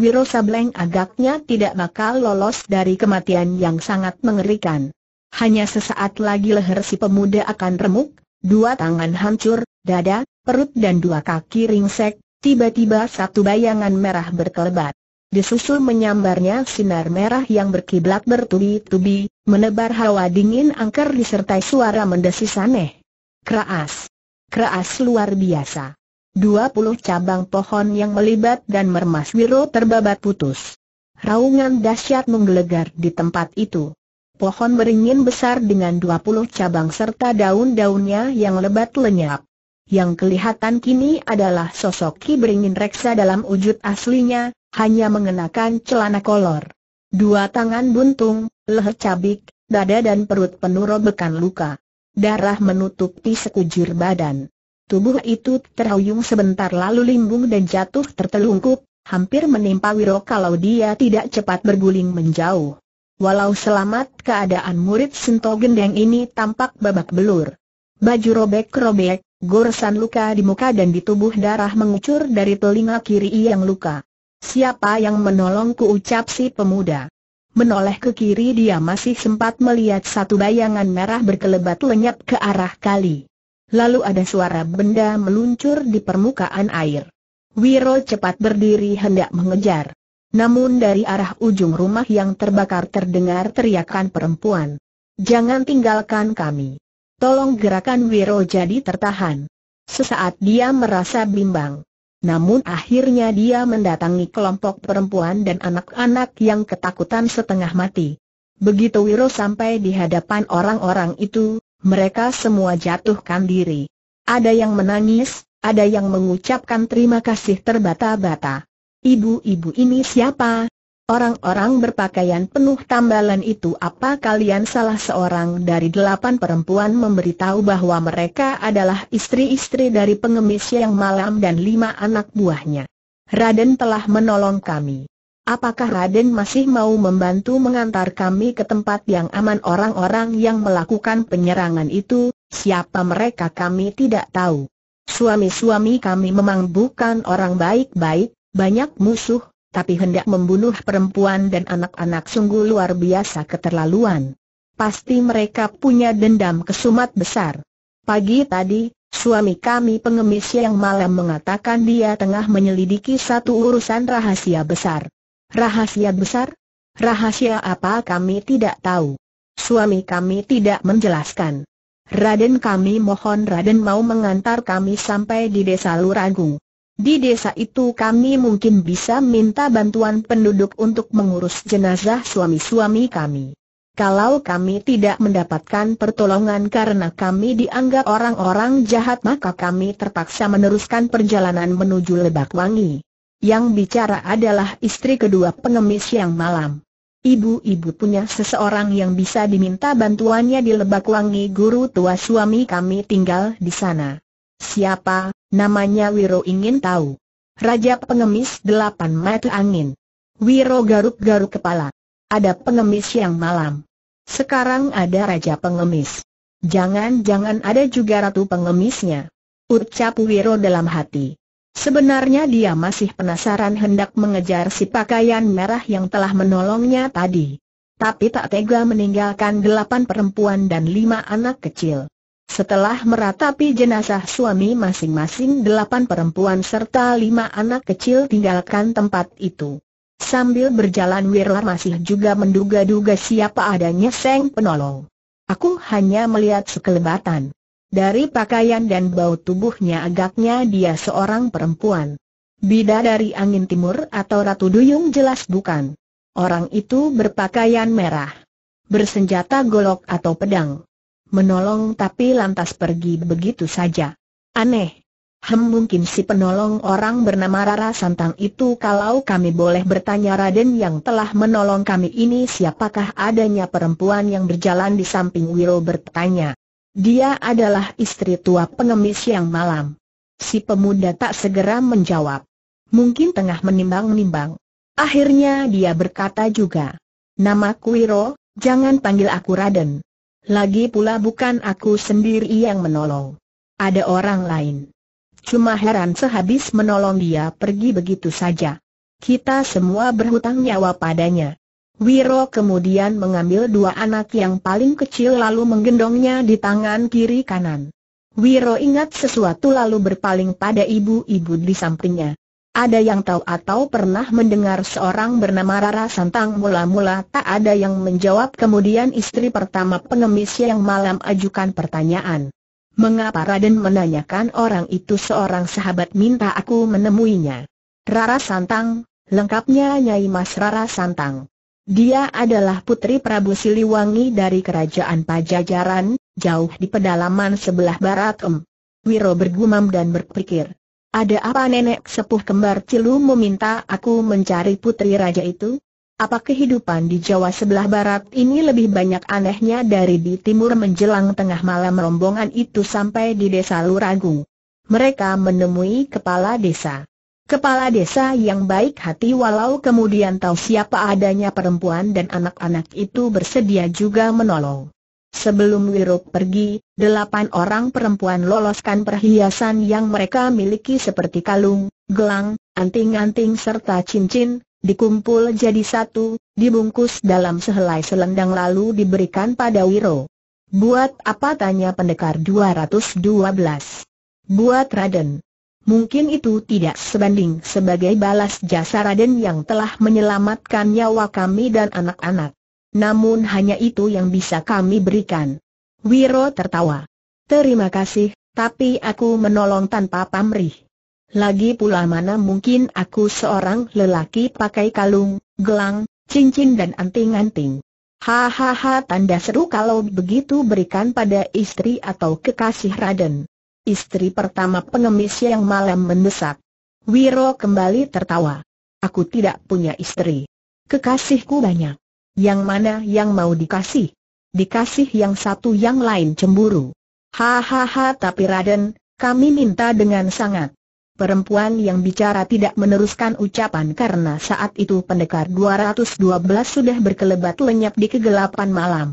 Wiro Sableng agaknya tidak bakal lolos dari kematian yang sangat mengerikan. Hanya sesaat lagi leher si pemuda akan remuk, dua tangan hancur, dada, perut dan dua kaki ringsek, tiba-tiba satu bayangan merah berkelebat. Disusul menyambarnya sinar merah yang berkiblat bertubi-tubi, menebar hawa dingin angker disertai suara mendesis aneh. Keras. Keras luar biasa. 20 cabang pohon yang melibat dan mermas Wiro terbabat putus. Raungan dahsyat menggelegar di tempat itu. Pohon beringin besar dengan 20 cabang serta daun-daunnya yang lebat lenyap. Yang kelihatan kini adalah sosok Ki Beringin Reksa dalam wujud aslinya, hanya mengenakan celana kolor. Dua tangan buntung, leher cabik, dada dan perut penuh robekan luka. Darah menutupi sekujur badan. Tubuh itu terhuyung sebentar lalu limbung dan jatuh tertelungkup, hampir menimpa Wiro kalau dia tidak cepat berguling menjauh. Walau selamat keadaan murid Sento Gendeng ini tampak babak belur. Baju robek-robek, goresan luka di muka dan di tubuh darah mengucur dari telinga kiri yang luka. Siapa yang menolongku ucap si pemuda. Menoleh ke kiri dia masih sempat melihat satu bayangan merah berkelebat lenyap ke arah kali. Lalu ada suara benda meluncur di permukaan air. Wiro cepat berdiri hendak mengejar. Namun dari arah ujung rumah yang terbakar terdengar teriakan perempuan. Jangan tinggalkan kami. Tolong gerakan Wiro jadi tertahan. Sesaat dia merasa bimbang. Namun akhirnya dia mendatangi kelompok perempuan dan anak-anak yang ketakutan setengah mati. Begitu Wiro sampai di hadapan orang-orang itu, mereka semua jatuhkan diri. Ada yang menangis, ada yang mengucapkan terima kasih terbata-bata. Ibu-ibu ini siapa? Orang-orang berpakaian penuh tambalan itu apa kalian salah seorang dari delapan perempuan memberitahu bahwa mereka adalah istri-istri dari pengemis yang malam dan lima anak buahnya. Raden telah menolong kami. Apakah Raden masih mau membantu mengantar kami ke tempat yang aman orang-orang yang melakukan penyerangan itu, siapa mereka kami tidak tahu. Suami-suami kami memang bukan orang baik-baik, banyak musuh, tapi hendak membunuh perempuan dan anak-anak sungguh luar biasa keterlaluan. Pasti mereka punya dendam kesumat besar. Pagi tadi, Suami kami pengemis yang malam mengatakan dia tengah menyelidiki satu urusan rahasia besar. Rahasia besar? Rahasia apa kami tidak tahu. Suami kami tidak menjelaskan. Raden kami mohon Raden mau mengantar kami sampai di desa Luragung. Di desa itu kami mungkin bisa minta bantuan penduduk untuk mengurus jenazah suami-suami kami. Kalau kami tidak mendapatkan pertolongan karena kami dianggap orang-orang jahat maka kami terpaksa meneruskan perjalanan menuju Lebakwangi. Yang bicara adalah istri kedua pengemis yang malam. Ibu-ibu punya seseorang yang bisa diminta bantuannya di Lebak Wangi guru tua suami kami tinggal di sana. Siapa? Namanya Wiro ingin tahu. Raja pengemis delapan mata angin. Wiro garuk-garuk kepala. Ada pengemis yang malam. Sekarang ada raja pengemis. Jangan-jangan ada juga ratu pengemisnya. Ucap Wiro dalam hati. Sebenarnya dia masih penasaran hendak mengejar si pakaian merah yang telah menolongnya tadi. Tapi tak tega meninggalkan delapan perempuan dan lima anak kecil. Setelah meratapi jenazah suami masing-masing delapan perempuan serta lima anak kecil tinggalkan tempat itu. Sambil berjalan Wirlar masih juga menduga-duga siapa adanya Seng penolong. Aku hanya melihat sekelebatan. Dari pakaian dan bau tubuhnya agaknya dia seorang perempuan. Bida dari angin timur atau Ratu Duyung jelas bukan. Orang itu berpakaian merah. Bersenjata golok atau pedang. Menolong tapi lantas pergi begitu saja. Aneh. Hem mungkin si penolong orang bernama Rara Santang itu kalau kami boleh bertanya Raden yang telah menolong kami ini siapakah adanya perempuan yang berjalan di samping Wiro bertanya. Dia adalah istri tua pengemis yang malam. Si pemuda tak segera menjawab. Mungkin tengah menimbang-nimbang. Akhirnya dia berkata juga. Nama Kuiro, jangan panggil aku Raden. Lagi pula bukan aku sendiri yang menolong. Ada orang lain. Cuma heran sehabis menolong dia pergi begitu saja. Kita semua berhutang nyawa padanya. Wiro kemudian mengambil dua anak yang paling kecil lalu menggendongnya di tangan kiri kanan. Wiro ingat sesuatu lalu berpaling pada ibu-ibu di sampingnya. Ada yang tahu atau pernah mendengar seorang bernama Rara Santang mula-mula tak ada yang menjawab kemudian istri pertama pengemis yang malam ajukan pertanyaan. Mengapa Raden menanyakan orang itu seorang sahabat minta aku menemuinya? Rara Santang, lengkapnya Nyai Mas Rara Santang. Dia adalah putri Prabu Siliwangi dari kerajaan Pajajaran, jauh di pedalaman sebelah barat Em. Wiro bergumam dan berpikir. Ada apa nenek sepuh kembar Cilu meminta aku mencari putri raja itu? Apa kehidupan di Jawa sebelah barat ini lebih banyak anehnya dari di timur menjelang tengah malam rombongan itu sampai di desa Luragung. Mereka menemui kepala desa. Kepala desa yang baik hati walau kemudian tahu siapa adanya perempuan dan anak-anak itu bersedia juga menolong. Sebelum Wiro pergi, delapan orang perempuan loloskan perhiasan yang mereka miliki seperti kalung, gelang, anting-anting serta cincin, dikumpul jadi satu, dibungkus dalam sehelai selendang lalu diberikan pada Wiro. Buat apa tanya pendekar 212? Buat Raden. Mungkin itu tidak sebanding sebagai balas jasa Raden yang telah menyelamatkan nyawa kami dan anak-anak. Namun hanya itu yang bisa kami berikan. Wiro tertawa. Terima kasih, tapi aku menolong tanpa pamrih. Lagi pula mana mungkin aku seorang lelaki pakai kalung, gelang, cincin dan anting-anting. Hahaha tanda seru kalau begitu berikan pada istri atau kekasih Raden istri pertama pengemis yang malam mendesak. Wiro kembali tertawa. Aku tidak punya istri. Kekasihku banyak. Yang mana yang mau dikasih? Dikasih yang satu yang lain cemburu. Hahaha tapi Raden, kami minta dengan sangat. Perempuan yang bicara tidak meneruskan ucapan karena saat itu pendekar 212 sudah berkelebat lenyap di kegelapan malam.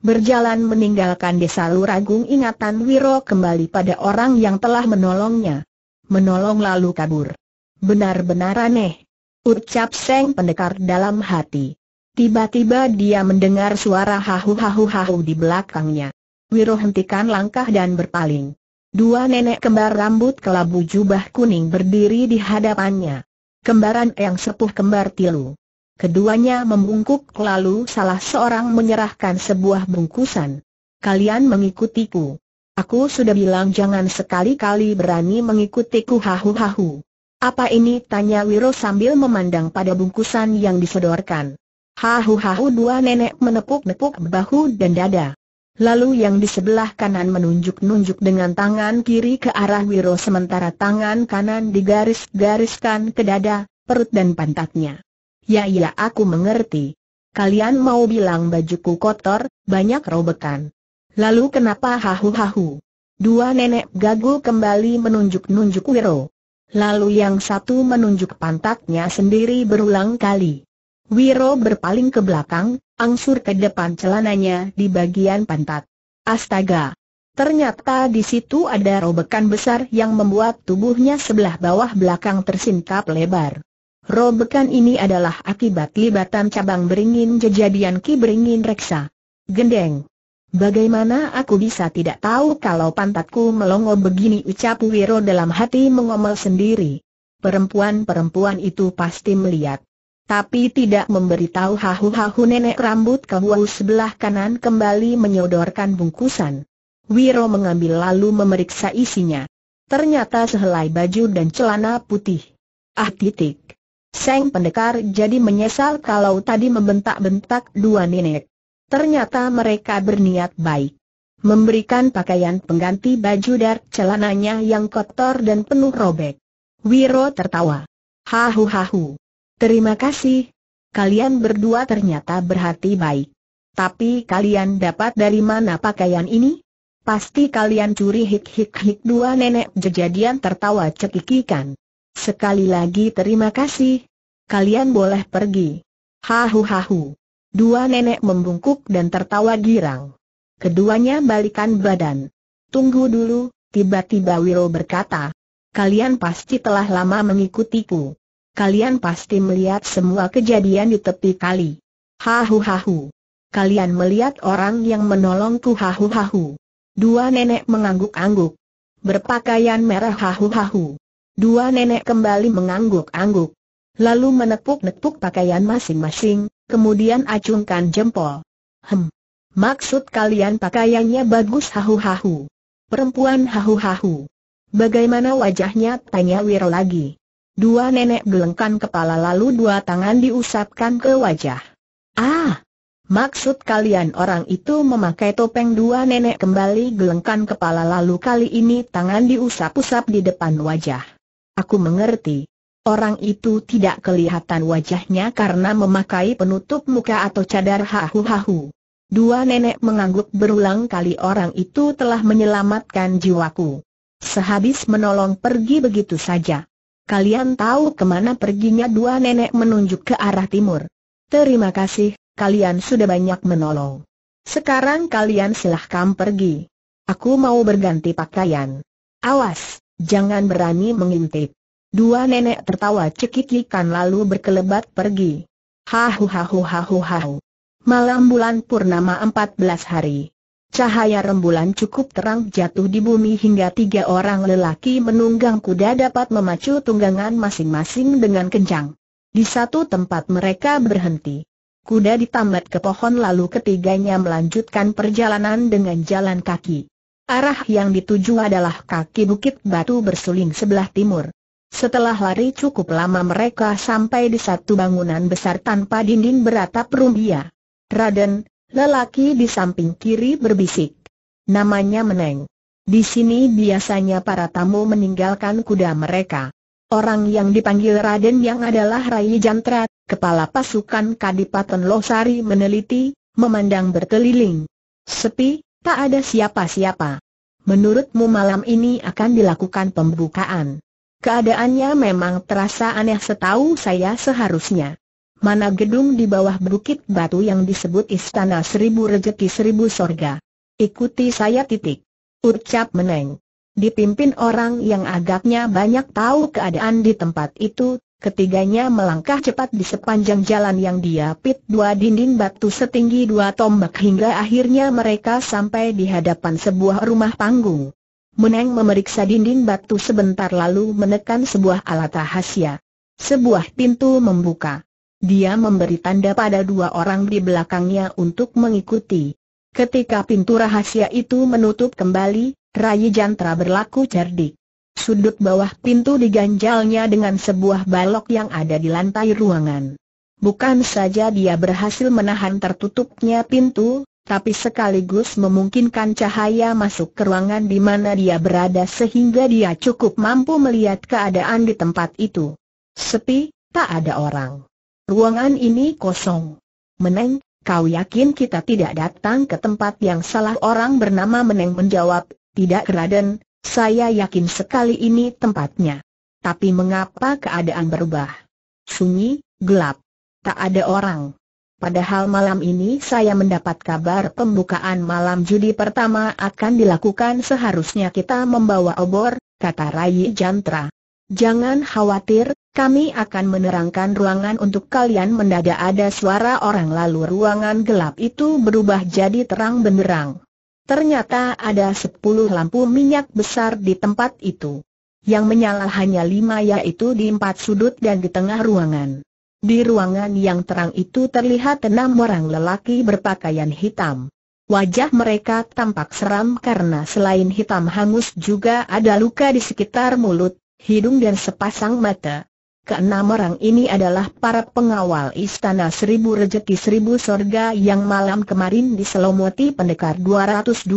Berjalan meninggalkan desa Luragung ingatan Wiro kembali pada orang yang telah menolongnya. Menolong lalu kabur. Benar-benar aneh. Ucap Seng Pendekar dalam hati. Tiba-tiba dia mendengar suara hahu-hahu-hahu di belakangnya. Wiro hentikan langkah dan berpaling. Dua nenek kembar rambut kelabu jubah kuning berdiri di hadapannya. Kembaran yang sepuh kembar tilu. Keduanya membungkuk lalu salah seorang menyerahkan sebuah bungkusan. Kalian mengikutiku. Aku sudah bilang jangan sekali-kali berani mengikutiku hahu-hahu. Apa ini? Tanya Wiro sambil memandang pada bungkusan yang disodorkan. Hahu-hahu dua nenek menepuk-nepuk bahu dan dada. Lalu yang di sebelah kanan menunjuk-nunjuk dengan tangan kiri ke arah Wiro sementara tangan kanan digaris-gariskan ke dada, perut dan pantatnya. Ya ya aku mengerti. Kalian mau bilang bajuku kotor, banyak robekan. Lalu kenapa hahu-hahu? Dua nenek gagu kembali menunjuk-nunjuk Wiro. Lalu yang satu menunjuk pantatnya sendiri berulang kali. Wiro berpaling ke belakang, angsur ke depan celananya di bagian pantat. Astaga! Ternyata di situ ada robekan besar yang membuat tubuhnya sebelah bawah belakang tersingkap lebar. Robekan ini adalah akibat libatan cabang beringin jejadian Ki Beringin Reksa. Gendeng. Bagaimana aku bisa tidak tahu kalau pantatku melongo begini ucap Wiro dalam hati mengomel sendiri. Perempuan-perempuan itu pasti melihat. Tapi tidak memberitahu hahu-hahu nenek rambut kehuau sebelah kanan kembali menyodorkan bungkusan. Wiro mengambil lalu memeriksa isinya. Ternyata sehelai baju dan celana putih. Ah titik. Seng pendekar jadi menyesal kalau tadi membentak-bentak dua nenek. Ternyata mereka berniat baik. Memberikan pakaian pengganti baju dar celananya yang kotor dan penuh robek. Wiro tertawa. Hahu hahu. Terima kasih. Kalian berdua ternyata berhati baik. Tapi kalian dapat dari mana pakaian ini? Pasti kalian curi hik-hik-hik dua nenek jejadian tertawa cekikikan. Sekali lagi terima kasih. Kalian boleh pergi. Hahu hahu. Dua nenek membungkuk dan tertawa girang. Keduanya balikan badan. Tunggu dulu, tiba-tiba Wiro berkata. Kalian pasti telah lama mengikutiku. Kalian pasti melihat semua kejadian di tepi kali. Hahu hahu. Kalian melihat orang yang menolongku hahu hahu. Dua nenek mengangguk-angguk. Berpakaian merah hahu hahu. Dua nenek kembali mengangguk-angguk. Lalu menepuk-nepuk pakaian masing-masing, kemudian acungkan jempol. Hem. Maksud kalian pakaiannya bagus hahu-hahu. Perempuan hahu-hahu. Bagaimana wajahnya? Tanya Wiro lagi. Dua nenek gelengkan kepala lalu dua tangan diusapkan ke wajah. Ah! Maksud kalian orang itu memakai topeng dua nenek kembali gelengkan kepala lalu kali ini tangan diusap-usap di depan wajah. Aku mengerti. Orang itu tidak kelihatan wajahnya karena memakai penutup muka atau cadar hahu-hahu. Dua nenek mengangguk berulang kali orang itu telah menyelamatkan jiwaku. Sehabis menolong pergi begitu saja. Kalian tahu kemana perginya dua nenek menunjuk ke arah timur. Terima kasih, kalian sudah banyak menolong. Sekarang kalian silahkan pergi. Aku mau berganti pakaian. Awas, Jangan berani mengintip. Dua nenek tertawa cekikikan lalu berkelebat pergi. Hahu hahu hahu hahu. Malam bulan purnama 14 hari. Cahaya rembulan cukup terang jatuh di bumi hingga tiga orang lelaki menunggang kuda dapat memacu tunggangan masing-masing dengan kencang. Di satu tempat mereka berhenti. Kuda ditambat ke pohon lalu ketiganya melanjutkan perjalanan dengan jalan kaki. Arah yang dituju adalah kaki bukit batu bersuling sebelah timur. Setelah lari cukup lama mereka sampai di satu bangunan besar tanpa dinding beratap rumbia. Raden, lelaki di samping kiri berbisik. Namanya Meneng. Di sini biasanya para tamu meninggalkan kuda mereka. Orang yang dipanggil Raden yang adalah Rai Jantra, kepala pasukan Kadipaten Losari meneliti, memandang berkeliling. Sepi, Tak ada siapa-siapa. Menurutmu malam ini akan dilakukan pembukaan. Keadaannya memang terasa aneh setahu saya seharusnya. Mana gedung di bawah bukit batu yang disebut Istana Seribu Rejeki Seribu Sorga. Ikuti saya titik. Ucap Meneng. Dipimpin orang yang agaknya banyak tahu keadaan di tempat itu, Ketiganya melangkah cepat di sepanjang jalan yang diapit dua dinding batu setinggi dua tombak hingga akhirnya mereka sampai di hadapan sebuah rumah panggung. Meneng memeriksa dinding batu sebentar lalu menekan sebuah alat rahasia. Sebuah pintu membuka. Dia memberi tanda pada dua orang di belakangnya untuk mengikuti. Ketika pintu rahasia itu menutup kembali, Rai Jantra berlaku cerdik. Sudut bawah pintu diganjalnya dengan sebuah balok yang ada di lantai ruangan. Bukan saja dia berhasil menahan tertutupnya pintu, tapi sekaligus memungkinkan cahaya masuk ke ruangan di mana dia berada sehingga dia cukup mampu melihat keadaan di tempat itu. Sepi, tak ada orang. Ruangan ini kosong. Meneng, kau yakin kita tidak datang ke tempat yang salah orang bernama Meneng menjawab, tidak Raden, saya yakin sekali ini tempatnya. Tapi mengapa keadaan berubah? Sunyi, gelap. Tak ada orang. Padahal malam ini saya mendapat kabar pembukaan malam judi pertama akan dilakukan seharusnya kita membawa obor, kata Rai Jantra. Jangan khawatir, kami akan menerangkan ruangan untuk kalian mendadak ada suara orang lalu ruangan gelap itu berubah jadi terang benderang. Ternyata ada sepuluh lampu minyak besar di tempat itu. Yang menyala hanya lima yaitu di empat sudut dan di tengah ruangan. Di ruangan yang terang itu terlihat enam orang lelaki berpakaian hitam. Wajah mereka tampak seram karena selain hitam hangus juga ada luka di sekitar mulut, hidung dan sepasang mata. Keenam orang ini adalah para pengawal istana seribu rejeki seribu sorga yang malam kemarin diselomoti pendekar 212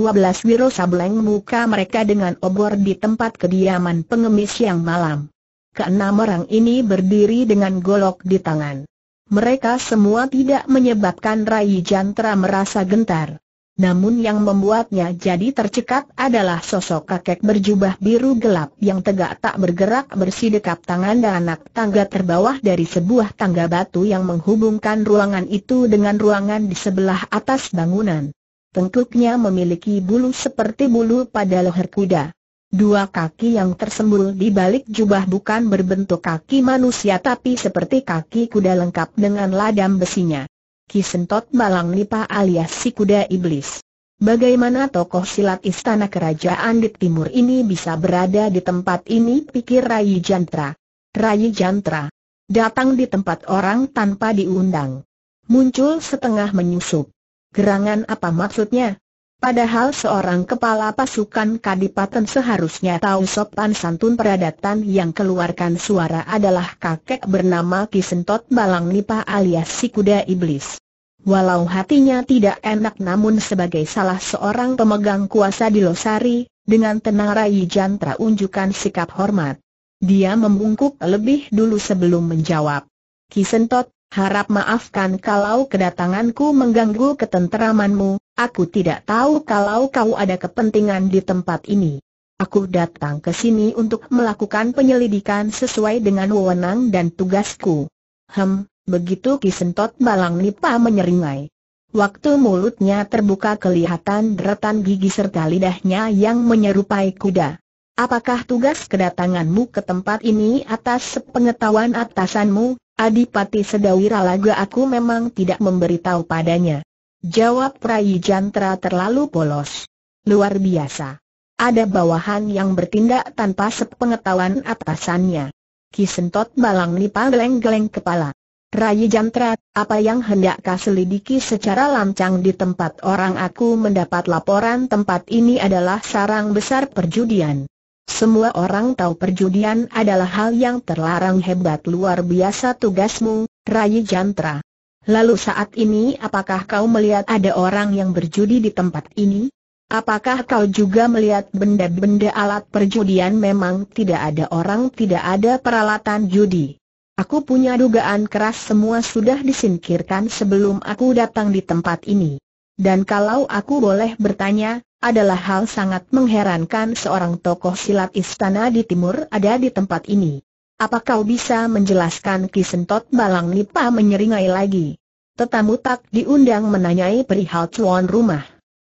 Wiro Sableng muka mereka dengan obor di tempat kediaman pengemis yang malam. Keenam orang ini berdiri dengan golok di tangan. Mereka semua tidak menyebabkan Rai Jantra merasa gentar. Namun yang membuatnya jadi tercekat adalah sosok kakek berjubah biru gelap yang tegak tak bergerak bersidekap tangan dan anak tangga terbawah dari sebuah tangga batu yang menghubungkan ruangan itu dengan ruangan di sebelah atas bangunan. Tengkuknya memiliki bulu seperti bulu pada leher kuda. Dua kaki yang tersembul di balik jubah bukan berbentuk kaki manusia tapi seperti kaki kuda lengkap dengan ladam besinya. Kisentot Balang Nipa alias si kuda iblis. Bagaimana tokoh silat istana kerajaan di timur ini bisa berada di tempat ini pikir Rayi Jantra. Rayi Jantra datang di tempat orang tanpa diundang. Muncul setengah menyusup. Gerangan apa maksudnya? Padahal seorang kepala pasukan kadipaten seharusnya tahu sopan santun peradatan yang keluarkan suara adalah kakek bernama Kisentot Balang Nipah alias si kuda iblis. Walau hatinya tidak enak namun sebagai salah seorang pemegang kuasa di Losari, dengan tenang Rai Jantra unjukkan sikap hormat. Dia membungkuk lebih dulu sebelum menjawab. Kisentot, harap maafkan kalau kedatanganku mengganggu ketenteramanmu, Aku tidak tahu kalau kau ada kepentingan di tempat ini. Aku datang ke sini untuk melakukan penyelidikan sesuai dengan wewenang dan tugasku. Hem, begitu Kisentot Balang Nipa menyeringai. Waktu mulutnya terbuka kelihatan deretan gigi serta lidahnya yang menyerupai kuda. Apakah tugas kedatanganmu ke tempat ini atas sepengetahuan atasanmu, Adipati Sedawira laga aku memang tidak memberitahu padanya. Jawab Rai Jantra terlalu polos. Luar biasa. Ada bawahan yang bertindak tanpa sepengetahuan atasannya. Kisentot Balang Nipa geleng-geleng kepala. Rai Jantra, apa yang hendak kau selidiki secara lancang di tempat orang aku mendapat laporan tempat ini adalah sarang besar perjudian. Semua orang tahu perjudian adalah hal yang terlarang hebat luar biasa tugasmu, Rai Jantra. Lalu saat ini apakah kau melihat ada orang yang berjudi di tempat ini? Apakah kau juga melihat benda-benda alat perjudian memang tidak ada orang tidak ada peralatan judi? Aku punya dugaan keras semua sudah disingkirkan sebelum aku datang di tempat ini. Dan kalau aku boleh bertanya, adalah hal sangat mengherankan seorang tokoh silat istana di timur ada di tempat ini. Apa kau bisa menjelaskan Kisentot Balang Nipa menyeringai lagi? Tetamu tak diundang menanyai perihal tuan rumah.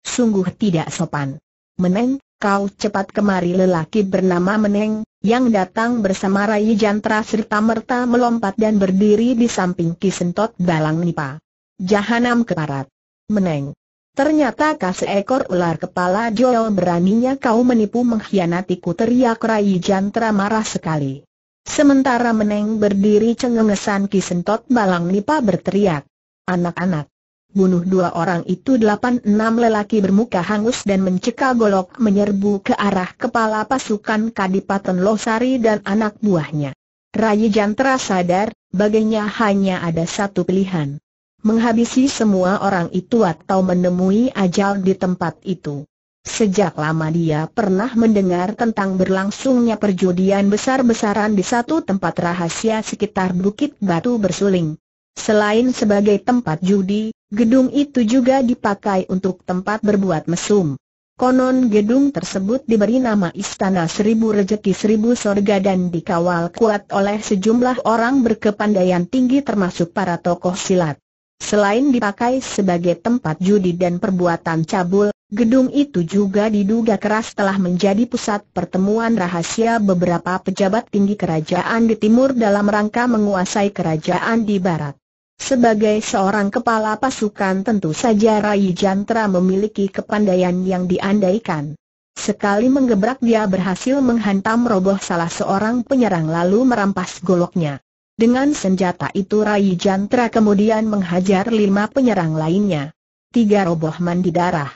Sungguh tidak sopan. Meneng, kau cepat kemari lelaki bernama Meneng, yang datang bersama Rai Jantra serta merta melompat dan berdiri di samping Kisentot Balang Nipa. Jahanam keparat. Meneng. Ternyata kau seekor ular kepala Joel beraninya kau menipu mengkhianatiku teriak Rai Jantra marah sekali. Sementara Meneng berdiri cengengesan Ki Sentot Balang Nipa berteriak. Anak-anak, bunuh dua orang itu delapan enam lelaki bermuka hangus dan mencekal golok menyerbu ke arah kepala pasukan Kadipaten Losari dan anak buahnya. Rayi Jantra sadar, baginya hanya ada satu pilihan. Menghabisi semua orang itu atau menemui ajal di tempat itu. Sejak lama dia pernah mendengar tentang berlangsungnya perjudian besar-besaran di satu tempat rahasia sekitar Bukit Batu Bersuling. Selain sebagai tempat judi, gedung itu juga dipakai untuk tempat berbuat mesum. Konon gedung tersebut diberi nama Istana Seribu Rejeki Seribu Sorga dan dikawal kuat oleh sejumlah orang berkepandaian tinggi termasuk para tokoh silat. Selain dipakai sebagai tempat judi dan perbuatan cabul, Gedung itu juga diduga keras telah menjadi pusat pertemuan rahasia beberapa pejabat tinggi kerajaan di timur dalam rangka menguasai kerajaan di barat. Sebagai seorang kepala pasukan tentu saja Rai Jantra memiliki kepandaian yang diandaikan. Sekali menggebrak dia berhasil menghantam roboh salah seorang penyerang lalu merampas goloknya. Dengan senjata itu Rai Jantra kemudian menghajar lima penyerang lainnya. Tiga roboh mandi darah.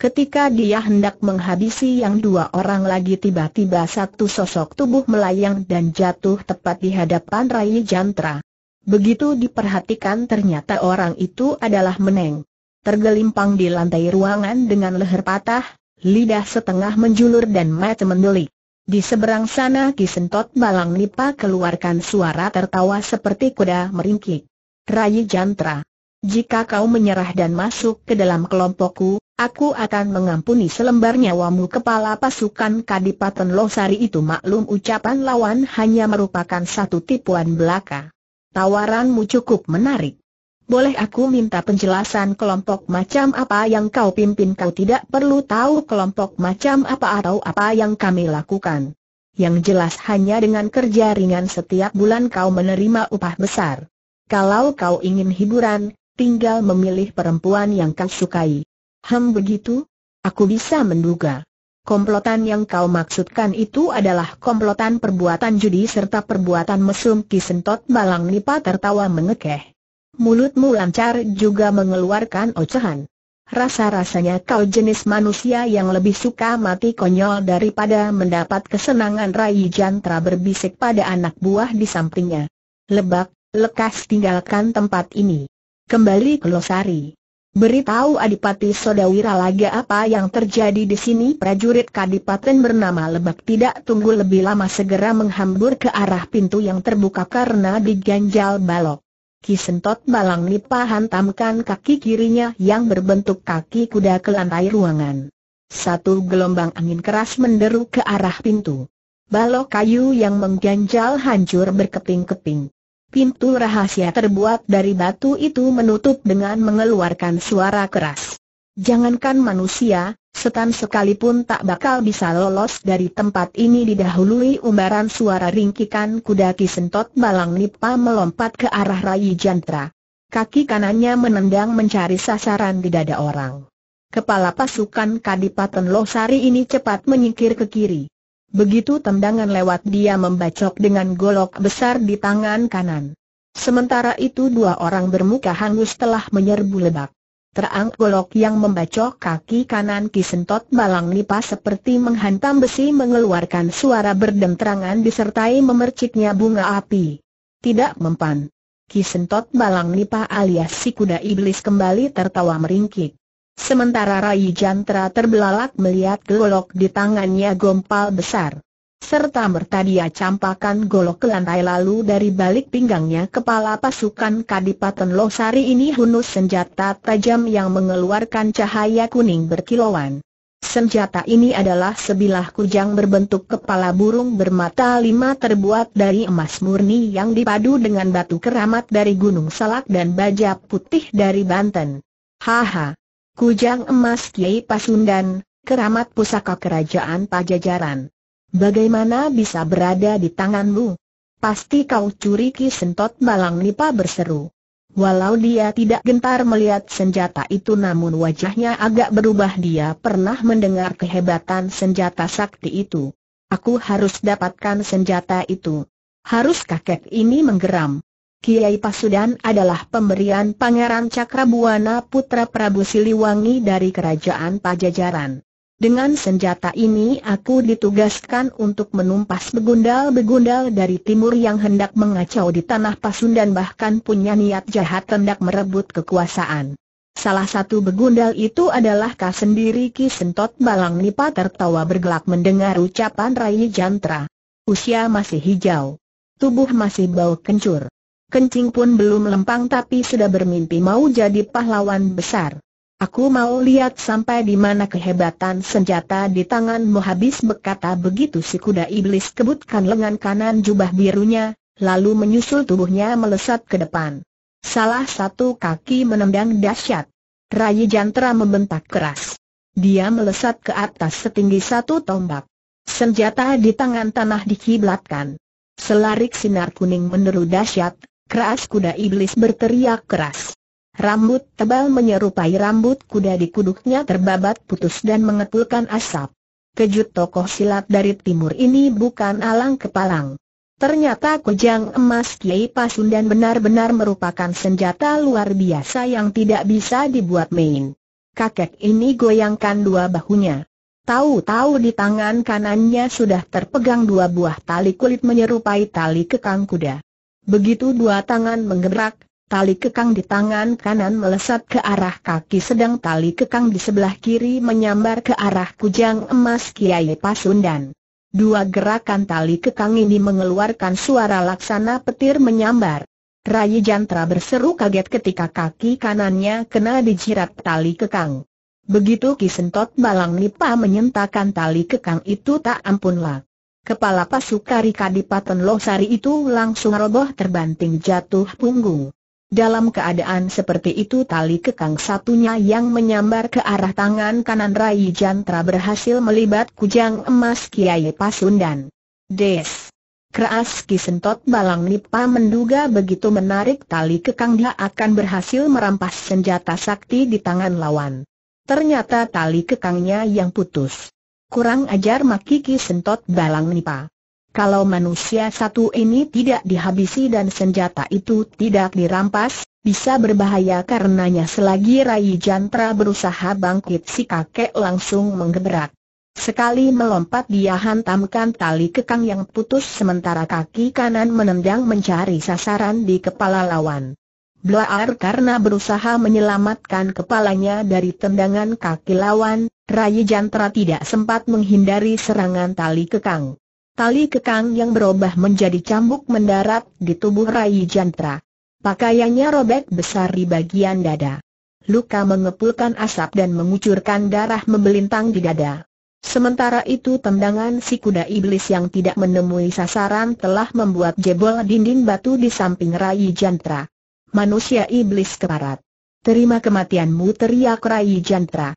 Ketika dia hendak menghabisi yang dua orang lagi tiba-tiba satu sosok tubuh melayang dan jatuh tepat di hadapan Rai Jantra. Begitu diperhatikan ternyata orang itu adalah Meneng. Tergelimpang di lantai ruangan dengan leher patah, lidah setengah menjulur dan mata mendelik. Di seberang sana Kisentot Balang Nipa keluarkan suara tertawa seperti kuda meringkik. Rai Jantra, jika kau menyerah dan masuk ke dalam kelompokku, Aku akan mengampuni selembar nyawamu kepala pasukan Kadipaten Losari itu maklum ucapan lawan hanya merupakan satu tipuan belaka. Tawaranmu cukup menarik. Boleh aku minta penjelasan kelompok macam apa yang kau pimpin kau tidak perlu tahu kelompok macam apa atau apa yang kami lakukan. Yang jelas hanya dengan kerja ringan setiap bulan kau menerima upah besar. Kalau kau ingin hiburan, tinggal memilih perempuan yang kau sukai. Hem begitu? Aku bisa menduga. Komplotan yang kau maksudkan itu adalah komplotan perbuatan judi serta perbuatan mesum kisentot balang nipa tertawa mengekeh. Mulutmu lancar juga mengeluarkan ocehan. Rasa-rasanya kau jenis manusia yang lebih suka mati konyol daripada mendapat kesenangan Rai Jantra berbisik pada anak buah di sampingnya. Lebak, lekas tinggalkan tempat ini. Kembali ke Losari. Beritahu Adipati Sodawira laga apa yang terjadi di sini prajurit Kadipaten bernama Lebak tidak tunggu lebih lama segera menghambur ke arah pintu yang terbuka karena diganjal balok. Kisentot Balang Nipa hantamkan kaki kirinya yang berbentuk kaki kuda ke lantai ruangan. Satu gelombang angin keras menderu ke arah pintu. Balok kayu yang mengganjal hancur berkeping-keping. Pintu rahasia terbuat dari batu itu menutup dengan mengeluarkan suara keras. Jangankan manusia, setan sekalipun tak bakal bisa lolos dari tempat ini didahului umbaran suara ringkikan kuda kisentot balang nipa melompat ke arah Rayi Jantra. Kaki kanannya menendang mencari sasaran di dada orang. Kepala pasukan Kadipaten Losari ini cepat menyingkir ke kiri. Begitu tendangan lewat dia membacok dengan golok besar di tangan kanan. Sementara itu dua orang bermuka hangus telah menyerbu lebak. Terang golok yang membacok kaki kanan Kisentot Balang Nipa seperti menghantam besi mengeluarkan suara berdentangan disertai memerciknya bunga api. Tidak mempan. Kisentot Balang Nipa alias si kuda iblis kembali tertawa meringkik. Sementara Rai Jantra terbelalak melihat golok di tangannya gompal besar. Serta merta dia campakan golok ke lantai lalu dari balik pinggangnya kepala pasukan Kadipaten Losari ini hunus senjata tajam yang mengeluarkan cahaya kuning berkilauan. Senjata ini adalah sebilah kujang berbentuk kepala burung bermata lima terbuat dari emas murni yang dipadu dengan batu keramat dari Gunung Salak dan baja putih dari Banten. Haha, Kujang emas Kiai Pasundan, keramat pusaka kerajaan Pajajaran. Bagaimana bisa berada di tanganmu? Pasti kau curi Ki Sentot Balang Nipa berseru. Walau dia tidak gentar melihat senjata itu namun wajahnya agak berubah dia pernah mendengar kehebatan senjata sakti itu. Aku harus dapatkan senjata itu. Harus kakek ini menggeram. Kiai Pasudan adalah pemberian Pangeran Cakrabuana putra Prabu Siliwangi dari Kerajaan Pajajaran. Dengan senjata ini aku ditugaskan untuk menumpas begundal-begundal dari timur yang hendak mengacau di tanah Pasundan bahkan punya niat jahat hendak merebut kekuasaan. Salah satu begundal itu adalah kau sendiri Ki Sentot Balang Nipa tertawa bergelak mendengar ucapan Rai Jantra. Usia masih hijau. Tubuh masih bau kencur kencing pun belum lempang tapi sudah bermimpi mau jadi pahlawan besar. Aku mau lihat sampai di mana kehebatan senjata di tanganmu habis berkata begitu si kuda iblis kebutkan lengan kanan jubah birunya, lalu menyusul tubuhnya melesat ke depan. Salah satu kaki menendang dahsyat. Rayi Jantra membentak keras. Dia melesat ke atas setinggi satu tombak. Senjata di tangan tanah dikiblatkan. Selarik sinar kuning meneru dahsyat, Keras kuda iblis berteriak keras. Rambut tebal menyerupai rambut kuda di kuduknya terbabat putus dan mengepulkan asap. Kejut tokoh silat dari timur ini bukan alang kepalang. Ternyata kujang emas Kiai Pasundan benar-benar merupakan senjata luar biasa yang tidak bisa dibuat main. Kakek ini goyangkan dua bahunya. Tahu-tahu di tangan kanannya sudah terpegang dua buah tali kulit menyerupai tali kekang kuda. Begitu dua tangan menggerak, tali kekang di tangan kanan melesat ke arah kaki sedang tali kekang di sebelah kiri menyambar ke arah kujang emas Kiai Pasundan. Dua gerakan tali kekang ini mengeluarkan suara laksana petir menyambar. Rai Jantra berseru kaget ketika kaki kanannya kena dijirat tali kekang. Begitu Kisentot Balang Nipa menyentakan tali kekang itu tak ampunlah. Kepala Pasukari Kadipaten Losari itu langsung roboh terbanting jatuh punggung. Dalam keadaan seperti itu tali kekang satunya yang menyambar ke arah tangan kanan Rai Jantra berhasil melibat kujang emas Kiai Pasundan. Des! Keras Kisentot Balang Nipa menduga begitu menarik tali kekang dia akan berhasil merampas senjata sakti di tangan lawan. Ternyata tali kekangnya yang putus. Kurang ajar Makiki sentot balang nipa. Kalau manusia satu ini tidak dihabisi dan senjata itu tidak dirampas, bisa berbahaya karenanya selagi Rai Jantra berusaha bangkit si kakek langsung menggebrak. Sekali melompat dia hantamkan tali kekang yang putus sementara kaki kanan menendang mencari sasaran di kepala lawan. Blaar karena berusaha menyelamatkan kepalanya dari tendangan kaki lawan, Rai Jantra tidak sempat menghindari serangan tali kekang. Tali kekang yang berubah menjadi cambuk mendarat di tubuh Rai Jantra. Pakaiannya robek besar di bagian dada. Luka mengepulkan asap dan mengucurkan darah membelintang di dada. Sementara itu tendangan si kuda iblis yang tidak menemui sasaran telah membuat jebol dinding batu di samping Rai Jantra. Manusia iblis keparat. Terima kematianmu teriak Rai Jantra.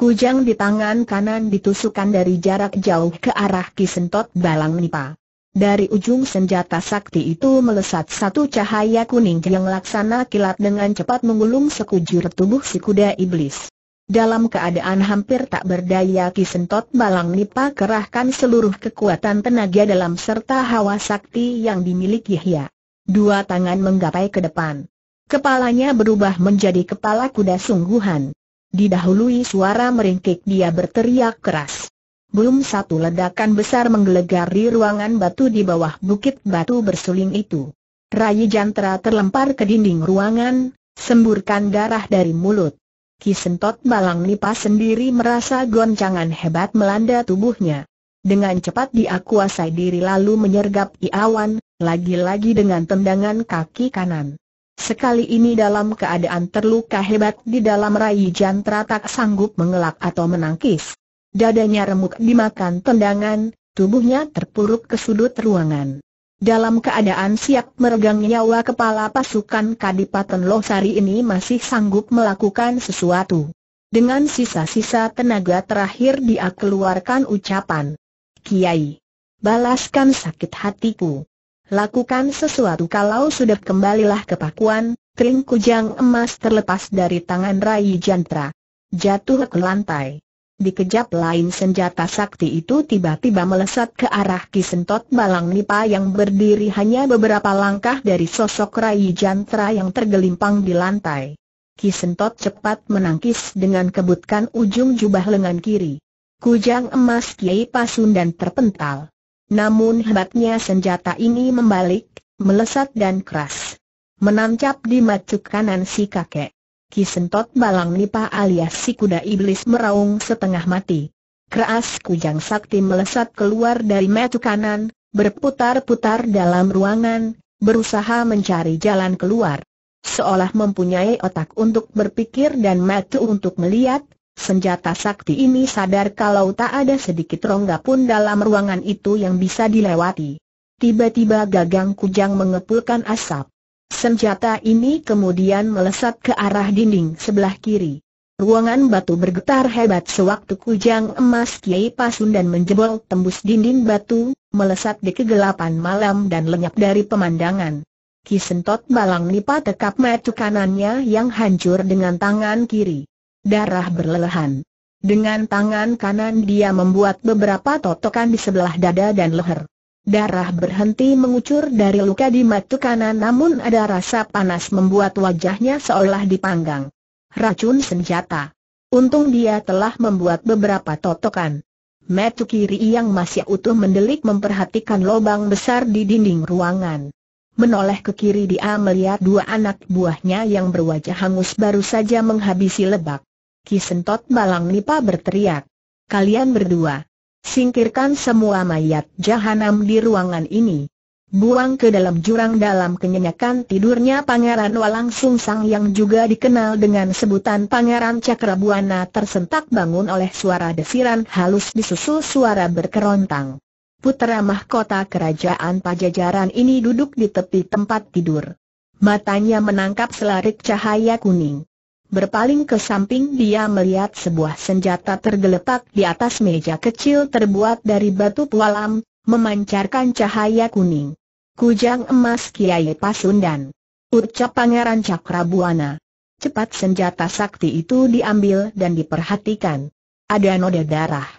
Kujang di tangan kanan ditusukkan dari jarak jauh ke arah Kisentot Balang Nipa. Dari ujung senjata sakti itu melesat satu cahaya kuning yang laksana kilat dengan cepat menggulung sekujur tubuh si kuda iblis. Dalam keadaan hampir tak berdaya Kisentot Balang Nipa kerahkan seluruh kekuatan tenaga dalam serta hawa sakti yang dimiliki Hia. Dua tangan menggapai ke depan. Kepalanya berubah menjadi kepala kuda sungguhan. Didahului suara meringkik dia berteriak keras. Belum satu ledakan besar menggelegar di ruangan batu di bawah bukit batu bersuling itu. Rai Jantara terlempar ke dinding ruangan, semburkan darah dari mulut. Ki Sentot Balang Nipa sendiri merasa goncangan hebat melanda tubuhnya. Dengan cepat dia kuasai diri lalu menyergap Iawan, lagi-lagi dengan tendangan kaki kanan. Sekali ini dalam keadaan terluka hebat di dalam rai jantra tak sanggup mengelak atau menangkis. Dadanya remuk dimakan tendangan, tubuhnya terpuruk ke sudut ruangan. Dalam keadaan siap meregang nyawa kepala pasukan Kadipaten Losari ini masih sanggup melakukan sesuatu. Dengan sisa-sisa tenaga terakhir dia keluarkan ucapan. Kiai, balaskan sakit hatiku. Lakukan sesuatu kalau sudah kembalilah ke pakuan, Kering kujang emas terlepas dari tangan Rai Jantra. Jatuh ke lantai. Dikejap lain senjata sakti itu tiba-tiba melesat ke arah Kisentot Balang Nipa yang berdiri hanya beberapa langkah dari sosok Rai Jantra yang tergelimpang di lantai. Kisentot cepat menangkis dengan kebutkan ujung jubah lengan kiri. Kujang emas Kiai Pasundan terpental. Namun hebatnya senjata ini membalik, melesat dan keras. Menancap di macuk kanan si kakek. Kisentot Balang Nipa alias si kuda iblis meraung setengah mati. Keras kujang sakti melesat keluar dari macuk kanan, berputar-putar dalam ruangan, berusaha mencari jalan keluar. Seolah mempunyai otak untuk berpikir dan mata untuk melihat, Senjata sakti ini sadar kalau tak ada sedikit rongga pun dalam ruangan itu yang bisa dilewati. Tiba-tiba gagang kujang mengepulkan asap. Senjata ini kemudian melesat ke arah dinding sebelah kiri. Ruangan batu bergetar hebat sewaktu kujang emas Kiai Pasundan menjebol tembus dinding batu, melesat di kegelapan malam dan lenyap dari pemandangan. Kisentot Balang Nipa tekap metu kanannya yang hancur dengan tangan kiri darah berlelehan. Dengan tangan kanan dia membuat beberapa totokan di sebelah dada dan leher. Darah berhenti mengucur dari luka di mata kanan namun ada rasa panas membuat wajahnya seolah dipanggang. Racun senjata. Untung dia telah membuat beberapa totokan. Mata kiri yang masih utuh mendelik memperhatikan lobang besar di dinding ruangan. Menoleh ke kiri dia melihat dua anak buahnya yang berwajah hangus baru saja menghabisi lebak. Kisentot Balang Nipa berteriak. Kalian berdua, singkirkan semua mayat jahanam di ruangan ini. Buang ke dalam jurang dalam kenyanyakan tidurnya Pangeran Walang Sungsang yang juga dikenal dengan sebutan Pangeran Cakrabuana tersentak bangun oleh suara desiran halus disusul suara berkerontang. Putera mahkota kerajaan pajajaran ini duduk di tepi tempat tidur. Matanya menangkap selarik cahaya kuning. Berpaling ke samping dia melihat sebuah senjata tergeletak di atas meja kecil terbuat dari batu pualam, memancarkan cahaya kuning. Kujang emas Kiai Pasundan. Ucap Pangeran Cakrabuana. Cepat senjata sakti itu diambil dan diperhatikan. Ada noda darah.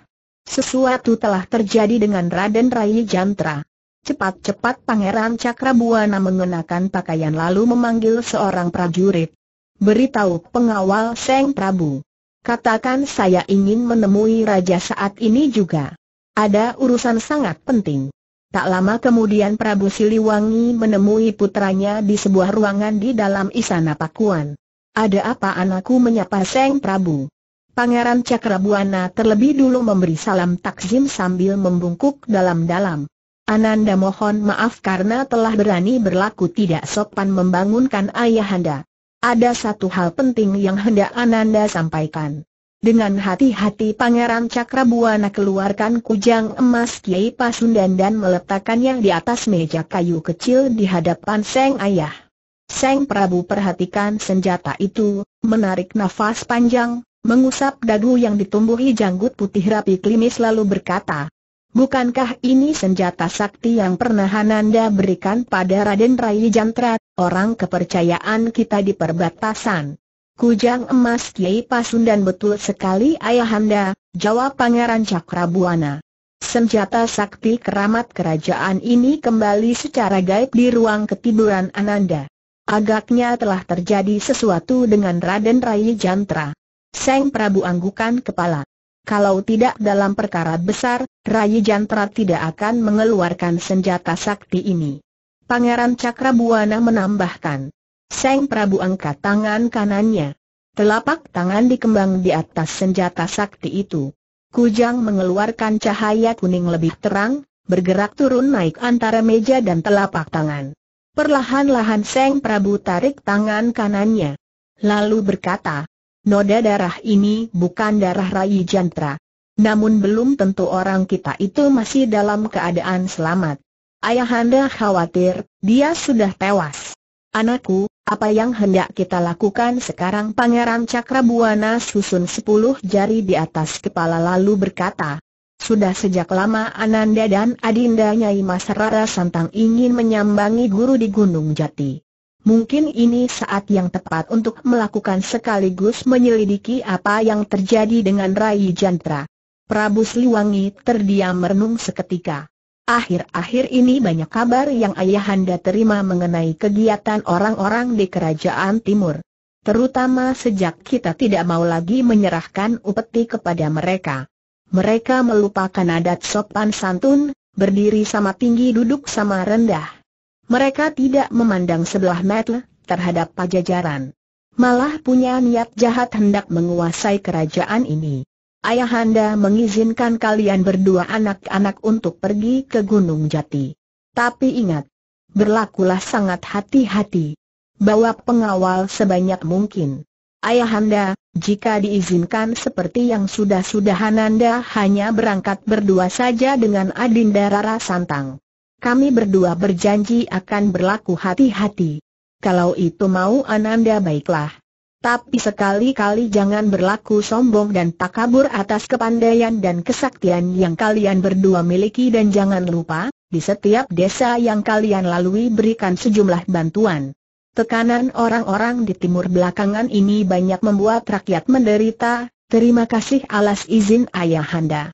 Sesuatu telah terjadi dengan Raden Rai Jantra. Cepat-cepat Pangeran Cakrabuana mengenakan pakaian lalu memanggil seorang prajurit beritahu pengawal Seng Prabu. Katakan saya ingin menemui raja saat ini juga. Ada urusan sangat penting. Tak lama kemudian Prabu Siliwangi menemui putranya di sebuah ruangan di dalam istana Pakuan. Ada apa anakku menyapa Seng Prabu? Pangeran Cakrabuana terlebih dulu memberi salam takzim sambil membungkuk dalam-dalam. Ananda mohon maaf karena telah berani berlaku tidak sopan membangunkan ayahanda. Ada satu hal penting yang hendak Ananda sampaikan. Dengan hati-hati Pangeran Cakrabuana keluarkan kujang emas Kiai Pasundan dan meletakkannya di atas meja kayu kecil di hadapan Seng Ayah. Seng Prabu perhatikan senjata itu, menarik nafas panjang, mengusap dagu yang ditumbuhi janggut putih rapi klimis lalu berkata, Bukankah ini senjata sakti yang pernah Ananda berikan pada Raden Rai Jantra, orang kepercayaan kita di perbatasan? Kujang emas Kiai Pasundan betul sekali ayahanda, jawab Pangeran Cakrabuana. Senjata sakti keramat kerajaan ini kembali secara gaib di ruang ketiduran Ananda. Agaknya telah terjadi sesuatu dengan Raden Rai Jantra. Seng Prabu anggukan kepala. Kalau tidak dalam perkara besar, Rai Jantra tidak akan mengeluarkan senjata sakti ini. Pangeran Cakrabuana menambahkan. Seng Prabu angkat tangan kanannya. Telapak tangan dikembang di atas senjata sakti itu. Kujang mengeluarkan cahaya kuning lebih terang, bergerak turun naik antara meja dan telapak tangan. Perlahan-lahan Seng Prabu tarik tangan kanannya. Lalu berkata, noda darah ini bukan darah Rai Jantra. Namun belum tentu orang kita itu masih dalam keadaan selamat. Ayahanda khawatir, dia sudah tewas. Anakku, apa yang hendak kita lakukan sekarang Pangeran Cakrabuana susun sepuluh jari di atas kepala lalu berkata Sudah sejak lama Ananda dan Adinda Nyai Mas Rara Santang ingin menyambangi guru di Gunung Jati Mungkin ini saat yang tepat untuk melakukan sekaligus menyelidiki apa yang terjadi dengan Rai Jantra. Prabu Siliwangi terdiam merenung seketika. Akhir-akhir ini banyak kabar yang ayahanda terima mengenai kegiatan orang-orang di kerajaan timur. Terutama sejak kita tidak mau lagi menyerahkan upeti kepada mereka. Mereka melupakan adat sopan santun, berdiri sama tinggi duduk sama rendah mereka tidak memandang sebelah mata terhadap pajajaran. Malah punya niat jahat hendak menguasai kerajaan ini. Ayahanda mengizinkan kalian berdua anak-anak untuk pergi ke Gunung Jati. Tapi ingat, berlakulah sangat hati-hati. Bawa pengawal sebanyak mungkin. Ayahanda, jika diizinkan seperti yang sudah-sudah Hananda hanya berangkat berdua saja dengan Adinda Rara Santang. Kami berdua berjanji akan berlaku hati-hati. Kalau itu mau Ananda baiklah. Tapi sekali-kali jangan berlaku sombong dan takabur atas kepandaian dan kesaktian yang kalian berdua miliki dan jangan lupa, di setiap desa yang kalian lalui berikan sejumlah bantuan. Tekanan orang-orang di timur belakangan ini banyak membuat rakyat menderita, terima kasih alas izin ayahanda.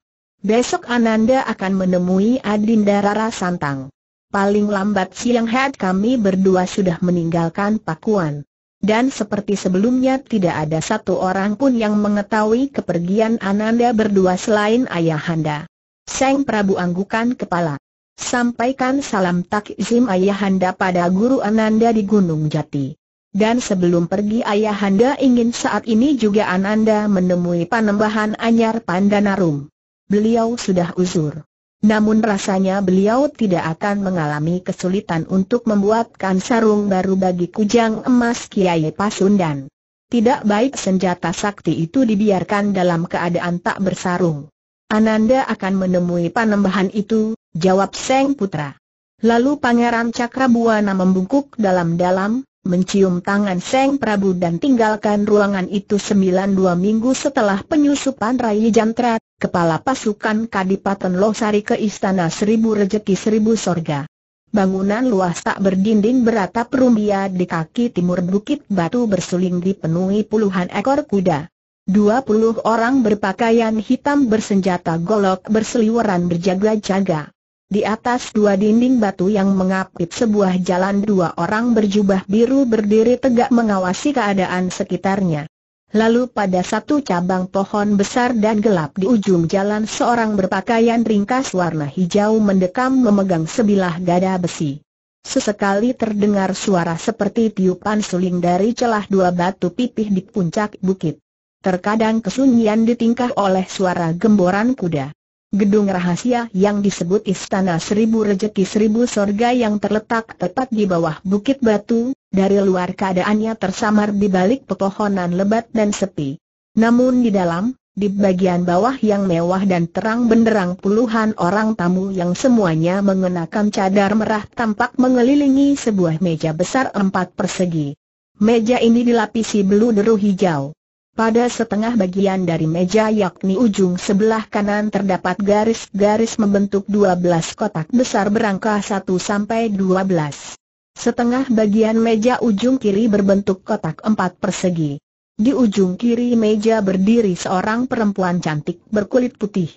Besok Ananda akan menemui Adinda Rara Santang. Paling lambat siang hari kami berdua sudah meninggalkan Pakuan. Dan seperti sebelumnya tidak ada satu orang pun yang mengetahui kepergian Ananda berdua selain Ayahanda. Seng Prabu anggukan kepala. Sampaikan salam takzim Ayahanda pada Guru Ananda di Gunung Jati. Dan sebelum pergi Ayahanda ingin saat ini juga Ananda menemui panembahan Anyar Pandanarum beliau sudah uzur. Namun rasanya beliau tidak akan mengalami kesulitan untuk membuatkan sarung baru bagi kujang emas Kiai Pasundan. Tidak baik senjata sakti itu dibiarkan dalam keadaan tak bersarung. Ananda akan menemui panembahan itu, jawab Seng Putra. Lalu Pangeran Cakrabuana membungkuk dalam-dalam, mencium tangan Seng Prabu dan tinggalkan ruangan itu sembilan dua minggu setelah penyusupan Rai Jantra, kepala pasukan Kadipaten Losari ke Istana Seribu Rejeki Seribu Sorga. Bangunan luas tak berdinding beratap rumbia di kaki timur bukit batu bersuling dipenuhi puluhan ekor kuda. Dua puluh orang berpakaian hitam bersenjata golok berseliweran berjaga-jaga. Di atas dua dinding batu yang mengapit sebuah jalan dua orang berjubah biru berdiri tegak mengawasi keadaan sekitarnya. Lalu pada satu cabang pohon besar dan gelap di ujung jalan seorang berpakaian ringkas warna hijau mendekam memegang sebilah gada besi. Sesekali terdengar suara seperti tiupan suling dari celah dua batu pipih di puncak bukit. Terkadang kesunyian ditingkah oleh suara gemboran kuda. Gedung rahasia yang disebut Istana Seribu Rejeki Seribu Sorga yang terletak tepat di bawah bukit batu, dari luar keadaannya tersamar di balik pepohonan lebat dan sepi. Namun di dalam, di bagian bawah yang mewah dan terang benderang puluhan orang tamu yang semuanya mengenakan cadar merah tampak mengelilingi sebuah meja besar empat persegi. Meja ini dilapisi beludru hijau. Pada setengah bagian dari meja yakni ujung sebelah kanan terdapat garis-garis membentuk 12 kotak besar berangka 1 sampai 12. Setengah bagian meja ujung kiri berbentuk kotak 4 persegi. Di ujung kiri meja berdiri seorang perempuan cantik berkulit putih.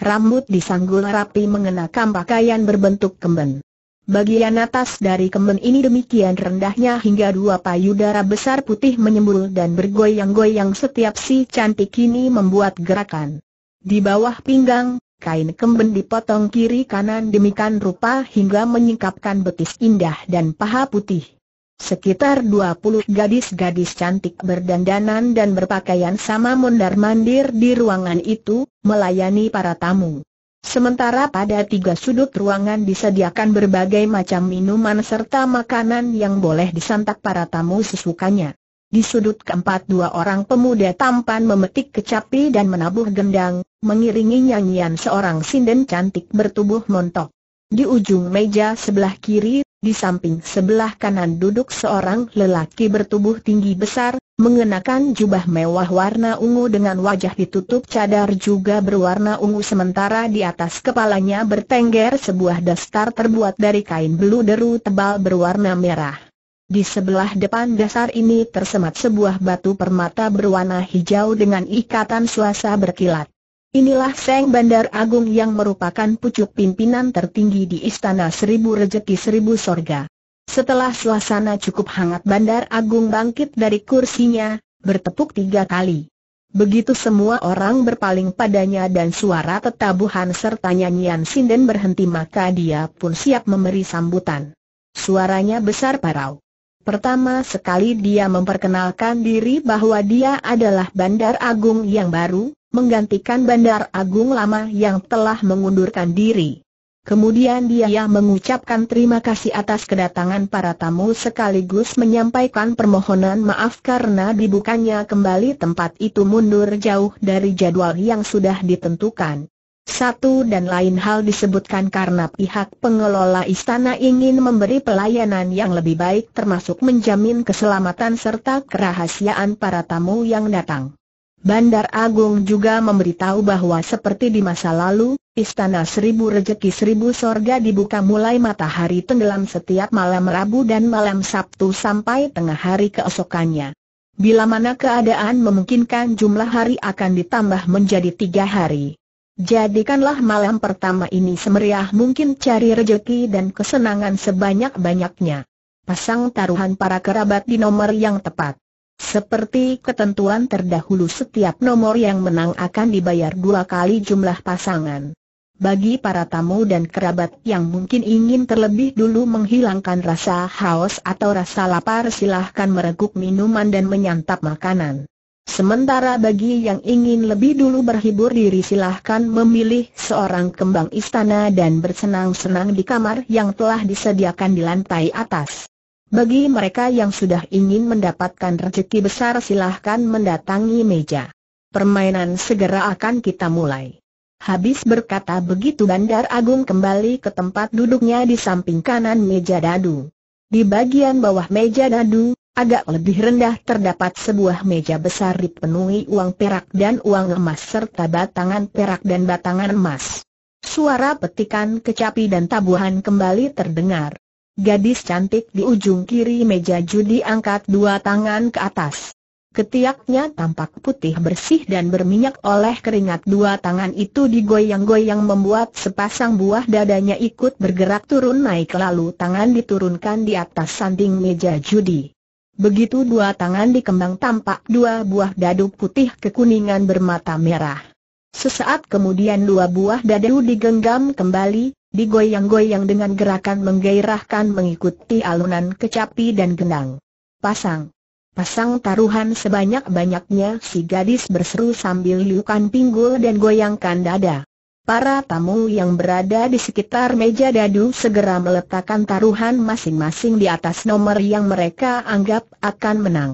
Rambut disanggul rapi mengenakan pakaian berbentuk kemben. Bagian atas dari kemen ini demikian rendahnya hingga dua payudara besar putih menyembul dan bergoyang-goyang setiap si cantik ini membuat gerakan. Di bawah pinggang, kain kemen dipotong kiri kanan demikian rupa hingga menyingkapkan betis indah dan paha putih. Sekitar dua puluh gadis-gadis cantik berdandanan dan berpakaian sama mondar-mandir di ruangan itu, melayani para tamu. Sementara pada tiga sudut ruangan disediakan berbagai macam minuman serta makanan yang boleh disantap para tamu sesukanya. Di sudut keempat dua orang pemuda tampan memetik kecapi dan menabuh gendang, mengiringi nyanyian seorang sinden cantik bertubuh montok. Di ujung meja sebelah kiri, di samping sebelah kanan duduk seorang lelaki bertubuh tinggi besar, mengenakan jubah mewah warna ungu dengan wajah ditutup cadar juga berwarna ungu sementara di atas kepalanya bertengger sebuah dastar terbuat dari kain beluderu tebal berwarna merah. Di sebelah depan dasar ini tersemat sebuah batu permata berwarna hijau dengan ikatan suasa berkilat. Inilah Seng Bandar Agung yang merupakan pucuk pimpinan tertinggi di Istana Seribu Rejeki Seribu Sorga. Setelah suasana cukup hangat Bandar Agung bangkit dari kursinya, bertepuk tiga kali. Begitu semua orang berpaling padanya dan suara tetabuhan serta nyanyian sinden berhenti maka dia pun siap memberi sambutan. Suaranya besar parau. Pertama sekali dia memperkenalkan diri bahwa dia adalah Bandar Agung yang baru, menggantikan Bandar Agung lama yang telah mengundurkan diri. Kemudian dia mengucapkan terima kasih atas kedatangan para tamu sekaligus menyampaikan permohonan maaf karena dibukanya kembali tempat itu mundur jauh dari jadwal yang sudah ditentukan. Satu dan lain hal disebutkan karena pihak pengelola istana ingin memberi pelayanan yang lebih baik termasuk menjamin keselamatan serta kerahasiaan para tamu yang datang. Bandar Agung juga memberitahu bahwa seperti di masa lalu, Istana Seribu Rejeki Seribu Sorga dibuka mulai matahari tenggelam setiap malam Rabu dan malam Sabtu sampai tengah hari keesokannya. Bila mana keadaan memungkinkan jumlah hari akan ditambah menjadi tiga hari. Jadikanlah malam pertama ini semeriah mungkin cari rejeki dan kesenangan sebanyak-banyaknya. Pasang taruhan para kerabat di nomor yang tepat. Seperti ketentuan terdahulu setiap nomor yang menang akan dibayar dua kali jumlah pasangan. Bagi para tamu dan kerabat yang mungkin ingin terlebih dulu menghilangkan rasa haus atau rasa lapar silahkan mereguk minuman dan menyantap makanan. Sementara bagi yang ingin lebih dulu berhibur diri silahkan memilih seorang kembang istana dan bersenang-senang di kamar yang telah disediakan di lantai atas. Bagi mereka yang sudah ingin mendapatkan rezeki besar silahkan mendatangi meja. Permainan segera akan kita mulai. Habis berkata begitu Bandar Agung kembali ke tempat duduknya di samping kanan meja dadu. Di bagian bawah meja dadu, agak lebih rendah terdapat sebuah meja besar dipenuhi uang perak dan uang emas serta batangan perak dan batangan emas. Suara petikan kecapi dan tabuhan kembali terdengar. Gadis cantik di ujung kiri meja judi angkat dua tangan ke atas. Ketiaknya tampak putih bersih dan berminyak oleh keringat dua tangan itu digoyang-goyang membuat sepasang buah dadanya ikut bergerak turun naik lalu tangan diturunkan di atas sanding meja judi. Begitu dua tangan dikembang tampak dua buah dadu putih kekuningan bermata merah. Sesaat kemudian dua buah dadu digenggam kembali, digoyang-goyang dengan gerakan menggairahkan mengikuti alunan kecapi dan genang. Pasang. Pasang taruhan sebanyak-banyaknya si gadis berseru sambil liukan pinggul dan goyangkan dada. Para tamu yang berada di sekitar meja dadu segera meletakkan taruhan masing-masing di atas nomor yang mereka anggap akan menang.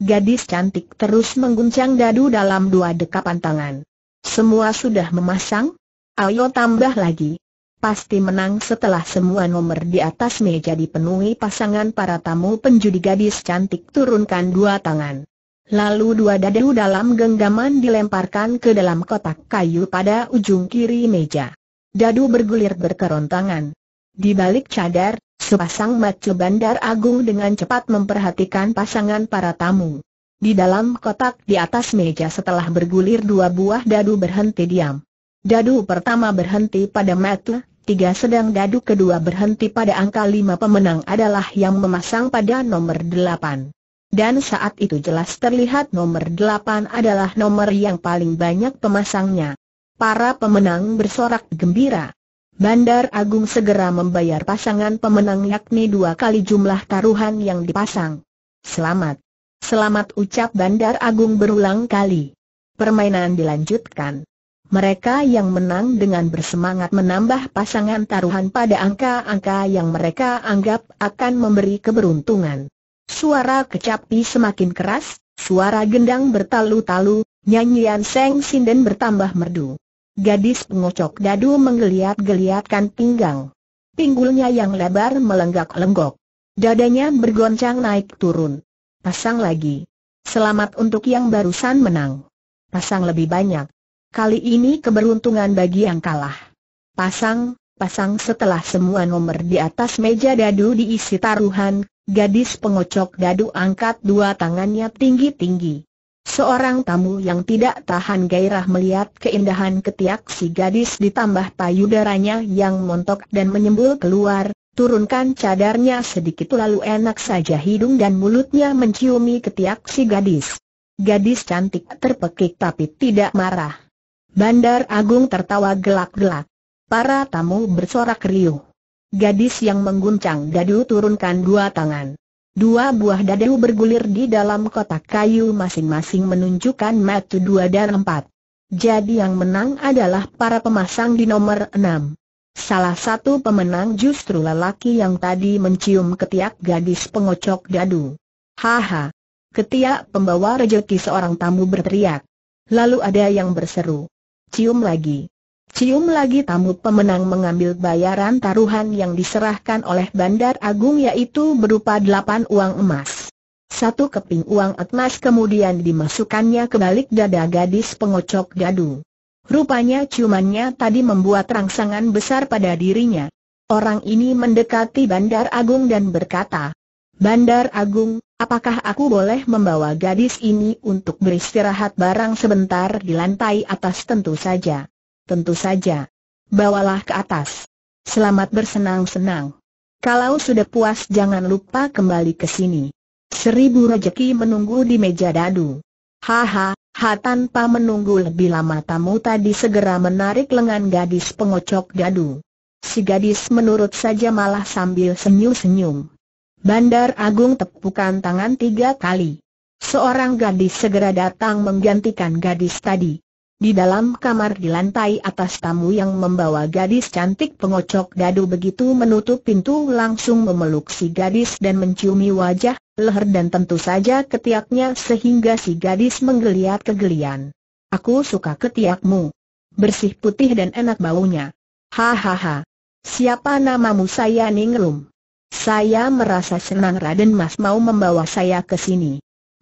Gadis cantik terus mengguncang dadu dalam dua dekapan tangan. Semua sudah memasang? Ayo tambah lagi. Pasti menang setelah semua nomor di atas meja dipenuhi pasangan para tamu penjudi gadis cantik turunkan dua tangan. Lalu dua dadu dalam genggaman dilemparkan ke dalam kotak kayu pada ujung kiri meja. Dadu bergulir berkerontangan. Di balik cadar, sepasang macu bandar agung dengan cepat memperhatikan pasangan para tamu. Di dalam kotak di atas meja setelah bergulir dua buah dadu berhenti diam. Dadu pertama berhenti pada metle, tiga sedang dadu kedua berhenti pada angka lima pemenang adalah yang memasang pada nomor delapan. Dan saat itu jelas terlihat nomor delapan adalah nomor yang paling banyak pemasangnya. Para pemenang bersorak gembira. Bandar Agung segera membayar pasangan pemenang yakni dua kali jumlah taruhan yang dipasang. Selamat. Selamat ucap Bandar Agung berulang kali. Permainan dilanjutkan. Mereka yang menang dengan bersemangat menambah pasangan taruhan pada angka-angka yang mereka anggap akan memberi keberuntungan. Suara kecapi semakin keras, suara gendang bertalu-talu, nyanyian Seng Sinden bertambah merdu. Gadis pengocok dadu menggeliat-geliatkan pinggang. Pinggulnya yang lebar melenggak-lenggok. Dadanya bergoncang naik turun. Pasang lagi. Selamat untuk yang barusan menang. Pasang lebih banyak. Kali ini keberuntungan bagi yang kalah. Pasang, pasang setelah semua nomor di atas meja dadu diisi taruhan, gadis pengocok dadu angkat dua tangannya tinggi-tinggi. Seorang tamu yang tidak tahan gairah melihat keindahan ketiak si gadis ditambah payudaranya yang montok dan menyembul keluar, turunkan cadarnya sedikit lalu enak saja hidung dan mulutnya menciumi ketiak si gadis. Gadis cantik terpekik tapi tidak marah. Bandar Agung tertawa gelak-gelak. Para tamu bersorak riuh. Gadis yang mengguncang dadu turunkan dua tangan. Dua buah dadu bergulir di dalam kotak kayu masing-masing menunjukkan matu dua dan empat. Jadi yang menang adalah para pemasang di nomor enam. Salah satu pemenang justru lelaki yang tadi mencium ketiak gadis pengocok dadu. Haha! Ketiak pembawa rejeki seorang tamu berteriak. Lalu ada yang berseru. Cium lagi. Cium lagi tamu pemenang mengambil bayaran taruhan yang diserahkan oleh Bandar Agung yaitu berupa 8 uang emas. Satu keping uang emas kemudian dimasukkannya ke balik dada gadis pengocok dadu. Rupanya ciumannya tadi membuat rangsangan besar pada dirinya. Orang ini mendekati Bandar Agung dan berkata, Bandar Agung, apakah aku boleh membawa gadis ini untuk beristirahat barang sebentar di lantai atas tentu saja? Tentu saja. Bawalah ke atas. Selamat bersenang-senang. Kalau sudah puas jangan lupa kembali ke sini. Seribu rejeki menunggu di meja dadu. Haha, Ha tanpa menunggu lebih lama tamu tadi segera menarik lengan gadis pengocok dadu. Si gadis menurut saja malah sambil senyum-senyum. Bandar Agung tepukan tangan tiga kali. Seorang gadis segera datang menggantikan gadis tadi. Di dalam kamar di lantai atas tamu yang membawa gadis cantik pengocok dadu begitu menutup pintu langsung memeluk si gadis dan menciumi wajah, leher dan tentu saja ketiaknya sehingga si gadis menggeliat kegelian. Aku suka ketiakmu. Bersih putih dan enak baunya. Hahaha. Siapa namamu saya Ningrum? Saya merasa senang Raden Mas mau membawa saya ke sini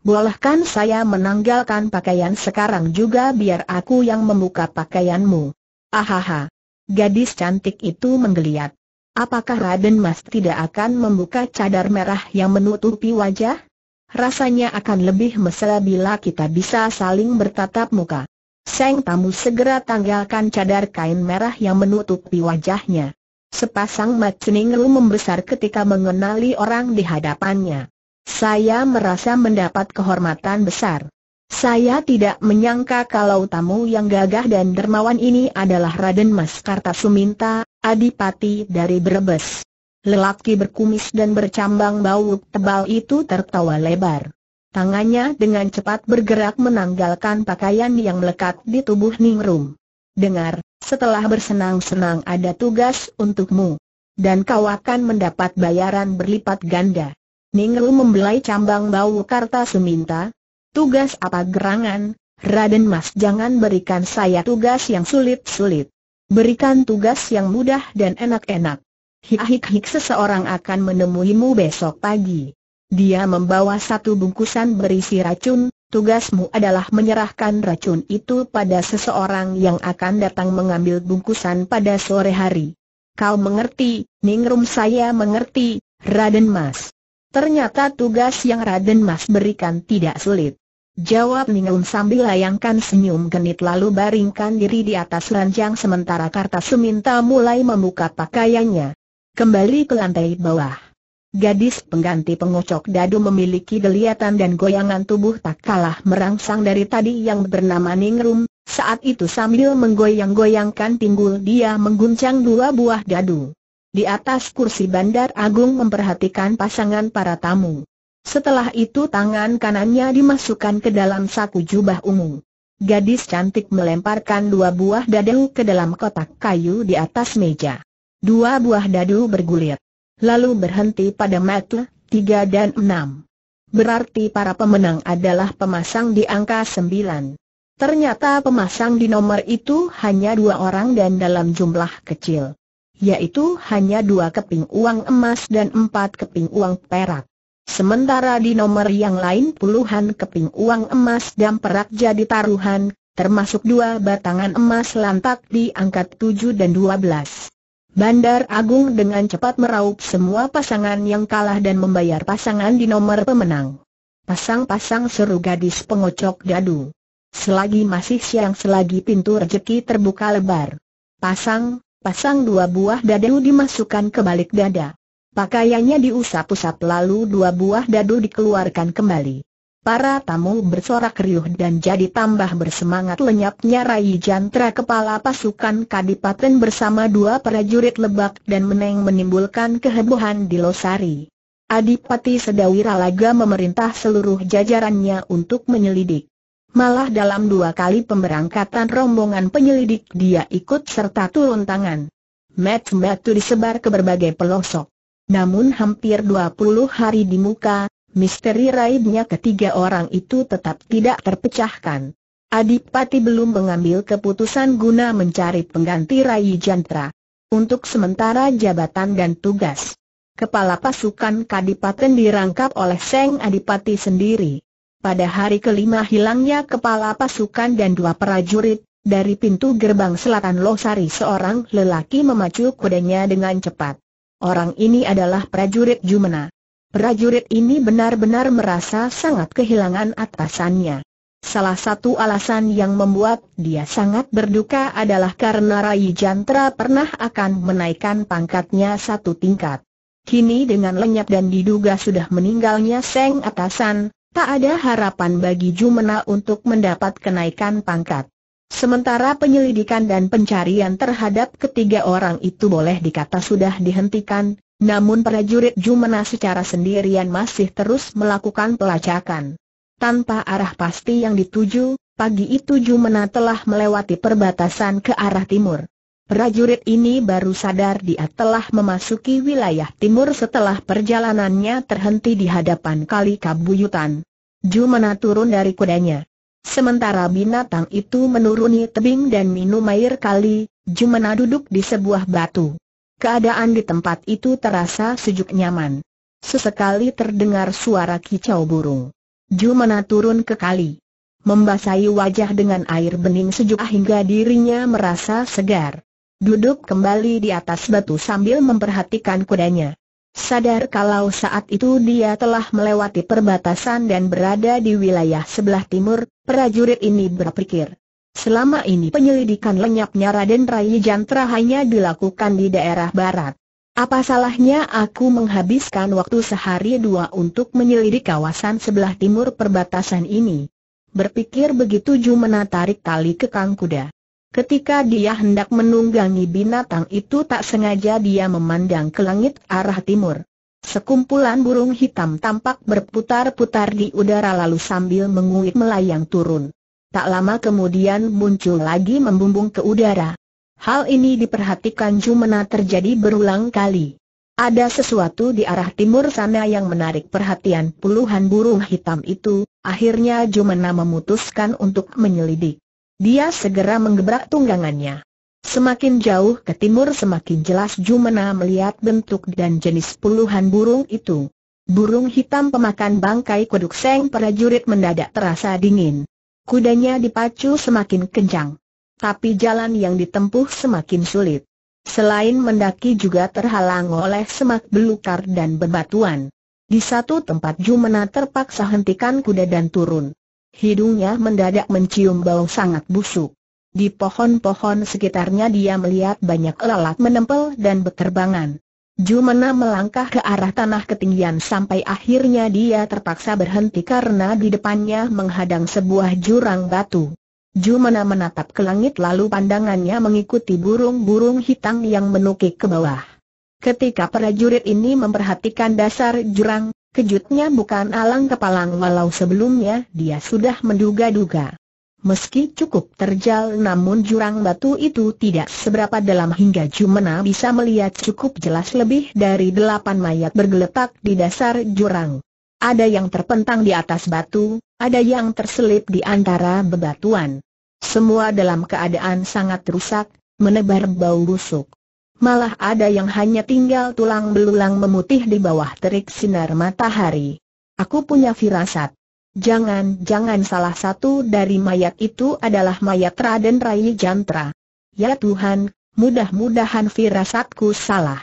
bolehkan saya menanggalkan pakaian sekarang juga biar aku yang membuka pakaianmu. Ahaha. Gadis cantik itu menggeliat. Apakah Raden Mas tidak akan membuka cadar merah yang menutupi wajah? Rasanya akan lebih mesra bila kita bisa saling bertatap muka. Seng tamu segera tanggalkan cadar kain merah yang menutupi wajahnya. Sepasang Mat Ningru membesar ketika mengenali orang di hadapannya. Saya merasa mendapat kehormatan besar. Saya tidak menyangka kalau tamu yang gagah dan dermawan ini adalah Raden Mas Kartasuminta, adipati dari Brebes. Lelaki berkumis dan bercambang bau tebal itu tertawa lebar. Tangannya dengan cepat bergerak menanggalkan pakaian yang melekat di tubuh Ningrum. Dengar, setelah bersenang-senang ada tugas untukmu. Dan kau akan mendapat bayaran berlipat ganda. Ningru membelai cambang bau karta seminta. Tugas apa gerangan? Raden Mas jangan berikan saya tugas yang sulit-sulit. Berikan tugas yang mudah dan enak-enak. Hik-hik seseorang akan menemuimu besok pagi. Dia membawa satu bungkusan berisi racun, tugasmu adalah menyerahkan racun itu pada seseorang yang akan datang mengambil bungkusan pada sore hari. Kau mengerti, Ningrum saya mengerti, Raden Mas. Ternyata tugas yang Raden Mas berikan tidak sulit. Jawab Ningun sambil layangkan senyum genit lalu baringkan diri di atas ranjang sementara Karta Suminta mulai membuka pakaiannya. Kembali ke lantai bawah. Gadis pengganti pengocok dadu memiliki geliatan dan goyangan tubuh tak kalah merangsang dari tadi yang bernama Ningrum, saat itu sambil menggoyang-goyangkan pinggul dia mengguncang dua buah dadu di atas kursi bandar agung memperhatikan pasangan para tamu. Setelah itu tangan kanannya dimasukkan ke dalam saku jubah ungu. Gadis cantik melemparkan dua buah dadu ke dalam kotak kayu di atas meja. Dua buah dadu bergulir. Lalu berhenti pada mata, tiga dan enam. Berarti para pemenang adalah pemasang di angka sembilan. Ternyata pemasang di nomor itu hanya dua orang dan dalam jumlah kecil yaitu hanya dua keping uang emas dan empat keping uang perak. Sementara di nomor yang lain puluhan keping uang emas dan perak jadi taruhan, termasuk dua batangan emas lantak di angkat 7 dan belas. Bandar Agung dengan cepat meraup semua pasangan yang kalah dan membayar pasangan di nomor pemenang. Pasang-pasang seru gadis pengocok dadu. Selagi masih siang selagi pintu rejeki terbuka lebar. Pasang, pasang dua buah dadu dimasukkan ke balik dada. Pakaiannya diusap-usap lalu dua buah dadu dikeluarkan kembali. Para tamu bersorak riuh dan jadi tambah bersemangat lenyapnya Rai Jantra kepala pasukan Kadipaten bersama dua prajurit lebak dan meneng menimbulkan kehebohan di Losari. Adipati Sedawira Laga memerintah seluruh jajarannya untuk menyelidik malah dalam dua kali pemberangkatan rombongan penyelidik dia ikut serta turun tangan. Metu-metu disebar ke berbagai pelosok. Namun hampir 20 hari di muka, misteri raibnya ketiga orang itu tetap tidak terpecahkan. Adipati belum mengambil keputusan guna mencari pengganti Rai Jantra. Untuk sementara jabatan dan tugas. Kepala pasukan Kadipaten dirangkap oleh Seng Adipati sendiri pada hari kelima hilangnya kepala pasukan dan dua prajurit, dari pintu gerbang selatan Losari seorang lelaki memacu kudanya dengan cepat. Orang ini adalah prajurit Jumena. Prajurit ini benar-benar merasa sangat kehilangan atasannya. Salah satu alasan yang membuat dia sangat berduka adalah karena Rai Jantra pernah akan menaikkan pangkatnya satu tingkat. Kini dengan lenyap dan diduga sudah meninggalnya Seng Atasan, tak ada harapan bagi Jumena untuk mendapat kenaikan pangkat. Sementara penyelidikan dan pencarian terhadap ketiga orang itu boleh dikata sudah dihentikan, namun prajurit Jumena secara sendirian masih terus melakukan pelacakan. Tanpa arah pasti yang dituju, pagi itu Jumena telah melewati perbatasan ke arah timur. Prajurit ini baru sadar dia telah memasuki wilayah timur setelah perjalanannya terhenti di hadapan kali kabuyutan. Jumana turun dari kudanya. Sementara binatang itu menuruni tebing dan minum air kali, Jumana duduk di sebuah batu. Keadaan di tempat itu terasa sejuk nyaman. Sesekali terdengar suara kicau burung. Jumana turun ke kali. Membasahi wajah dengan air bening sejuk hingga dirinya merasa segar. Duduk kembali di atas batu sambil memperhatikan kudanya. Sadar kalau saat itu dia telah melewati perbatasan dan berada di wilayah sebelah timur, prajurit ini berpikir. Selama ini penyelidikan lenyapnya Raden Rai Jantra hanya dilakukan di daerah barat. Apa salahnya aku menghabiskan waktu sehari dua untuk menyelidik kawasan sebelah timur perbatasan ini? Berpikir begitu Jumena tarik tali kekang kuda. Ketika dia hendak menunggangi binatang itu tak sengaja dia memandang ke langit arah timur. Sekumpulan burung hitam tampak berputar-putar di udara lalu sambil menguik melayang turun. Tak lama kemudian muncul lagi membumbung ke udara. Hal ini diperhatikan Jumena terjadi berulang kali. Ada sesuatu di arah timur sana yang menarik perhatian puluhan burung hitam itu, akhirnya Jumena memutuskan untuk menyelidik. Dia segera menggebrak tunggangannya. Semakin jauh ke timur semakin jelas Jumena melihat bentuk dan jenis puluhan burung itu. Burung hitam pemakan bangkai kuduk seng prajurit mendadak terasa dingin. Kudanya dipacu semakin kencang. Tapi jalan yang ditempuh semakin sulit. Selain mendaki juga terhalang oleh semak belukar dan bebatuan. Di satu tempat Jumena terpaksa hentikan kuda dan turun. Hidungnya mendadak mencium bau sangat busuk. Di pohon-pohon sekitarnya dia melihat banyak lalat menempel dan berterbangan. Jumana melangkah ke arah tanah ketinggian sampai akhirnya dia terpaksa berhenti karena di depannya menghadang sebuah jurang batu. Jumana menatap ke langit lalu pandangannya mengikuti burung-burung hitam yang menukik ke bawah. Ketika prajurit ini memperhatikan dasar jurang, Kejutnya bukan alang kepalang walau sebelumnya dia sudah menduga-duga. Meski cukup terjal namun jurang batu itu tidak seberapa dalam hingga Jumena bisa melihat cukup jelas lebih dari delapan mayat bergeletak di dasar jurang. Ada yang terpentang di atas batu, ada yang terselip di antara bebatuan. Semua dalam keadaan sangat rusak, menebar bau busuk malah ada yang hanya tinggal tulang belulang memutih di bawah terik sinar matahari. Aku punya firasat. Jangan-jangan salah satu dari mayat itu adalah mayat Raden Rai Jantra. Ya Tuhan, mudah-mudahan firasatku salah.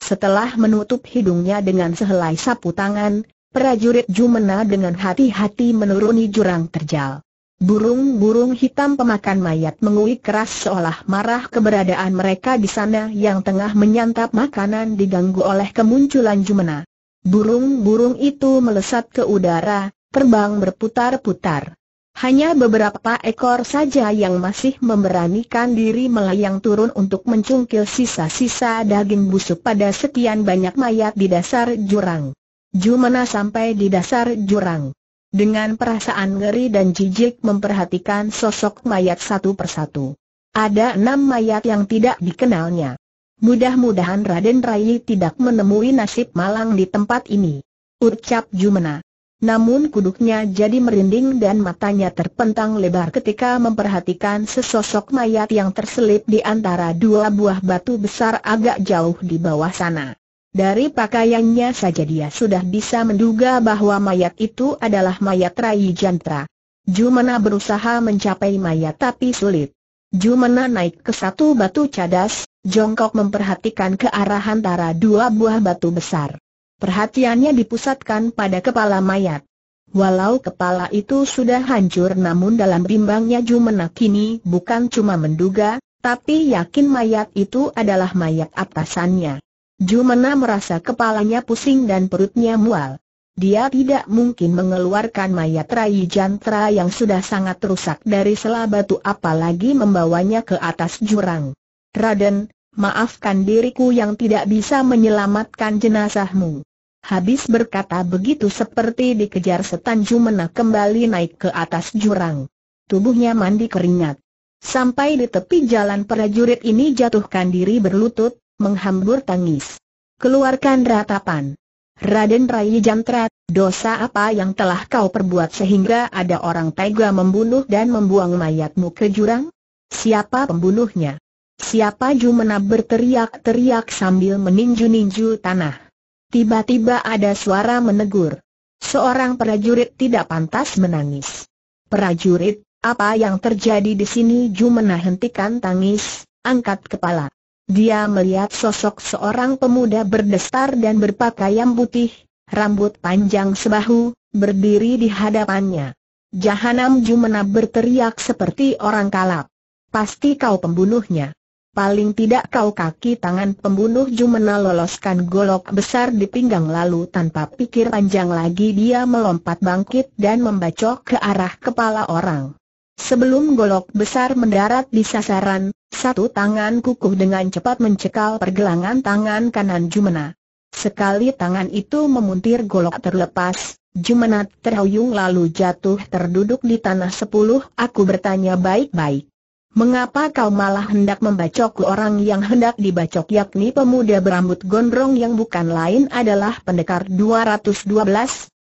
Setelah menutup hidungnya dengan sehelai sapu tangan, prajurit Jumena dengan hati-hati menuruni jurang terjal. Burung-burung hitam pemakan mayat menguik keras seolah marah keberadaan mereka di sana yang tengah menyantap makanan diganggu oleh kemunculan Jumena. Burung-burung itu melesat ke udara, terbang berputar-putar. Hanya beberapa ekor saja yang masih memberanikan diri melayang turun untuk mencungkil sisa-sisa daging busuk pada sekian banyak mayat di dasar jurang. Jumena sampai di dasar jurang dengan perasaan ngeri dan jijik memperhatikan sosok mayat satu persatu. Ada enam mayat yang tidak dikenalnya. Mudah-mudahan Raden Rai tidak menemui nasib malang di tempat ini. Ucap Jumena. Namun kuduknya jadi merinding dan matanya terpentang lebar ketika memperhatikan sesosok mayat yang terselip di antara dua buah batu besar agak jauh di bawah sana. Dari pakaiannya saja dia sudah bisa menduga bahwa mayat itu adalah mayat Rai Jantra. Jumana berusaha mencapai mayat tapi sulit. Jumana naik ke satu batu cadas, jongkok memperhatikan ke arah antara dua buah batu besar. Perhatiannya dipusatkan pada kepala mayat. Walau kepala itu sudah hancur namun dalam bimbangnya Jumana kini bukan cuma menduga, tapi yakin mayat itu adalah mayat atasannya. Jumana merasa kepalanya pusing dan perutnya mual. Dia tidak mungkin mengeluarkan mayat Rai Jantra yang sudah sangat rusak dari selah batu apalagi membawanya ke atas jurang. Raden, maafkan diriku yang tidak bisa menyelamatkan jenazahmu. Habis berkata begitu seperti dikejar setan Jumana kembali naik ke atas jurang. Tubuhnya mandi keringat. Sampai di tepi jalan prajurit ini jatuhkan diri berlutut, menghambur tangis. Keluarkan ratapan. Raden Rai Jantra, dosa apa yang telah kau perbuat sehingga ada orang tega membunuh dan membuang mayatmu ke jurang? Siapa pembunuhnya? Siapa Jumena berteriak-teriak sambil meninju-ninju tanah. Tiba-tiba ada suara menegur. Seorang prajurit tidak pantas menangis. Prajurit, apa yang terjadi di sini Jumena hentikan tangis, angkat kepala. Dia melihat sosok seorang pemuda berdestar dan berpakaian putih, rambut panjang sebahu, berdiri di hadapannya. Jahanam Jumena berteriak seperti orang kalap. Pasti kau pembunuhnya. Paling tidak kau kaki tangan pembunuh Jumena loloskan golok besar di pinggang lalu tanpa pikir panjang lagi dia melompat bangkit dan membacok ke arah kepala orang. Sebelum golok besar mendarat di sasaran, satu tangan kukuh dengan cepat mencekal pergelangan tangan kanan Jumena. Sekali tangan itu memuntir golok terlepas, Jumena terhuyung lalu jatuh terduduk di tanah sepuluh. Aku bertanya baik-baik. Mengapa kau malah hendak membacok orang yang hendak dibacok yakni pemuda berambut gondrong yang bukan lain adalah pendekar 212?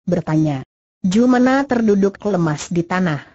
Bertanya. Jumena terduduk lemas di tanah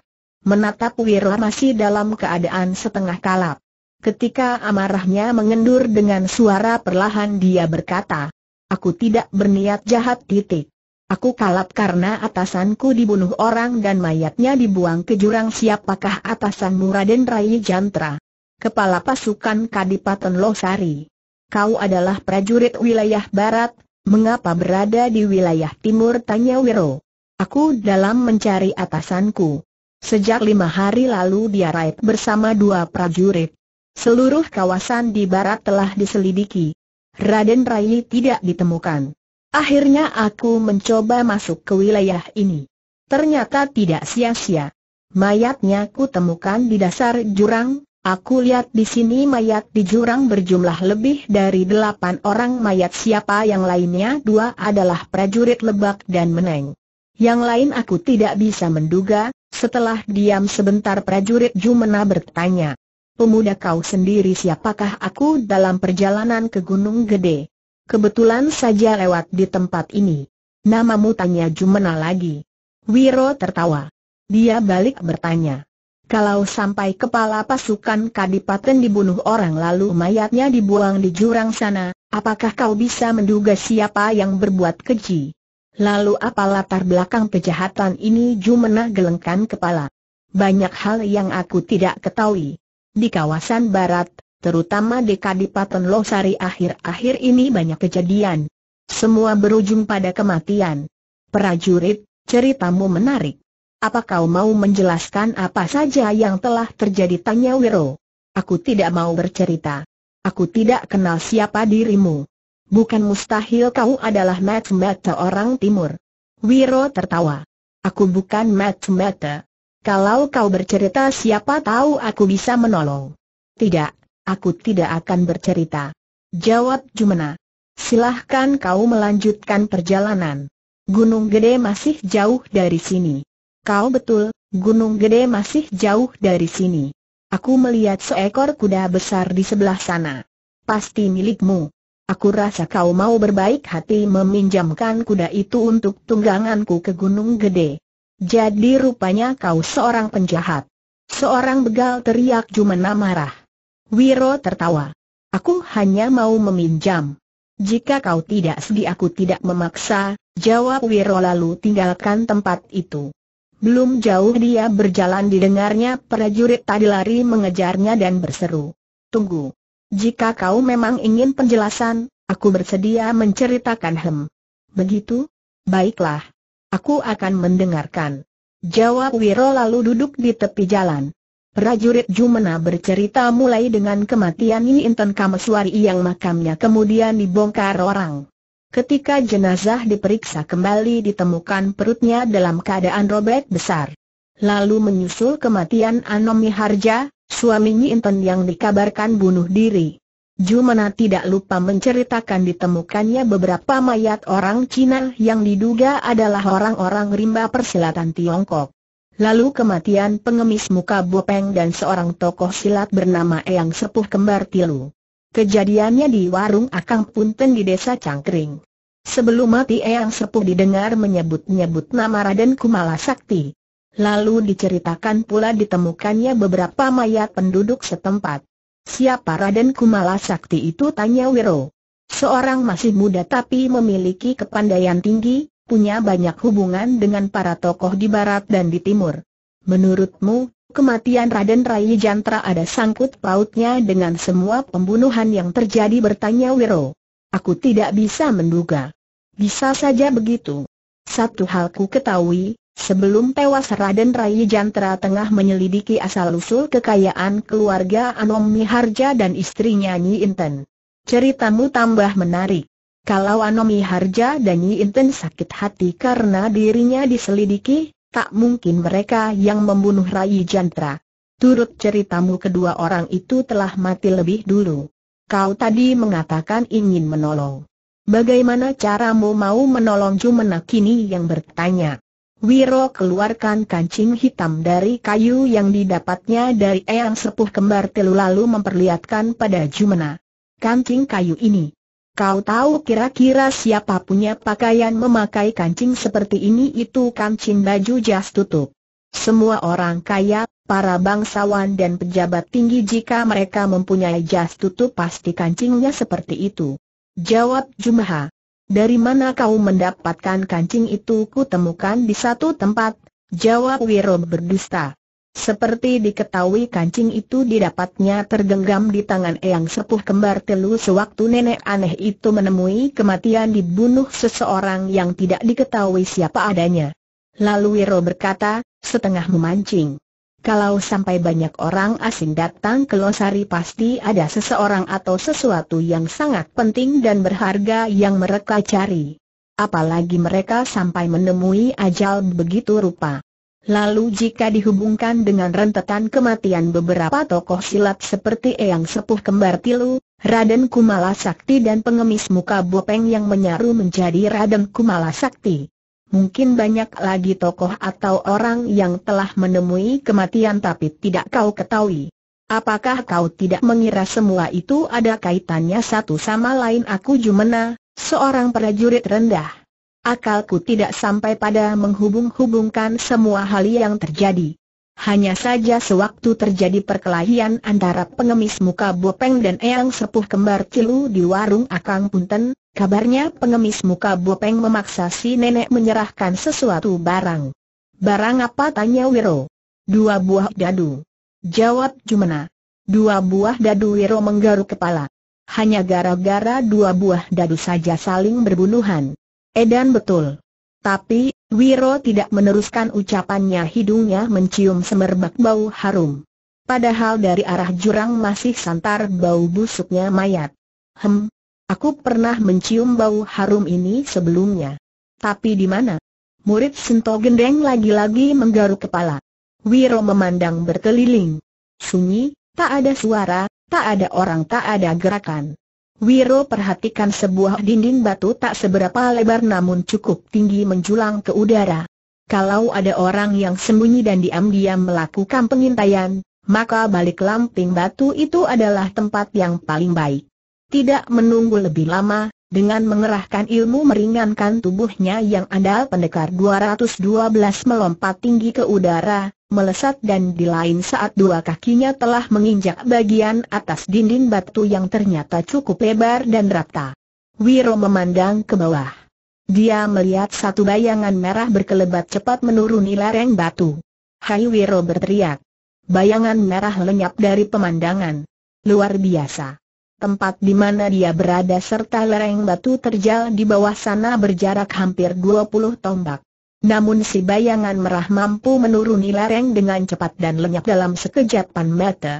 menatap Wirla masih dalam keadaan setengah kalap. Ketika amarahnya mengendur dengan suara perlahan dia berkata, Aku tidak berniat jahat titik. Aku kalap karena atasanku dibunuh orang dan mayatnya dibuang ke jurang siapakah atasanmu Raden Rai Jantra. Kepala pasukan Kadipaten Losari. Kau adalah prajurit wilayah barat, mengapa berada di wilayah timur tanya Wiro. Aku dalam mencari atasanku. Sejak lima hari lalu dia raib bersama dua prajurit. Seluruh kawasan di barat telah diselidiki. Raden Rai tidak ditemukan. Akhirnya aku mencoba masuk ke wilayah ini. Ternyata tidak sia-sia. Mayatnya ku temukan di dasar jurang, aku lihat di sini mayat di jurang berjumlah lebih dari delapan orang mayat siapa yang lainnya dua adalah prajurit lebak dan meneng. Yang lain aku tidak bisa menduga, setelah diam sebentar prajurit Jumena bertanya. Pemuda kau sendiri siapakah aku dalam perjalanan ke Gunung Gede? Kebetulan saja lewat di tempat ini. Namamu tanya Jumena lagi. Wiro tertawa. Dia balik bertanya. Kalau sampai kepala pasukan kadipaten dibunuh orang lalu mayatnya dibuang di jurang sana, apakah kau bisa menduga siapa yang berbuat keji? Lalu apa latar belakang kejahatan ini Jumena gelengkan kepala. Banyak hal yang aku tidak ketahui. Di kawasan barat, terutama di Kadipaten Losari akhir-akhir ini banyak kejadian. Semua berujung pada kematian. Prajurit, ceritamu menarik. Apa kau mau menjelaskan apa saja yang telah terjadi tanya Wiro? Aku tidak mau bercerita. Aku tidak kenal siapa dirimu. Bukan mustahil kau adalah mata-mata orang timur. Wiro tertawa. Aku bukan mata-mata. Kalau kau bercerita siapa tahu aku bisa menolong. Tidak, aku tidak akan bercerita. Jawab Jumena. Silahkan kau melanjutkan perjalanan. Gunung Gede masih jauh dari sini. Kau betul, Gunung Gede masih jauh dari sini. Aku melihat seekor kuda besar di sebelah sana. Pasti milikmu. Aku rasa kau mau berbaik hati meminjamkan kuda itu untuk tungganganku ke Gunung Gede. Jadi rupanya kau seorang penjahat. Seorang begal teriak Jumena marah. Wiro tertawa. Aku hanya mau meminjam. Jika kau tidak sedih aku tidak memaksa, jawab Wiro lalu tinggalkan tempat itu. Belum jauh dia berjalan didengarnya prajurit tadi lari mengejarnya dan berseru. Tunggu. Jika kau memang ingin penjelasan, aku bersedia menceritakan hem. Begitu? Baiklah. Aku akan mendengarkan. Jawab Wiro lalu duduk di tepi jalan. Prajurit Jumena bercerita mulai dengan kematian Nyi Inten Kameswari yang makamnya kemudian dibongkar orang. Ketika jenazah diperiksa kembali ditemukan perutnya dalam keadaan robek besar lalu menyusul kematian Anomi Harja, suaminya Inten yang dikabarkan bunuh diri. Jumana tidak lupa menceritakan ditemukannya beberapa mayat orang Cina yang diduga adalah orang-orang rimba persilatan Tiongkok. Lalu kematian pengemis muka Bopeng dan seorang tokoh silat bernama Eyang Sepuh Kembar Tilu. Kejadiannya di warung Akang Punten di desa Cangkring. Sebelum mati Eyang Sepuh didengar menyebut-nyebut nama Raden Kumala Sakti. Lalu diceritakan pula ditemukannya beberapa mayat penduduk setempat. Siapa Raden Kumala Sakti itu tanya Wiro. Seorang masih muda tapi memiliki kepandaian tinggi, punya banyak hubungan dengan para tokoh di barat dan di timur. Menurutmu, kematian Raden Rai Jantra ada sangkut pautnya dengan semua pembunuhan yang terjadi bertanya Wiro. Aku tidak bisa menduga. Bisa saja begitu. Satu hal ku ketahui, Sebelum tewas Raden Rai Jantra tengah menyelidiki asal-usul kekayaan keluarga Anom Miharja dan istrinya Nyi Inten. Ceritamu tambah menarik. Kalau Anom Miharja dan Nyi Inten sakit hati karena dirinya diselidiki, tak mungkin mereka yang membunuh Rai Jantra. Turut ceritamu kedua orang itu telah mati lebih dulu. Kau tadi mengatakan ingin menolong. Bagaimana caramu mau menolong Jumena kini yang bertanya? Wiro keluarkan kancing hitam dari kayu yang didapatnya dari eyang sepuh kembar telu lalu memperlihatkan pada Jumena. Kancing kayu ini. Kau tahu kira-kira siapa punya pakaian memakai kancing seperti ini itu kancing baju jas tutup. Semua orang kaya, para bangsawan dan pejabat tinggi jika mereka mempunyai jas tutup pasti kancingnya seperti itu. Jawab Jumaha. Dari mana kau mendapatkan kancing itu ku temukan di satu tempat, jawab Wiro berdusta. Seperti diketahui kancing itu didapatnya tergenggam di tangan Eyang Sepuh Kembar Telu sewaktu nenek aneh itu menemui kematian dibunuh seseorang yang tidak diketahui siapa adanya. Lalu Wiro berkata, setengah memancing. Kalau sampai banyak orang asing datang ke Losari pasti ada seseorang atau sesuatu yang sangat penting dan berharga yang mereka cari. Apalagi mereka sampai menemui ajal begitu rupa. Lalu jika dihubungkan dengan rentetan kematian beberapa tokoh silat seperti Eyang Sepuh Kembar Tilu, Raden Kumala Sakti dan pengemis muka bopeng yang menyaru menjadi Raden Kumala Sakti. Mungkin banyak lagi tokoh atau orang yang telah menemui kematian tapi tidak kau ketahui. Apakah kau tidak mengira semua itu ada kaitannya satu sama lain aku Jumena, seorang prajurit rendah? Akalku tidak sampai pada menghubung-hubungkan semua hal yang terjadi. Hanya saja sewaktu terjadi perkelahian antara pengemis muka Bopeng dan Eyang Sepuh Kembar Cilu di warung Akang Punten, Kabarnya pengemis muka Bopeng memaksa si nenek menyerahkan sesuatu barang. Barang apa tanya Wiro? Dua buah dadu. Jawab Jumena. Dua buah dadu Wiro menggaruk kepala. Hanya gara-gara dua buah dadu saja saling berbunuhan. Edan betul. Tapi, Wiro tidak meneruskan ucapannya hidungnya mencium semerbak bau harum. Padahal dari arah jurang masih santar bau busuknya mayat. Hem, Aku pernah mencium bau harum ini sebelumnya. Tapi di mana? Murid Sento Gendeng lagi-lagi menggaruk kepala. Wiro memandang berkeliling. Sunyi, tak ada suara, tak ada orang, tak ada gerakan. Wiro perhatikan sebuah dinding batu tak seberapa lebar namun cukup tinggi menjulang ke udara. Kalau ada orang yang sembunyi dan diam-diam melakukan pengintaian, maka balik lamping batu itu adalah tempat yang paling baik. Tidak menunggu lebih lama, dengan mengerahkan ilmu meringankan tubuhnya yang andal pendekar 212 melompat tinggi ke udara, melesat dan di lain saat dua kakinya telah menginjak bagian atas dinding batu yang ternyata cukup lebar dan rata. Wiro memandang ke bawah. Dia melihat satu bayangan merah berkelebat cepat menuruni lereng batu. Hai Wiro berteriak. Bayangan merah lenyap dari pemandangan. Luar biasa tempat di mana dia berada serta lereng batu terjal di bawah sana berjarak hampir 20 tombak. Namun si bayangan merah mampu menuruni lereng dengan cepat dan lenyap dalam sekejapan mata.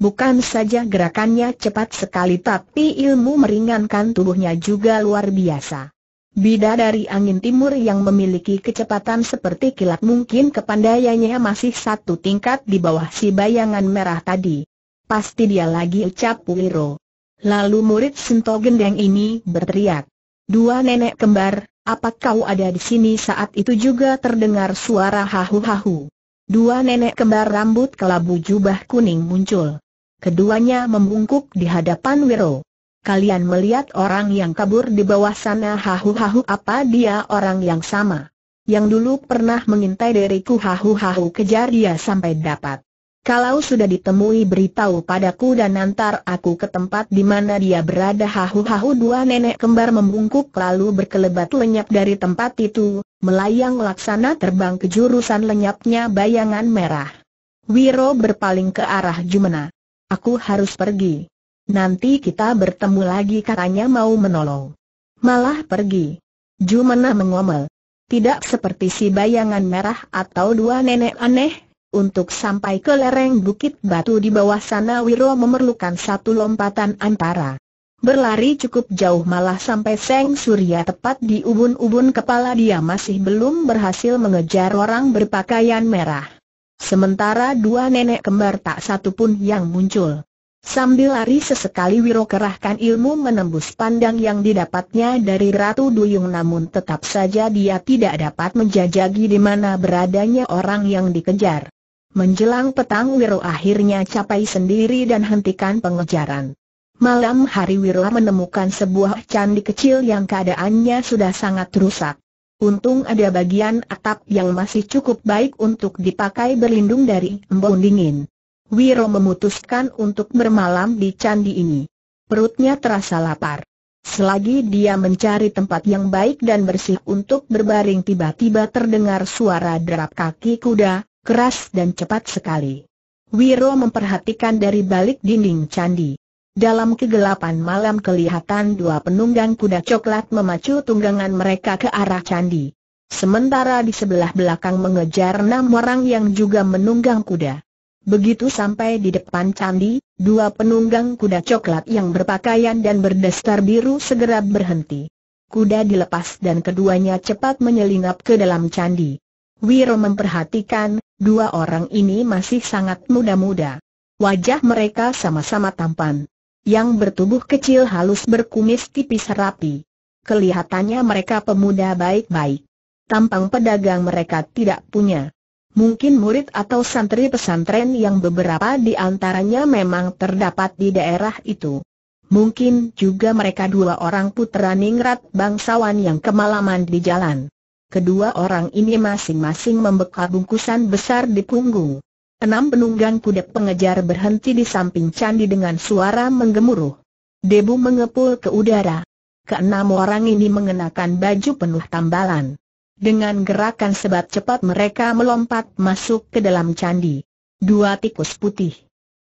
Bukan saja gerakannya cepat sekali tapi ilmu meringankan tubuhnya juga luar biasa. Bida dari angin timur yang memiliki kecepatan seperti kilat mungkin kepandaiannya masih satu tingkat di bawah si bayangan merah tadi. Pasti dia lagi ucap Wiro. Lalu murid Sinto Gendeng ini berteriak. Dua nenek kembar, apa kau ada di sini saat itu juga terdengar suara hahu-hahu. Dua nenek kembar rambut kelabu jubah kuning muncul. Keduanya membungkuk di hadapan Wiro. Kalian melihat orang yang kabur di bawah sana hahu-hahu apa dia orang yang sama? Yang dulu pernah mengintai diriku hahu-hahu kejar dia sampai dapat. Kalau sudah ditemui beritahu padaku dan antar aku ke tempat di mana dia berada hahu-hahu dua nenek kembar membungkuk lalu berkelebat lenyap dari tempat itu, melayang laksana terbang ke jurusan lenyapnya bayangan merah. Wiro berpaling ke arah Jumena. Aku harus pergi. Nanti kita bertemu lagi katanya mau menolong. Malah pergi. Jumena mengomel. Tidak seperti si bayangan merah atau dua nenek aneh, untuk sampai ke lereng bukit batu di bawah sana Wiro memerlukan satu lompatan antara. Berlari cukup jauh malah sampai Seng Surya tepat di ubun-ubun kepala dia masih belum berhasil mengejar orang berpakaian merah. Sementara dua nenek kembar tak satu pun yang muncul. Sambil lari sesekali Wiro kerahkan ilmu menembus pandang yang didapatnya dari Ratu Duyung namun tetap saja dia tidak dapat menjajagi di mana beradanya orang yang dikejar. Menjelang petang Wiro akhirnya capai sendiri dan hentikan pengejaran. Malam hari Wiro menemukan sebuah candi kecil yang keadaannya sudah sangat rusak. Untung ada bagian atap yang masih cukup baik untuk dipakai berlindung dari embun dingin. Wiro memutuskan untuk bermalam di candi ini. Perutnya terasa lapar. Selagi dia mencari tempat yang baik dan bersih untuk berbaring tiba-tiba terdengar suara derap kaki kuda, keras dan cepat sekali. Wiro memperhatikan dari balik dinding candi. Dalam kegelapan malam kelihatan dua penunggang kuda coklat memacu tunggangan mereka ke arah candi. Sementara di sebelah belakang mengejar enam orang yang juga menunggang kuda. Begitu sampai di depan candi, dua penunggang kuda coklat yang berpakaian dan berdaster biru segera berhenti. Kuda dilepas dan keduanya cepat menyelinap ke dalam candi. Wiro memperhatikan, Dua orang ini masih sangat muda-muda. Wajah mereka sama-sama tampan. Yang bertubuh kecil halus berkumis tipis rapi. Kelihatannya mereka pemuda baik-baik. Tampang pedagang mereka tidak punya. Mungkin murid atau santri pesantren yang beberapa di antaranya memang terdapat di daerah itu. Mungkin juga mereka dua orang putra ningrat bangsawan yang kemalaman di jalan kedua orang ini masing-masing membekal bungkusan besar di punggung. Enam penunggang kuda pengejar berhenti di samping candi dengan suara menggemuruh. Debu mengepul ke udara. Keenam orang ini mengenakan baju penuh tambalan. Dengan gerakan sebat cepat mereka melompat masuk ke dalam candi. Dua tikus putih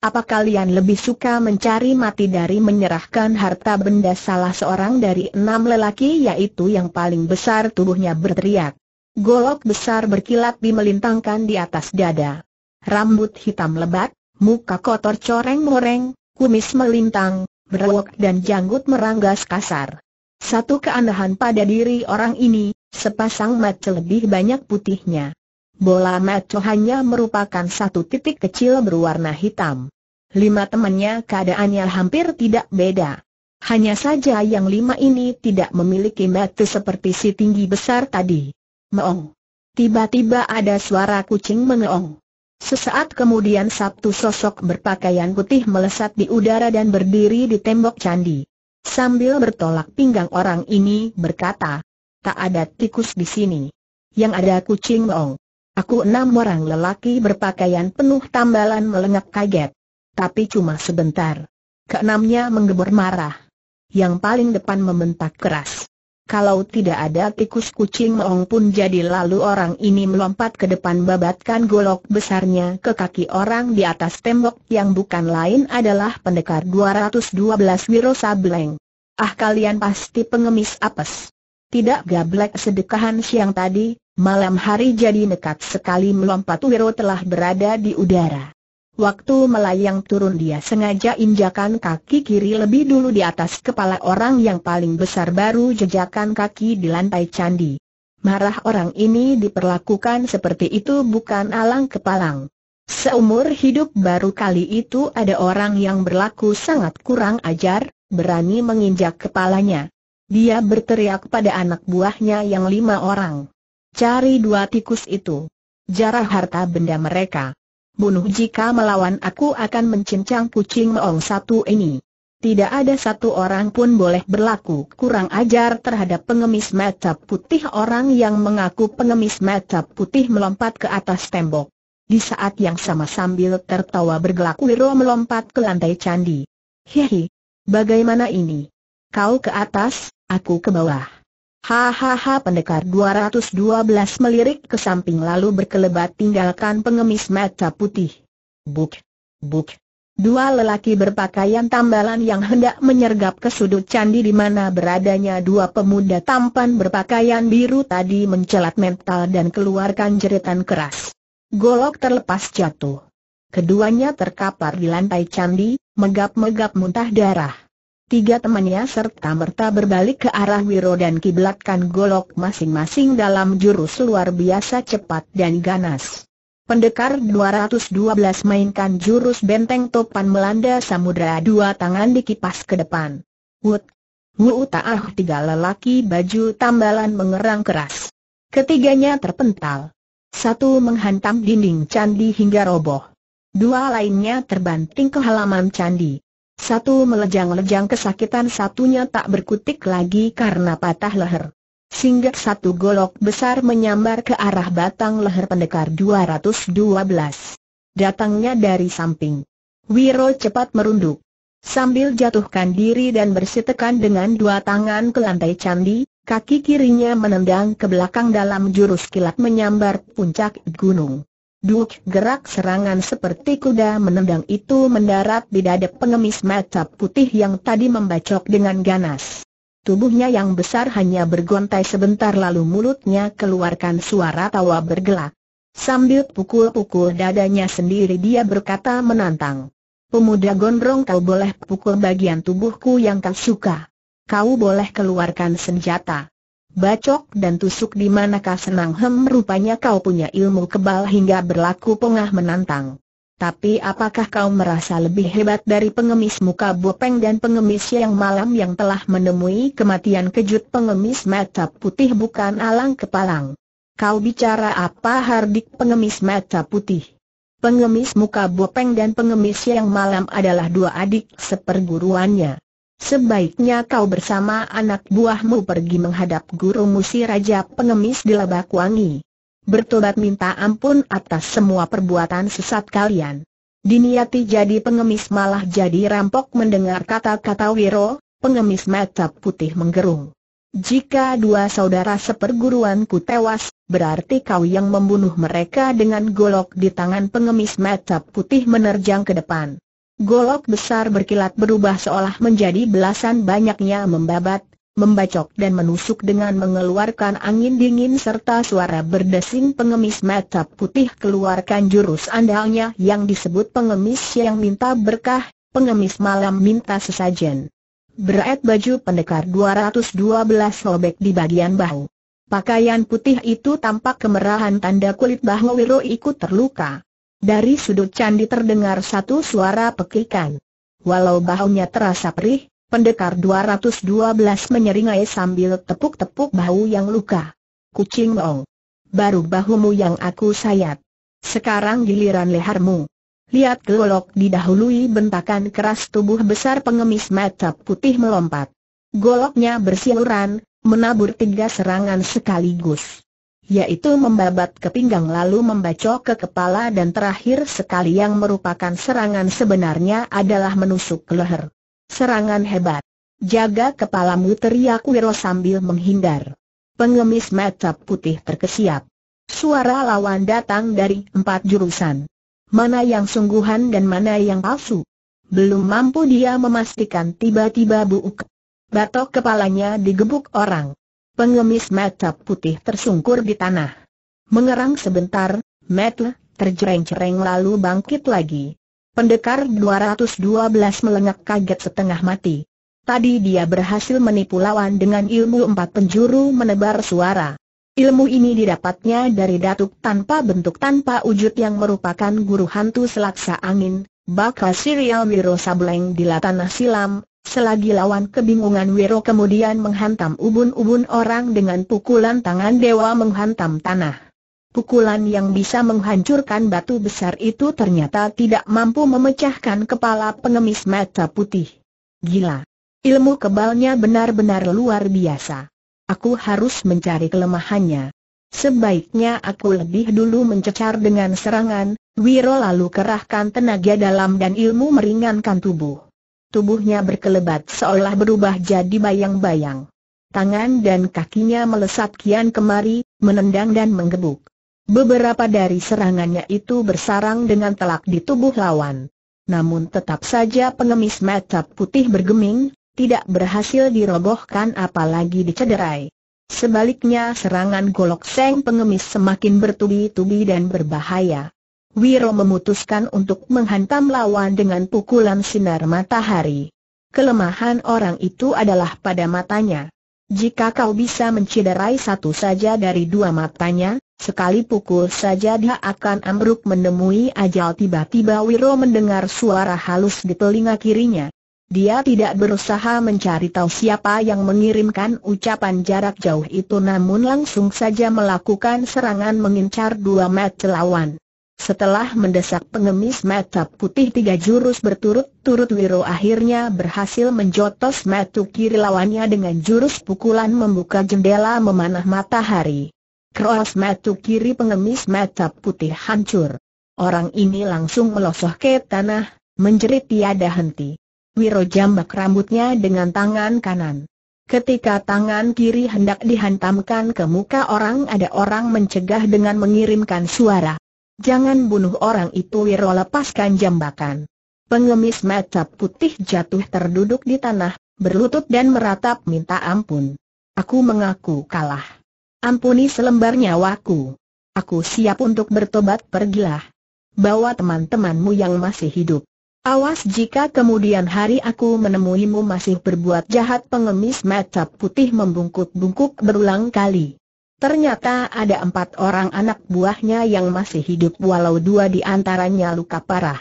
apa kalian lebih suka mencari mati dari menyerahkan harta benda salah seorang dari enam lelaki yaitu yang paling besar tubuhnya berteriak. Golok besar berkilat dimelintangkan di atas dada. Rambut hitam lebat, muka kotor coreng-moreng, kumis melintang, berwok dan janggut meranggas kasar. Satu keanehan pada diri orang ini, sepasang mata lebih banyak putihnya. Bola maco hanya merupakan satu titik kecil berwarna hitam lima temannya keadaannya hampir tidak beda. Hanya saja yang lima ini tidak memiliki mata seperti si tinggi besar tadi. Meong. Tiba-tiba ada suara kucing mengeong. Sesaat kemudian sabtu sosok berpakaian putih melesat di udara dan berdiri di tembok candi. Sambil bertolak pinggang orang ini berkata, tak ada tikus di sini. Yang ada kucing meong. Aku enam orang lelaki berpakaian penuh tambalan melengak kaget. Tapi cuma sebentar. Keenamnya menggebor marah. Yang paling depan membentak keras. Kalau tidak ada tikus kucing meong pun jadi lalu orang ini melompat ke depan babatkan golok besarnya ke kaki orang di atas tembok yang bukan lain adalah pendekar 212 Wiro Sableng. Ah kalian pasti pengemis apes. Tidak gablek sedekahan siang tadi, malam hari jadi nekat sekali melompat Wiro telah berada di udara. Waktu melayang turun dia sengaja injakan kaki kiri lebih dulu di atas kepala orang yang paling besar baru jejakan kaki di lantai candi. Marah orang ini diperlakukan seperti itu bukan alang kepalang. Seumur hidup baru kali itu ada orang yang berlaku sangat kurang ajar, berani menginjak kepalanya. Dia berteriak pada anak buahnya yang lima orang. Cari dua tikus itu. Jarah harta benda mereka bunuh jika melawan aku akan mencincang kucing meong satu ini. Tidak ada satu orang pun boleh berlaku kurang ajar terhadap pengemis mata putih orang yang mengaku pengemis mata putih melompat ke atas tembok. Di saat yang sama sambil tertawa bergelak Wiro melompat ke lantai candi. Hehe, bagaimana ini? Kau ke atas, aku ke bawah. Hahaha pendekar 212 melirik ke samping lalu berkelebat tinggalkan pengemis mata putih. Buk. Buk. Dua lelaki berpakaian tambalan yang hendak menyergap ke sudut candi di mana beradanya dua pemuda tampan berpakaian biru tadi mencelat mental dan keluarkan jeritan keras. Golok terlepas jatuh. Keduanya terkapar di lantai candi, megap-megap muntah darah. Tiga temannya serta merta berbalik ke arah Wiro dan kiblatkan golok masing-masing dalam jurus luar biasa cepat dan ganas. Pendekar 212 mainkan jurus benteng topan melanda samudra dua tangan dikipas ke depan. Wut! Wu Ta'ah tiga lelaki baju tambalan mengerang keras. Ketiganya terpental. Satu menghantam dinding candi hingga roboh. Dua lainnya terbanting ke halaman candi. Satu melejang-lejang kesakitan satunya tak berkutik lagi karena patah leher. Singgah satu golok besar menyambar ke arah batang leher pendekar 212. Datangnya dari samping. Wiro cepat merunduk. Sambil jatuhkan diri dan bersitekan dengan dua tangan ke lantai candi, kaki kirinya menendang ke belakang dalam jurus kilat menyambar puncak gunung. Duk gerak serangan seperti kuda menendang itu mendarat di dada pengemis mata putih yang tadi membacok dengan ganas. Tubuhnya yang besar hanya bergontai sebentar lalu mulutnya keluarkan suara tawa bergelak. Sambil pukul-pukul dadanya sendiri dia berkata menantang. Pemuda gondrong kau boleh pukul bagian tubuhku yang kau suka. Kau boleh keluarkan senjata. Bacok dan tusuk di manakah senang hem rupanya kau punya ilmu kebal hingga berlaku pengah menantang. Tapi apakah kau merasa lebih hebat dari pengemis muka bopeng dan pengemis yang malam yang telah menemui kematian kejut pengemis mata putih bukan alang kepalang? Kau bicara apa hardik pengemis mata putih? Pengemis muka bopeng dan pengemis yang malam adalah dua adik seperguruannya. Sebaiknya kau bersama anak buahmu pergi menghadap guru musi Raja Pengemis di Lebak Wangi. Bertobat minta ampun atas semua perbuatan sesat kalian. Diniati jadi pengemis malah jadi rampok mendengar kata-kata Wiro, pengemis mata putih menggerung. Jika dua saudara seperguruanku tewas, berarti kau yang membunuh mereka dengan golok di tangan pengemis mata putih menerjang ke depan. Golok besar berkilat berubah seolah menjadi belasan banyaknya membabat, membacok dan menusuk dengan mengeluarkan angin dingin serta suara berdesing pengemis mata putih keluarkan jurus andalnya yang disebut pengemis yang minta berkah, pengemis malam minta sesajen. Berat baju pendekar 212 robek di bagian bahu. Pakaian putih itu tampak kemerahan tanda kulit bahwa Wiro ikut terluka. Dari sudut candi terdengar satu suara pekikan. Walau bahunya terasa perih, pendekar 212 menyeringai sambil tepuk-tepuk bahu yang luka. Kucing ong. Baru bahumu yang aku sayat. Sekarang giliran lehermu. Lihat golok didahului bentakan keras tubuh besar pengemis mata putih melompat. Goloknya bersiluran, menabur tiga serangan sekaligus yaitu membabat ke pinggang lalu membacok ke kepala dan terakhir sekali yang merupakan serangan sebenarnya adalah menusuk ke leher. Serangan hebat. Jaga kepalamu teriak Wiro sambil menghindar. Pengemis mata putih terkesiap. Suara lawan datang dari empat jurusan. Mana yang sungguhan dan mana yang palsu. Belum mampu dia memastikan tiba-tiba buuk. Batok kepalanya digebuk orang. Pengemis mata putih tersungkur di tanah. Mengerang sebentar, Metle terjereng-jereng lalu bangkit lagi. Pendekar 212 melengak kaget setengah mati. Tadi dia berhasil menipu lawan dengan ilmu empat penjuru menebar suara. Ilmu ini didapatnya dari datuk tanpa bentuk tanpa wujud yang merupakan guru hantu selaksa angin, bakal serial Wiro Sableng di tanah silam, Selagi lawan kebingungan Wiro kemudian menghantam ubun-ubun orang dengan pukulan tangan dewa menghantam tanah. Pukulan yang bisa menghancurkan batu besar itu ternyata tidak mampu memecahkan kepala pengemis mata putih. Gila. Ilmu kebalnya benar-benar luar biasa. Aku harus mencari kelemahannya. Sebaiknya aku lebih dulu mencecar dengan serangan, Wiro lalu kerahkan tenaga dalam dan ilmu meringankan tubuh. Tubuhnya berkelebat seolah berubah jadi bayang-bayang. Tangan dan kakinya melesat kian kemari, menendang dan menggebuk. Beberapa dari serangannya itu bersarang dengan telak di tubuh lawan. Namun tetap saja pengemis mata putih bergeming, tidak berhasil dirobohkan apalagi dicederai. Sebaliknya serangan golok seng pengemis semakin bertubi-tubi dan berbahaya. Wiro memutuskan untuk menghantam lawan dengan pukulan sinar matahari. Kelemahan orang itu adalah pada matanya. Jika kau bisa menciderai satu saja dari dua matanya, sekali pukul saja dia akan ambruk menemui ajal tiba-tiba Wiro mendengar suara halus di telinga kirinya. Dia tidak berusaha mencari tahu siapa yang mengirimkan ucapan jarak jauh itu namun langsung saja melakukan serangan mengincar dua mati lawan. Setelah mendesak pengemis mata putih tiga jurus berturut-turut Wiro akhirnya berhasil menjotos mata kiri lawannya dengan jurus pukulan membuka jendela memanah matahari. Cross mata kiri pengemis mata putih hancur. Orang ini langsung melosoh ke tanah, menjerit tiada henti. Wiro jambak rambutnya dengan tangan kanan. Ketika tangan kiri hendak dihantamkan ke muka orang ada orang mencegah dengan mengirimkan suara. Jangan bunuh orang itu Wiro lepaskan jambakan. Pengemis mata putih jatuh terduduk di tanah, berlutut dan meratap minta ampun. Aku mengaku kalah. Ampuni selembar nyawaku. Aku siap untuk bertobat pergilah. Bawa teman-temanmu yang masih hidup. Awas jika kemudian hari aku menemuimu masih berbuat jahat pengemis mata putih membungkuk-bungkuk berulang kali. Ternyata ada empat orang anak buahnya yang masih hidup walau dua di antaranya luka parah.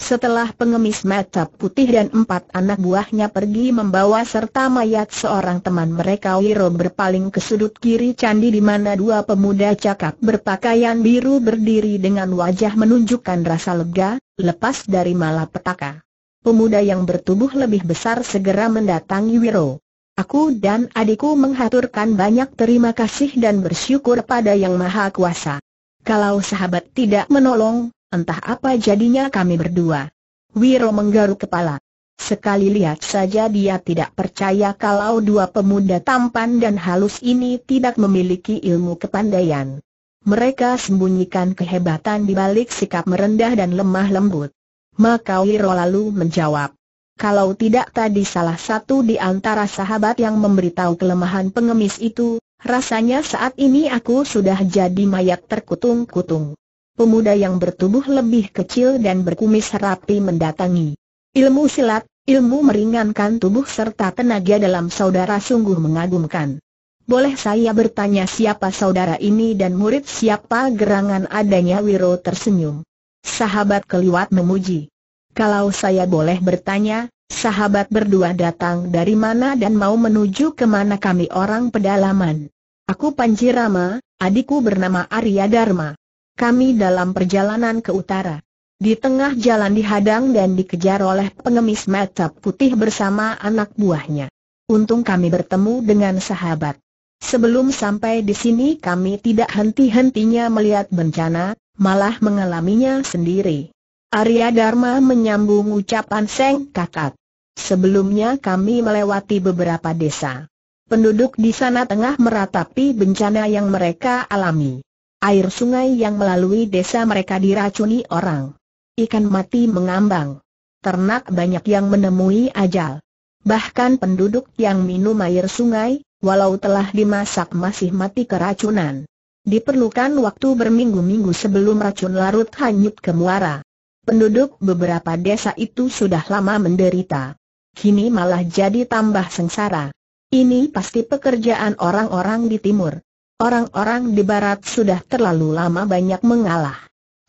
Setelah pengemis mata putih dan empat anak buahnya pergi membawa serta mayat seorang teman mereka Wiro berpaling ke sudut kiri candi di mana dua pemuda cakap berpakaian biru berdiri dengan wajah menunjukkan rasa lega, lepas dari malapetaka. Pemuda yang bertubuh lebih besar segera mendatangi Wiro. Aku dan adikku menghaturkan banyak terima kasih dan bersyukur pada Yang Maha Kuasa. Kalau sahabat tidak menolong, entah apa jadinya kami berdua. Wiro menggaruk kepala. Sekali lihat saja dia tidak percaya kalau dua pemuda tampan dan halus ini tidak memiliki ilmu kepandaian. Mereka sembunyikan kehebatan di balik sikap merendah dan lemah lembut. Maka Wiro lalu menjawab, kalau tidak tadi salah satu di antara sahabat yang memberitahu kelemahan pengemis itu, rasanya saat ini aku sudah jadi mayat terkutung-kutung. Pemuda yang bertubuh lebih kecil dan berkumis rapi mendatangi. Ilmu silat, ilmu meringankan tubuh serta tenaga dalam saudara sungguh mengagumkan. Boleh saya bertanya siapa saudara ini dan murid siapa gerangan adanya Wiro tersenyum. Sahabat keliwat memuji. Kalau saya boleh bertanya, sahabat berdua datang dari mana dan mau menuju ke mana kami orang pedalaman? Aku Rama, adikku bernama Arya Dharma. Kami dalam perjalanan ke utara. Di tengah jalan dihadang dan dikejar oleh pengemis mata putih bersama anak buahnya. Untung kami bertemu dengan sahabat. Sebelum sampai di sini kami tidak henti-hentinya melihat bencana, malah mengalaminya sendiri. Arya Dharma menyambung ucapan Seng Kakak. Sebelumnya kami melewati beberapa desa. Penduduk di sana tengah meratapi bencana yang mereka alami. Air sungai yang melalui desa mereka diracuni orang. Ikan mati mengambang. Ternak banyak yang menemui ajal. Bahkan penduduk yang minum air sungai, walau telah dimasak masih mati keracunan. Diperlukan waktu berminggu-minggu sebelum racun larut hanyut ke muara. Penduduk beberapa desa itu sudah lama menderita. Kini malah jadi tambah sengsara. Ini pasti pekerjaan orang-orang di timur. Orang-orang di barat sudah terlalu lama banyak mengalah.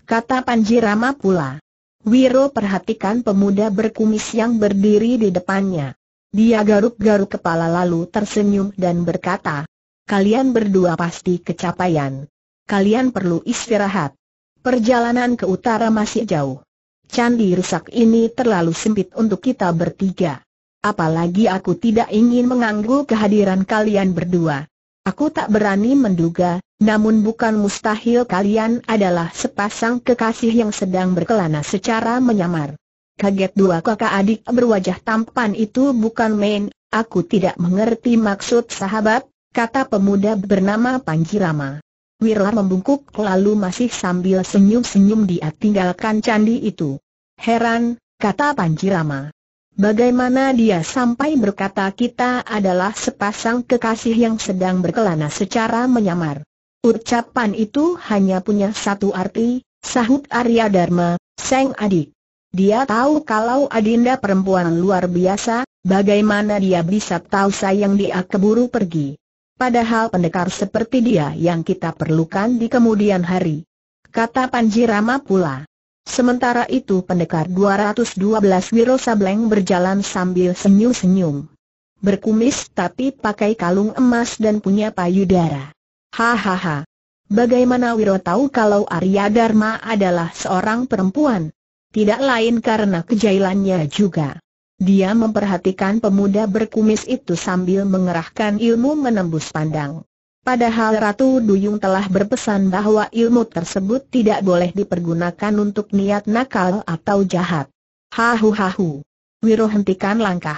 Kata Panji Rama pula. Wiro perhatikan pemuda berkumis yang berdiri di depannya. Dia garuk-garuk kepala lalu tersenyum dan berkata, Kalian berdua pasti kecapaian. Kalian perlu istirahat. Perjalanan ke utara masih jauh. Candi rusak ini terlalu sempit untuk kita bertiga. Apalagi aku tidak ingin mengganggu kehadiran kalian berdua. Aku tak berani menduga, namun bukan mustahil kalian adalah sepasang kekasih yang sedang berkelana secara menyamar. Kaget dua kakak adik berwajah tampan itu bukan main, aku tidak mengerti maksud sahabat, kata pemuda bernama Panji Wirla membungkuk lalu masih sambil senyum-senyum dia tinggalkan candi itu. Heran, kata Panjirama. Bagaimana dia sampai berkata kita adalah sepasang kekasih yang sedang berkelana secara menyamar. Ucapan itu hanya punya satu arti, sahut Arya Dharma, Seng Adik. Dia tahu kalau Adinda perempuan luar biasa, bagaimana dia bisa tahu sayang dia keburu pergi. Padahal pendekar seperti dia yang kita perlukan di kemudian hari. Kata Panji Rama pula. Sementara itu pendekar 212 Wiro Sableng berjalan sambil senyum-senyum. Berkumis tapi pakai kalung emas dan punya payudara. Hahaha. Bagaimana Wiro tahu kalau Arya Dharma adalah seorang perempuan? Tidak lain karena kejailannya juga. Dia memperhatikan pemuda berkumis itu sambil mengerahkan ilmu menembus pandang. Padahal Ratu Duyung telah berpesan bahwa ilmu tersebut tidak boleh dipergunakan untuk niat nakal atau jahat. Hahu hahu. Wiro hentikan langkah.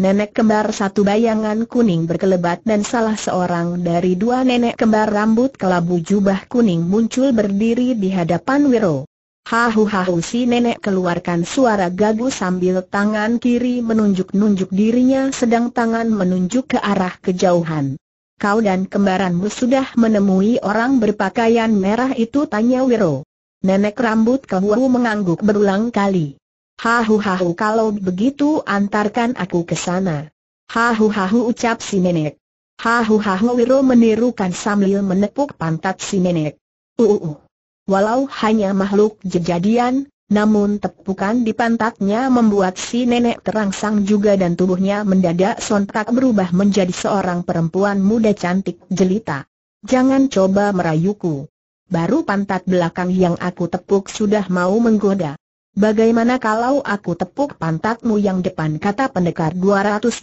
Nenek kembar satu bayangan kuning berkelebat dan salah seorang dari dua nenek kembar rambut kelabu jubah kuning muncul berdiri di hadapan Wiro. Hahu-hahu si nenek keluarkan suara gagu sambil tangan kiri menunjuk-nunjuk dirinya sedang tangan menunjuk ke arah kejauhan. Kau dan kembaranmu sudah menemui orang berpakaian merah itu tanya Wiro. Nenek rambut kehuru mengangguk berulang kali. Hahu-hahu kalau begitu antarkan aku ke sana. Hahu-hahu ucap si nenek. Hahu-hahu Wiro menirukan sambil menepuk pantat si nenek. Uuuh walau hanya makhluk jejadian, namun tepukan di pantatnya membuat si nenek terangsang juga dan tubuhnya mendadak sontak berubah menjadi seorang perempuan muda cantik jelita. Jangan coba merayuku. Baru pantat belakang yang aku tepuk sudah mau menggoda. Bagaimana kalau aku tepuk pantatmu yang depan kata pendekar 212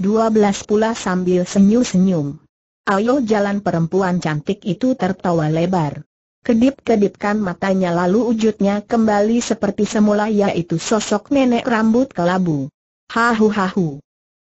pula sambil senyum-senyum. Ayo jalan perempuan cantik itu tertawa lebar. Kedip-kedipkan matanya lalu wujudnya kembali seperti semula yaitu sosok nenek rambut kelabu. Hahu-hahu.